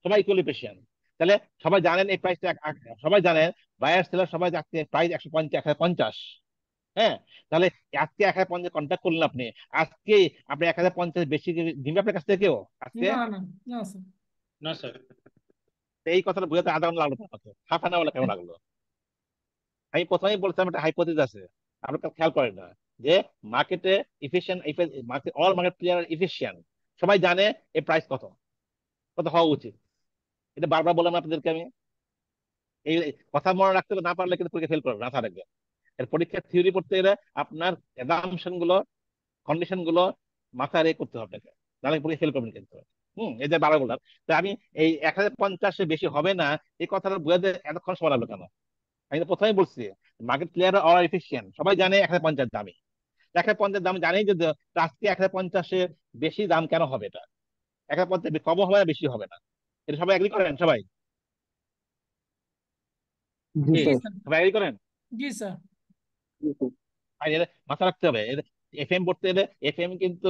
সবাই ইকুয়ালি পেশেন্ট তাহলে সবাই জানেন এই প্রাইসটা সবাই জানেন বায়ার সেলার সবাই যাচ্ছে প্রাইস একশো পঞ্চাশ এক পঞ্চাশ হ্যাঁ তাহলে আজকে এক হাজার পঞ্চাশ কন্ট্যাক্ট করলেন আপনি আজকে আপনি এক হাজার পঞ্চাশ বেশি দিবে আপনার কাছ থেকে কেউ আজকে এই কথাটা বুঝাতে আধা ঘন্টা লাগলো আমাকে হাফ অ্যান আওয়ার কেমন লাগলো আমি প্রথমেই বলছিলাম একটা হাইপোথিস আছে আপনার খেয়াল করেন না যে মার্কেটে efficient all market player efficient সবাই জানে এই প্রাইস কত কত হওয়া উচিত এটা বারবার বললাম আপনাদেরকে আমি এই কথা মনে রাখতে না পারলে কিন্তু পরীক্ষা ফেল করবে মাথা রাখবে এর পরীক্ষার থিওরি পড়তে গেলে আপনার অ্যাজামশন গুলো কন্ডিশন গুলো মাথা রে করতে হবে আপনাকে নাহলে পরীক্ষা ফেল করবেন কিন্তু হম এই যে বারবার বললাম তো আমি এই এক হাজার পঞ্চাশে বেশি হবে না এই কথাটা বোঝাতে এতক্ষণ সময় লাগলো কেন আমি তো প্রথমেই বলছি মার্কেট প্লেয়ার অল এফিসিয়েন্ট সবাই জানে এক হাজার পঞ্চাশ দামি এক হাজার পঞ্চাশ দাম জানি যে আজকে এক হাজার পঞ্চাশে বেশি দাম কেন হবে এটা এক হাজার পঞ্চাশ কমও হবে বেশি হবে না এটা সবাই এগ্রি করেন সবাই সবাই করেন রাখতে হবে গেলে কিন্তু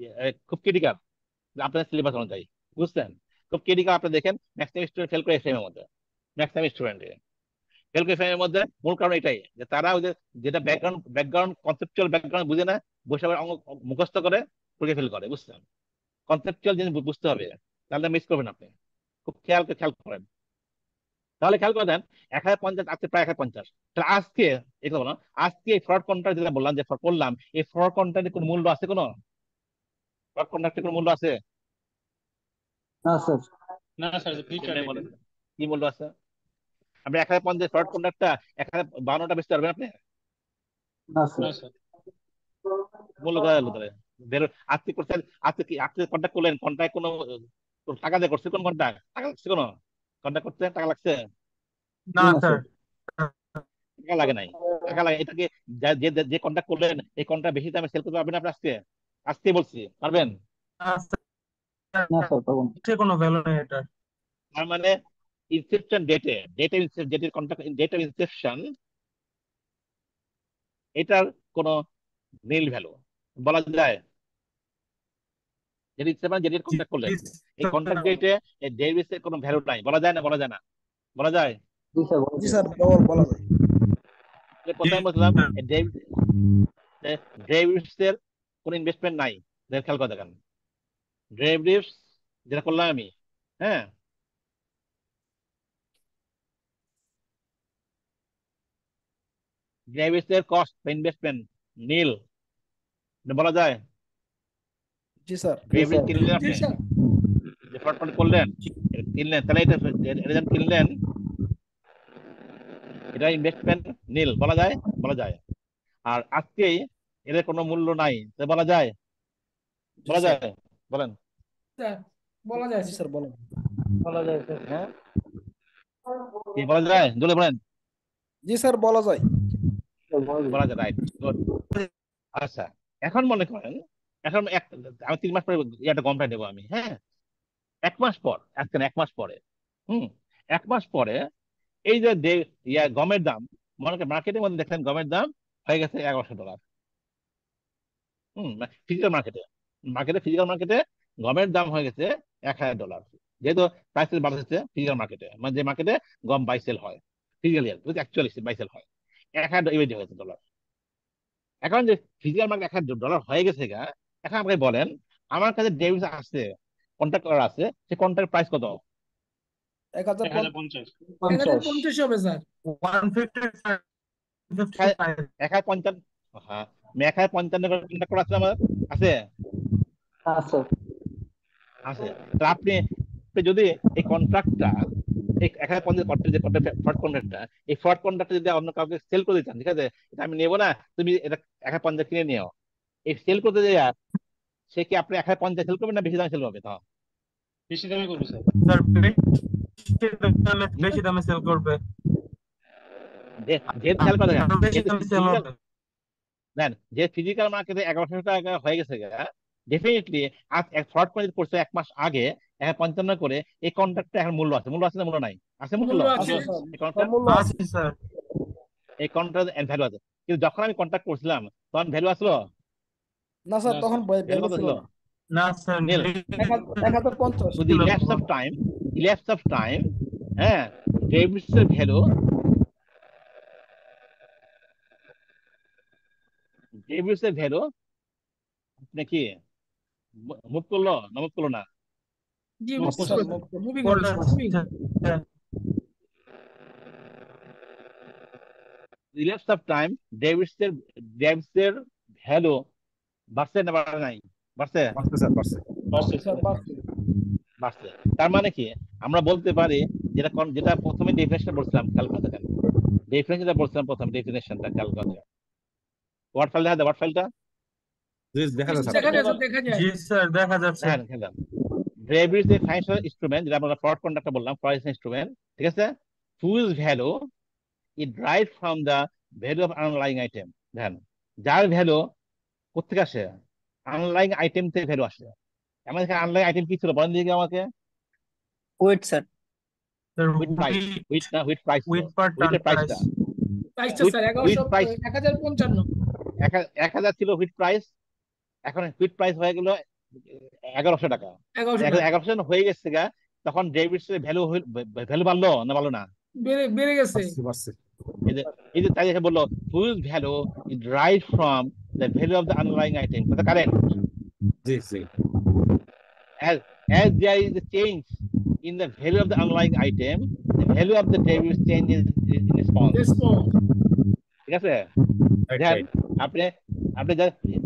ইয়ে, খুব আপনার সিলেবাস বুঝছেন খুব দেখেন ম্যাক্সিমাম স্টুডেন্ট ফেল করে এফ এম এর মধ্যে ম্যাক্সিমাম স্টুডেন্ট মধ্যে মূল কারণ এটাই যে তারা ওই যে যেটা ব্যাকগ্রাউন্ড ব্যাকগ্রাউন্ড কনসেপচুয়াল ব্যাকগ্রাউন্ড বুঝে না বসে আবার মুখস্থ করে পড়ে ফেল করে বুঝছেন কনসেপচুয়াল জিনিস বুঝতে হবে তাহলে মিস করবেন আপনি খুব খেয়াল খেয়াল করেন তাহলে খেয়াল করে দেন এক হাজার পঞ্চাশ আজকে প্রায় এক হাজার পঞ্চাশ তাহলে আজকে বললাম আজকে এই ফ্রড কন্ট্রাক্ট যেটা বললাম যে করলাম এই ফ্রড কন্ট্রাক্টে কোনো মূল্য আছে কোনো ফ্রড কন্ট্রাক্টে কোনো মূল্য আছে না স্যার না স্যার কি মূল্য আছে আপনি এক হাজার পঞ্চাশ ফ্রড কন্ডাক্টটা এক হাজার বাউন্নটা বেচতে পারবেন আপনি মূল্য করা গেল তাহলে আজকে করছেন আজকে কি আজকে করলেন কোনো টাকা দিয়ে করছে কোন টাকা লাগছে কোনো টাকা লাগছে না স্যার টাকা লাগে নাই টাকা লাগে এটাকে যে যে কন্ট্যাক্ট করলেন এই কন্ট্রাক্ট বেশি দামে সেল করতে পারবেন আপনি আজকে আজকে বলছি পারবেন না স্যার কোনো ভ্যালু নেই এটা তার মানে ইনসেপশন ডেটে ডেটে ডেটের কন্ট্রাক্ট ডেটের ইনসেপশন এটার কোনো নীল ভ্যালু বলা যায় ইনসেপশন কন্ট্রাক্ট এই কন্ট্রাক্ট ডেটে এই ভ্যালু নাই বলা যায় না বলা যায় না বলা যায় জি স্যার বলা যায় ইনভেস্টমেন্ট নাই খেয়াল করে দেখেন যেটা করলাম আমি হ্যাঁ গ্রেভিসের কস্ট ইনভেস্টমেন্ট নীল বলা যায় জি স্যার গ্রেভিস কিনলেন আপনি ডিফার ফান্ড করলেন কিনলেন তাহলে এটা রেজাল্ট কিনলেন এটা ইনভেস্টমেন্ট নীল বলা যায় বলা যায় আর আজকে এর কোনো মূল্য নাই বলা যায় বলা যায় বলেন স্যার বলা যায় স্যার বলেন বলা যায় স্যার হ্যাঁ কি বলা যায় বলেন জি স্যার বলা যায় আচ্ছা এখন মনে করেন এখন এক আমি তিন মাস পরে একটা গমটা নেবো আমি হ্যাঁ এক মাস পর আজকে এক মাস পরে হুম এক মাস পরে এই যে ইয়া গমের দাম মনে করেন মার্কেটের মধ্যে দেখলেন গমের দাম হয়ে গেছে এগারোশো ডলার হুম ফিজিক্যাল মার্কেটে মার্কেটে ফিজিক্যাল মার্কেটে গমের দাম হয়ে গেছে এক হাজার ডলার যেহেতু প্রাইস বাড়াচ্ছে ফিজিক্যাল মার্কেটে মানে যে মার্কেটে গম বাইসেল হয় ফিজিক্যাল ইয়ার অ্যাকচুয়ালি বাইসেল হয় এক হাজার হয়েছে ডলার এখন যে ফিজিক্যাল মার্কেট এক হাজার ডলার হয়ে গেছে গা এখন আমাকে বলেন আমার কাছে ডেভিস আছে কন্ট্রাক্ট করা আছে সে কন্ট্রাক্ট প্রাইস কত আপনি যদি এই কন্ট্রাক্টটা এক ফ্রড কন্ট্রাক্টটা এই ফ্রড কন্ট্রাক্টটা যদি অন্য কাউকে সেল করে দিতাম ঠিক আছে এটা আমি নেবো না তুমি এটা এক হাজার পঞ্চাশ কিনে নিও এই সেল করতে সে কি আপনি এক হাজার পঞ্চাশ সেল করবেন না বেশি দামে সেল তখন বেশি দামে করবে স্যার বেশি দামে সেল করবে যে ফিজিক্যাল মার্কেটে এগারোশো টাকা হয়ে গেছে ডেফিনেটলি আজ ফ্রড করে পড়ছে এক মাস আগে এখন পঞ্চান্ন করে এই এখন মূল্য আছে মূল্য আছে না মূল্য নাই আছে মূল্য এই কন্ট্রাক্ট এন্ড ভ্যালু আছে কিন্তু যখন আমি কন্ট্রাক্ট করছিলাম তখন ভ্যালু আসলো না স্যার তখন ভ্যালু হ্যাঁ, করলো না মুখ করলো না জি moving on moving off time বাড়ছে না বাড়ে নাই বাড়ছে বাড়ছে তার মানে কি আমরা বলতে পারি যেটা যেটা প্রথমে ডেফিনেশন বলছিলাম খেয়াল করতে কেন বলছিলাম প্রথমে ডেফিনেশনটা খেয়াল ওয়ার্ড ফাইল দেখা যায় ওয়ার্ড ফাইলটা দেখা যাচ্ছে হ্যাঁ, দেখা যাচ্ছে ড্রেভিস যে ফাইন্যান্সিয়াল ইনস্ট্রুমেন্ট যেটা আমরা ফ্রড কন্ডাক্টটা বললাম ফ্রড ইনস্ট্রুমেন্ট ঠিক আছে whose value it drive from the value of underlying item value যার ভ্যালু কোথেকে আসে আনলাইং আইটেম থেকে ভ্যালু আসে আমাদের আনলাইং আইটেম কি ছিল বলেন দিকে আমাকে wait sir with price with না with price with par with প্রাইসটা প্রাইসটা স্যার 1155 1055 1000 ছিল উইথ প্রাইস এখন হুইট প্রাইস হয়ে গেল এগারোশো টাকা এগারোশো হয়ে গেছে গা তখন এর ভ্যালু ভ্যালু বাড়লো না বাড়লো না বেড়ে গেছে এই যে তাই বললো whose value drive from the value of the underlying item current জি জি ঠিক আছে আপনি আপনি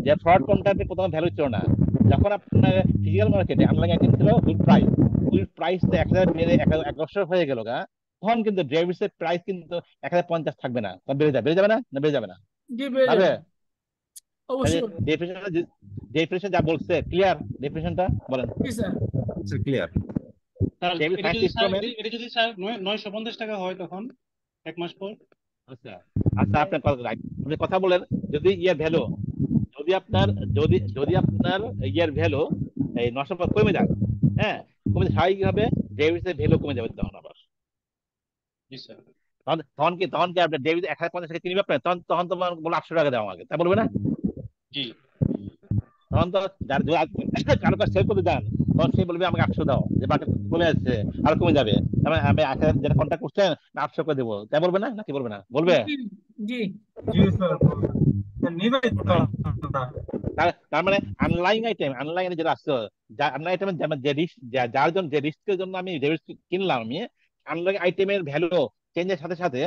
যে ফ্রড কন্ট্রাক্টে কোথাও ভ্যালু ছিল না যখন আপনার ফিজিক্যাল মার্কেটে আনলাইন আইটেম ছিল উইথ প্রাইস উইথ প্রাইস তো এক হাজার বেড়ে এক বছর হয়ে গেল গা তখন কিন্তু ড্রাইভিস এর প্রাইস কিন্তু এক হাজার পঞ্চাশ থাকবে না বেড়ে যাবে বেড়ে যাবে না না বেড়ে যাবে না ডেফিনেশন যা বলছে ক্লিয়ার ডেফিনেশনটা বলেন ক্লিয়ার যদি নয়শো পঞ্চাশ টাকা হয় তখন এক মাস পর আচ্ছা আচ্ছা আপনার কথা বলেন যদি ইয়ে ভ্যালু যদি আপনার যদি যদি আপনার ইয়ার ভ্যালু এই নশো কমে যাক হ্যাঁ কমে স্বাভাবিকভাবে ডেভিসের ভ্যালু কমে যাবে তখন আবার তখন কি তখন কি আপনার ডেভিস এক হাজার পঞ্চাশ টাকা কিনবে আপনার তখন তখন তো আটশো টাকা দেওয়া আমাকে বলবে না জি তখন তো যার কারো কাছে সেল করতে যান তখন সে বলবে আমাকে আটশো দাও যে কমে আসছে আর কমে যাবে আমি এক হাজার যেটা কন্ট্যাক্ট করছেন আটশো করে দেবো তাই বলবে না নাকি বলবে না বলবে জি জি স্যার তার মানে আনলাইন আইটেম আনলাইনে যেটা আসছে আনলাইন যে রিস্ক যার জন্য যে রিস্কের জন্য আমি কিনলাম আমি আনলাইন আইটেমের ভ্যালু চেঞ্জের সাথে সাথে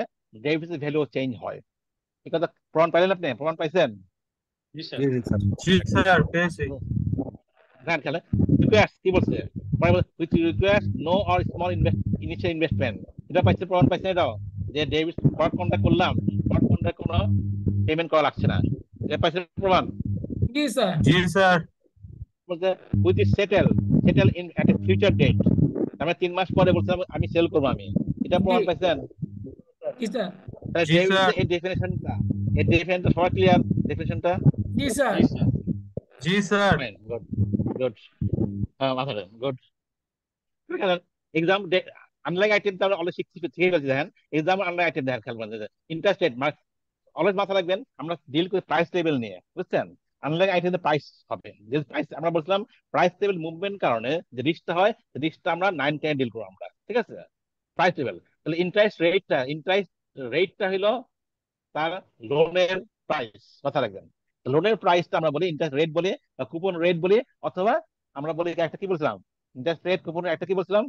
ডেভিসের ভ্যালু চেঞ্জ হয় এই কথা প্রমাণ পাইলেন আপনি প্রমাণ পাইছেন হ্যাঁ, কি বলছে with request no or small initial investment এটা পাইছে প্রমাণ পাইছে এটাও যে ডেভিস কন্ট্রাক্ট করলাম কোনো পেমেন্ট করা লাগছে না পাইছেন প্রমাণ জি sir with settle settle in at a future date আমরা তিন মাস পরে বলছিলাম আমি সেল করবো আমি এটা প্রমাণ পাইছেন এই ডেফিনেশনটা এই ডেফিনেশনটা সবাই ক্লিয়ার ডেফিনেশনটা জি স্যার জি স্যার গুড গুড হ্যাঁ মাথা গুড এক্সাম আনলাইক আইটেম তো অলরেডি শিখছি ঠিক আছে দেখেন এক্সাম আনলাইক আইটেম দেখেন অলওয়েজ মাথা রাখবেন আমরা ডিল করি প্রাইস লেভেল নিয়ে বুঝছেন আইটেম প্রাইস হবে যে প্রাইস আমরা বলছিলাম প্রাইস লেভেল মুভমেন্ট কারণে যে রিস্কটা হয় সে রিস্কটা আমরা নাইন টেন ডিল করবো আমরা ঠিক আছে প্রাইস লেভেল তাহলে ইন্টারেস্ট রেটটা ইন্টারেস্ট রেটটা হলো তার লোনের প্রাইস রাখবেন লোনের প্রাইসটা আমরা বলি ইন্টারেস্ট রেট বলি বা কুপন রেট বলি অথবা আমরা বলি একটা কি বলছিলাম ইন্টারেস্ট রেট কুপন একটা কি বলছিলাম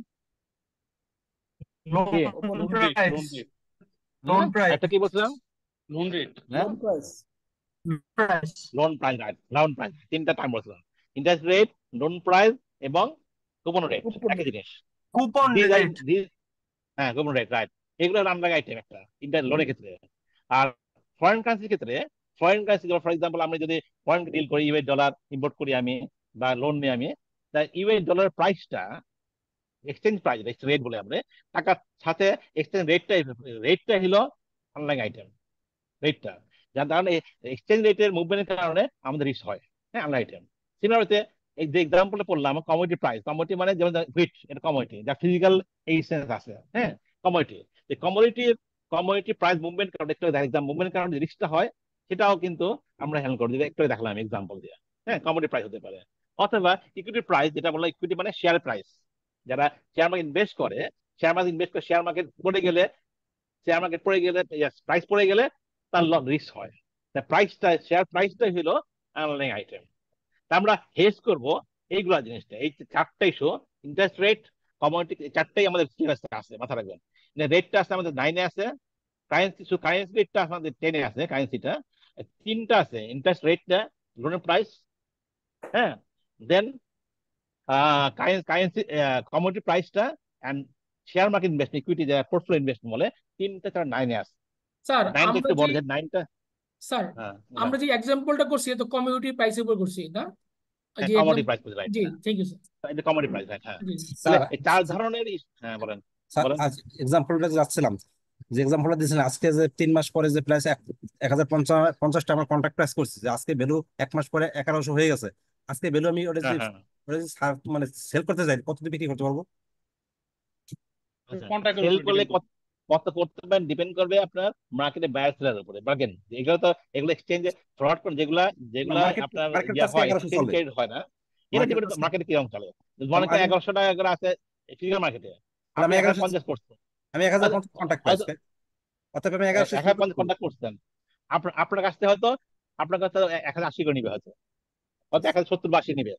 লোন প্রাইস লোন প্রাইস একটা কি বলছিলাম এবং একই জিনিস হ্যাঁ এগুলো নাম লাগা একটা ক্ষেত্রে আর ফরেন কারেন্সির ক্ষেত্রে ফরেন ফর এক্সাম্পল আমি যদি ফরেন ডিল করি ইউএস ডলার ইম্পোর্ট করি আমি বা লোন নিই আমি তা ইউএস ডলার প্রাইসটা এক্সচেঞ্জ প্রাইস রেট বলে আমরা টাকার সাথে এক্সচেঞ্জ রেটটা রেটটা হলো অনলাইন আইটেম রেটটা যার কারণে এক্সচেঞ্জ রেটের মুভমেন্টের কারণে আমাদের রিস্ক হয় হ্যাঁ আমরা আইটেম সিমিলারতে এই যে এক্সাম্পলটা পড়লাম কমোডিটি প্রাইস কমোডিটি মানে যেমন হুইট এটা কমোডিটি যা ফিজিক্যাল এই সেন্স আছে হ্যাঁ কমোডিটি এই কমোডিটির কমোডিটি প্রাইস মুভমেন্ট কারণে একটু এক্সাম মুভমেন্ট কারণে রিস্কটা হয় সেটাও কিন্তু আমরা হ্যান্ডেল করে দিই একটু দেখালাম এক্সাম্পল দিয়ে হ্যাঁ কমোডিটি প্রাইস হতে পারে অথবা ইকুইটি প্রাইস যেটা বললাম ইকুইটি মানে শেয়ার প্রাইস যারা শেয়ার মার্কেট ইনভেস্ট করে শেয়ার মার্কেট ইনভেস্ট করে শেয়ার মার্কেট পড়ে গেলে শেয়ার মার্কেট পড়ে গেলে প্রাইস পড়ে গেলে তার রিস্ক হয় প্রাইসটা শেয়ার প্রাইসটাই হইল আনলাইন আইটেম তা আমরা হেজ করব এইগুলো জিনিসটা এই চারটা ইস্যু ইন্টারেস্ট রেট কমোডিটি চারটাই আমাদের ফিনান্সে আছে মাথা রাখবেন রেটটা আছে আমাদের নাইনে আছে কারেন্সি কিছু কারেন্সি রেটটা আমাদের টেনে আছে কারেন্সিটা তিনটা আছে ইন্টারেস্ট রেটটা লোনের প্রাইস হ্যাঁ দেন কারেন্সি কমোডিটি প্রাইসটা and share market investment equity যারা পোর্টফোলিও ইনভেস্টমেন্ট বলে তিনটা তারা নাইনে আছে স্যার নাইনটা একটু স্যার আমরা যে এক্সাম্পলটা করছি তো কমিউনিটি প্রাইসের উপর করছি না কমোডিটি হ্যাঁ, হ্যাঁ। হ্যাঁ, আজকে যে তিন মাস পরে যে প্রাইস এক হাজার পঞ্চাশটা আমরা কন্ট্রাক্ট প্রাইস করছি আজকে ভ্যালু এক মাস পরে এগারোশো হয়ে গেছে আজকে ভ্যালু আমি ওটা যে মানে সেল করতে চাই কত বিক্রি করতে পারবো সেল আচ্ছা, করলে কত করতে পারেন ডিপেন্ড করবে আপনার মার্কেটে বায়ার সেলার উপরে বার্গেন এগুলো তো এগুলো এক্সচেঞ্জে ফ্রড করে যেগুলা যেগুলা আপনার হয় হয় না এটা মার্কেটে কিরকম চলে মনে করেন এগারোশো টাকা করে আছে ফিজিক্যাল মার্কেটে আমি পঞ্চাশ আমি এক হাজার আমি এক হাজার পঞ্চাশ কন্ট্যাক্ট করছেন আপনার আপনার কাছ থেকে হয়তো আপনার কাছে এক হাজার আশি করে নিবে হয়তো হয়তো এক হাজার সত্তর বা আশি নিবে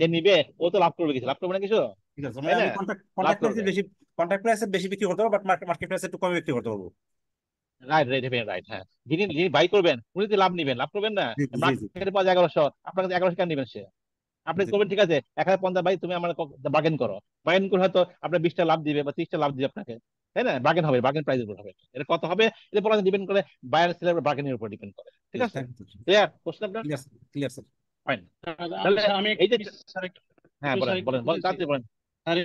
যে নিবে ও তো লাভ করবে কিছু লাভ করবে না কিছু বেশি বিক্রি মার্কেট রাইট রাইট আপনার আপনি করবেন ঠিক আছে এক হাজার তুমি করো হয়তো আপনার বিশটা লাভ দিবে বা ত্রিশটা লাভ দিবে আপনাকে তাই না বার্গেন হবে বার্গেন প্রাইসের উপর হবে এটা কত হবে এটা ডিপেন্ড করে বায়ার সেলের বার্গেনের উপর ডিপেন্ড করে ঠিক আছে ক্লিয়ার কোশ্চেন আপনার আপনার আচ্ছা, ট্রান্সফার হ্যাঁ,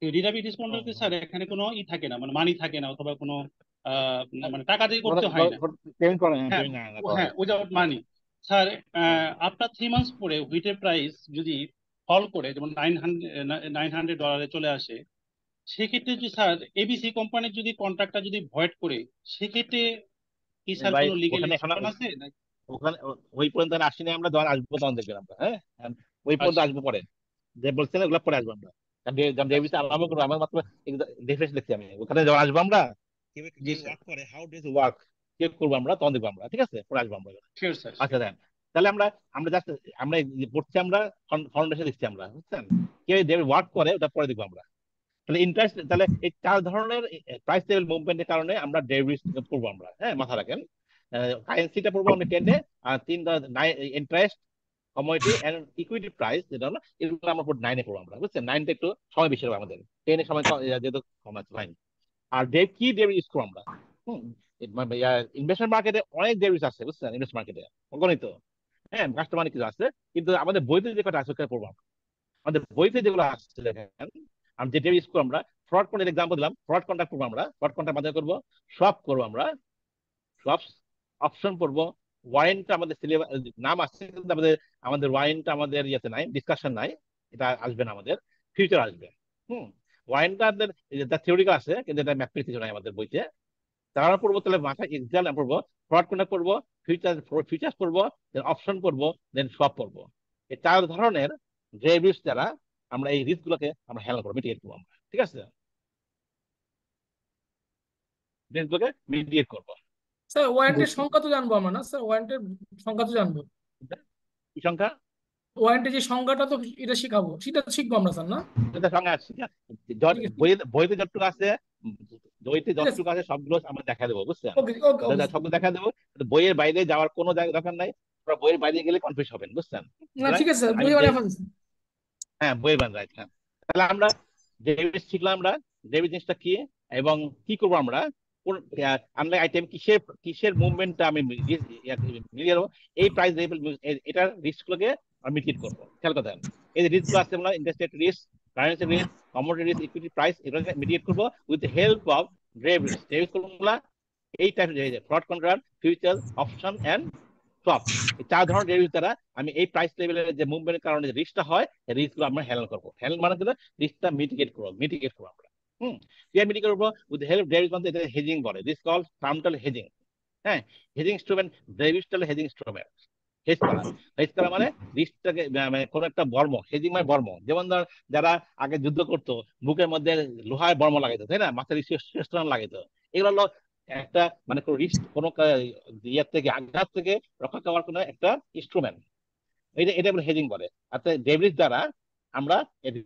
হ্যাঁ, মানে দিয়ে স্যার এখানে কোনো ই থাকে না মানে মানি থাকে না অথবা কোনো মানে টাকা দিয়ে করতে হয় না হ্যাঁ মানি হ্যাঁ, স্যার থ্রি মান্থ পরে হুইটের প্রাইস যদি ফল করে যেমন নাইন হান্ড্রেড নাইন হান্ড্রেড ডলারে চলে আসে সেক্ষেত্রে যদি স্যার এবিসি কোম্পানির যদি কন্ট্রাক্টটা যদি ভয়েড করে সেক্ষেত্রে কি স্যার কোনো লিগেল আছে ওখানে ওই পর্যন্ত আসি নাই আমরা ধর আসবো তখন দেখবেন আমরা হ্যাঁ ওই পর্যন্ত আচ্ছা। আসবো পরে যে বলছেন ওগুলো পরে আসবো আমরা কারণ ডেভিস আলাদা করবো আমার মাত্র রিফ্রেশ দেখছি আমি ওখানে যখন আসবো আমরা করে হাউ ডেজ ওয়ার্ক চেক করবো আমরা তখন দেখবো আমরা ঠিক আছে পরে আসবো আমরা আচ্ছা দেন তাহলে আমরা আমরা জাস্ট আমরা পড়ছি আমরা ফাউন্ডেশন দিচ্ছি আমরা বুঝছেন কেউ যে ওয়ার্ক করে ওটা পরে দেখবো আমরা তাহলে ইন্টারেস্ট তাহলে এই চার ধরনের প্রাইস লেভেল মুভমেন্টের কারণে আমরা ডেভিস পড়বো আমরা হ্যাঁ মাথা রাখেন কারেন্সিটা পড়বো আমরা টেনে আর তিন interest commodity and equity price যেটা হলো এগুলো আমরা নাইনে পড়বো আমরা বুঝছেন নাইনটা একটু সময় বেশি হবে আমাদের টেনে সময় যেহেতু কম আছে ফাইন আর ডেভ কি ডেভ ইউজ করবো আমরা হুম ইনভেস্টমেন্ট মার্কেটে অনেক ডেভিস আছে বুঝছেন ইনভেস্টমেন্ট মার্কেটে গণিত হ্যাঁ রাষ্ট্র কিছু আছে কিন্তু আমাদের বইতে যে কটা আছে ওখানে পড়বো আমাদের বইতে যেগুলো আসছে দেখেন আমি যেটা ইউজ করবো আমরা ফ্রড কন্ট্যাক্ট এক্সাম্পল দিলাম ফ্রড কন্ট্রাক্ট করবো আমরা ফ্রড কন্ট্রাক্ট মাধ্যমে করবো সব করবো আমরা সব অপশন পড়বো ওয়ারেন্টটা আমাদের সিলেবাস নাম আসছে কিন্তু আমাদের আমাদের ওয়ারেন্টটা আমাদের ইয়েতে নাই ডিসকাশন নাই এটা আসবে না আমাদের ফিউচার আসবে হুম ওয়ারেন্টটা আমাদের থিওরিক্যাল আছে কিন্তু এটা ম্যাপ কিছু নাই আমাদের বইতে তারা পড়বো তাহলে মাথায় এক্সাম পড়বো ফ্রড কন্ট্রাক্ট পড়বো ফিচার ফিচার্স করব দেন অপশন করব দেন সব করব এই চার ধরনের গ্রে রিস্ক দ্বারা আমরা এই গুলোকে আমরা হ্যান্ডেল করবো মিটিগেট করবো আমরা ঠিক আছে রিস্কগুলোকে মিটিগেট করবো স্যার সংখ্যা তো জানবো আমরা না স্যার ওয়ারেন্টের সংখ্যা তো জানবো কি সংখ্যা ওয়ারেন্টের যে সংখ্যাটা তো এটা শিখাবো সেটা শিখবো আমরা স্যার না এটা সংখ্যা বইতে যতটুকু আছে বইতে যতটুকু আছে সবগুলো আমরা দেখা দেবো বুঝছেন সবগুলো দেখা দেবো বইয়ের বাইরে যাওয়ার কোনো দরকার নাই বইয়ের বাইরে গেলে কনফিউজ হবেন বুঝছেন হ্যাঁ বইয়ের বাইরে রাইট হ্যাঁ তাহলে আমরা ডেবিট শিখলাম আমরা ডেবিট জিনিসটা কি এবং কি করবো আমরা আনলাইক আইটেম কিসের কিসের মুভমেন্টটা আমি মিলিয়ে দেবো এই প্রাইস লেভেল এটার রিস্কগুলোকে আমি মিটিগেট করবো খেয়াল কথা এই যে রিস্কগুলো আছে আমরা interested risk currency risk commodity equity price এগুলোকে মিডিয়েট করবো উইথ হেল্প অফ গ্রেভ রিস্ক ডেভিস ফর্মুলা এই টাইপের ডেভিস forward contract future option and সব এই চার ধরনের ডেভিস দ্বারা আমি এই প্রাইস লেভেলের যে মুভমেন্টের কারণে যে রিস্কটা হয় সেই রিস্কগুলো আমরা হ্যান্ডেল করবো হ্যান্ডেল মানে হলো রিস্কটা মিটিগেট করবো মিটিগেট করবো আমরা হুম পিআরমিটি করবো উইথ হেল্প ডেভিস মানে হেজিং বলে দিস কল টার্মটাল হেজিং হ্যাঁ হেজিং ইনস্ট্রুমেন্ট ডেভিস্টাল হেজিং ইনস্ট্রুমেন্ট হেজ করা হেজ করা মানে রিস্টটাকে মানে কোন একটা বর্ম হেজিং মানে বর্ম যেমন ধর যারা আগে যুদ্ধ করতো বুকের মধ্যে লোহায় বর্ম লাগাইতো তাই না মাথার শেষটান লাগাইতো এগুলো হলো একটা মানে কোনো রিস্ক কোনো ইয়ার থেকে আঘাত থেকে রক্ষা করার কোনো একটা ইনস্ট্রুমেন্ট এটা এটা বলে হেজিং বলে অর্থাৎ ডেব্রিজ দ্বারা আমরা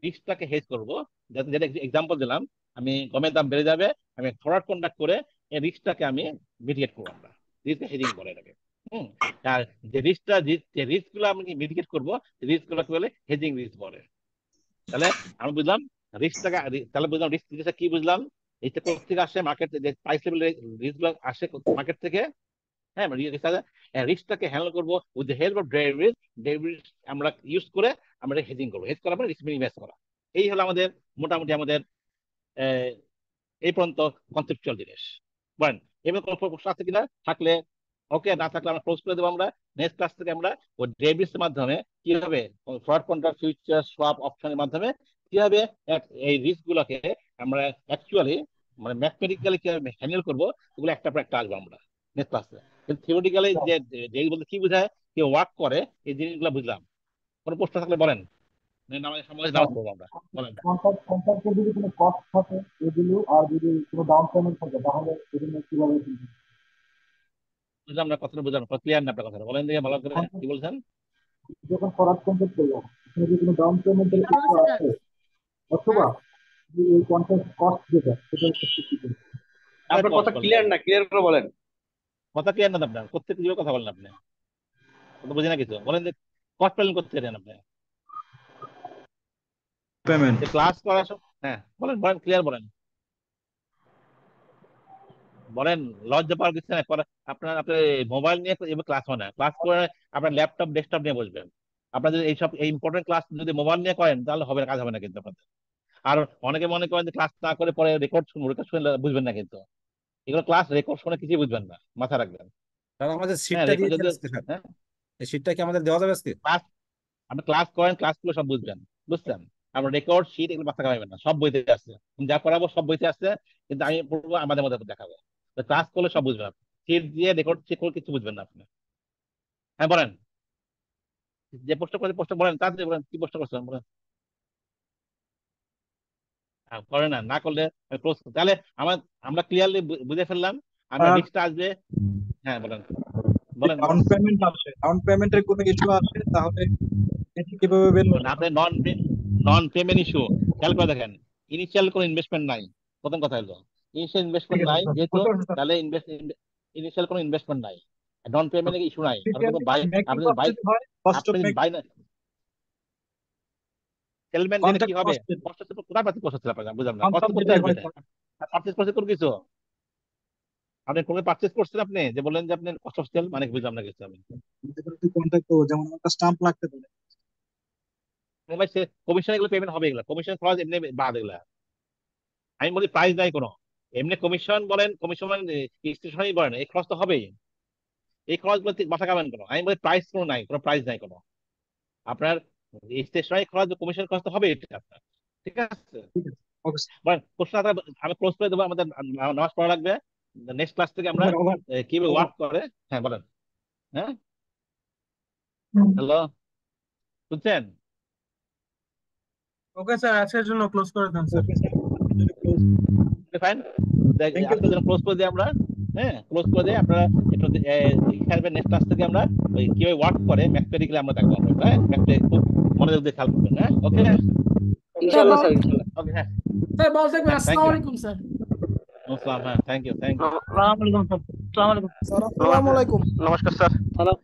রিস্কটাকে হেজ করব যাতে যেটা এক্সাম্পল দিলাম আমি গমের দাম বেড়ে যাবে আমি ফরওয়ার্ড কন্ডাক্ট করে এই রিস্কটাকে আমি মিটিগেট করবো আমরা রিস্ক হেজিং বলে এটাকে আর যে রিস্কটা যে রিস্ক গুলো আমি মিটিগেট রিস্ক বলে হেজিং রিস্ক বলে তাহলে আমি বুঝলাম রিস্কটাকে তাহলে বুঝলাম রিস্ক জিনিসটা কি বুঝলাম কোথা থেকে আসে মার্কেট যে প্রাইস লেভেল আসে মার্কেট থেকে হ্যাঁ রিস্কটাকে হ্যান্ডেল করবো with the help of derivative আমরা ইউজ করে আমরা হেজিং করবো হেজ করা মানে রিস্ক মিনিমাইজ করা এই হলো আমাদের মোটামুটি আমাদের এই পর্যন্ত কনসেপচুয়াল জিনিস বলেন এবার কোনো প্রশ্ন আছে কিনা থাকলে ওকে না থাকলে আমরা ক্লোজ করে দেবো আমরা নেক্সট ক্লাস থেকে আমরা ওই ডেভিস মাধ্যমে কিভাবে ফ্রড কন্ট্রাক্ট ফিউচার সোয়াপ অপশনের মাধ্যমে কিভাবে এই রিস্ক গুলোকে আমরা অ্যাকচুয়ালি মানে ম্যাথমেটিক্যালি কিভাবে হ্যান্ডেল করবো ওগুলো একটা পর একটা আসবো আমরা নেক্সট ক্লাসে কিন্তু থিওরিটিক্যালি যে ডেভিস বলতে কি বোঝায় কি ওয়ার্ক করে এই জিনিসগুলো বুঝলাম কোনো প্রশ্ন থাকলে বলেন কন্ট্রাক্টের যদি ডাউন পেমেন্ট থাকে কিভাবে কথাটা বুঝলাম ক্লিয়ার না আপনার কথাটা বলেন ভালো করে হ্যাঁ। কি বলছেন যখন করলাম যদি কোনো ডাউন পেমেন্ট এর কিছু হ্যাঁ, আছে অথবা এই কন্ট্রাক্ট কস্ট যেটা সেটা আপনার কথা ক্লিয়ার না ক্লিয়ার করে বলেন কথা ক্লিয়ার না আপনার কথা বলেন আপনি কথা বুঝি না কিছু বলেন যে কস্ট প্ল্যান করতে পারেন আপনি পেমেন্ট ক্লাস করার হ্যাঁ বলেন বলেন ক্লিয়ার বলেন বলেন লজ্জা পাওয়ার কিছু নাই আপনার আপনার মোবাইল নিয়ে ক্লাস হয় না ক্লাস করে আপনার ল্যাপটপ ডেস্কটপ নিয়ে বসবেন আপনার যদি এইসব এই ইম্পর্টেন্ট ক্লাস যদি মোবাইল নিয়ে করেন তাহলে হবে না কাজ হবে না কিন্তু আপনাদের আর অনেকে মনে করেন যে ক্লাস না করে পরে রেকর্ড রেকর্ড শুনে বুঝবেন না কিন্তু এগুলো ক্লাস রেকর্ড শুনে কিছুই বুঝবেন না মাথা রাখবেন আমাদের হ্যাঁ, হ্যাঁ? কি আমাদের দেওয়া যাবে আজকে ক্লাস আপনি ক্লাস করেন সব বুঝবেন বুঝছেন আমরা রেকর্ড শীট এগুলো মাথা খাবেন না সব বইতে আছে যা করাবো সব বইতে আছে কিন্তু আমি পড়বো আমাদের মধ্যে দেখাবো ক্লাস করলে সব বুঝবেন আপনি সিট দিয়ে রেকর্ড চেক করে কিছু বুঝবেন না আপনি হ্যাঁ বলেন যে প্রশ্ন করেছে প্রশ্ন বলেন দিয়ে বলেন কি প্রশ্ন করছিলেন বলেন হ্যাঁ, করে না না করলে ক্লোজ তাহলে আমার আমরা ক্লিয়ারলি বুঝে ফেললাম নেক্সট হ্যাঁ। আসবে হ্যাঁ বলেন বলেন ডাউন পেমেন্ট আসে ডাউন পেমেন্টের কোনো ইস্যু আসে তাহলে এটি কিভাবে বের করবেন আপনি নন নন পেমেন্ট ইস্যু খেয়াল করে দেখেন ইনিশিয়াল কোনো ইনভেস্টমেন্ট নাই প্রথম কথা হলো ইনিশিয়াল ইনভেস্টমেন্ট নাই যেহেতু তাহলে ইনিশিয়াল কোনো ইনভেস্টমেন্ট নাই পেমেন্টের ইস্যু নাই বাই আপনি বাই বাই না সেলমেন্ট কি হবে কষ্ট তো কোথায় পাচ্ছি কষ্ট বুঝলাম না কষ্ট হবে পারচেজ করছে কোন কিছু আপনি পারচেজ করছেন আপনি যে বললেন যে আপনি কষ্ট সেল মানে বুঝলাম না কিছু আমি যেমন স্ট্যাম্প লাগতে পারে কমিশন মানে এগুলো পেমেন্ট হবে এগুলো কমিশন খরচ এমনি বাদ এগুলা আমি বলি প্রাইস নাই কোনো এমনি কমিশন বলেন কমিশন মানে ইনস্টিটিউশনই বলেন এই খরচ তো হবেই এই খরচগুলো মাথা কামেন কোনো আমি বলি প্রাইস কোনো নাই কোনো প্রাইস নাই কোনো আপনার স্টেশনারি খরচ কমিশন খরচ তো হবে এটা আপনার ঠিক আছে আমি ক্লোজ করে দেবো আমাদের নামাজ পড়া লাগবে নেক্সট ক্লাস থেকে আমরা কিভাবে ওয়ার্ক করে হ্যাঁ বলেন হ্যাঁ হ্যালো শুনছেন ওকে স্যার আজকের জন্য ক্লোজ করে দেন স্যার হ্যাঁ ওকে হ্যাঁ, হ্যাঁ? হ্যাঁ।, হ্যাঁ আসসালাম হ্যাঁ থ্যাংক ইউ থ্যাংক আলাইকুম আলাইকুম নমস্কার স্যার হ্যালো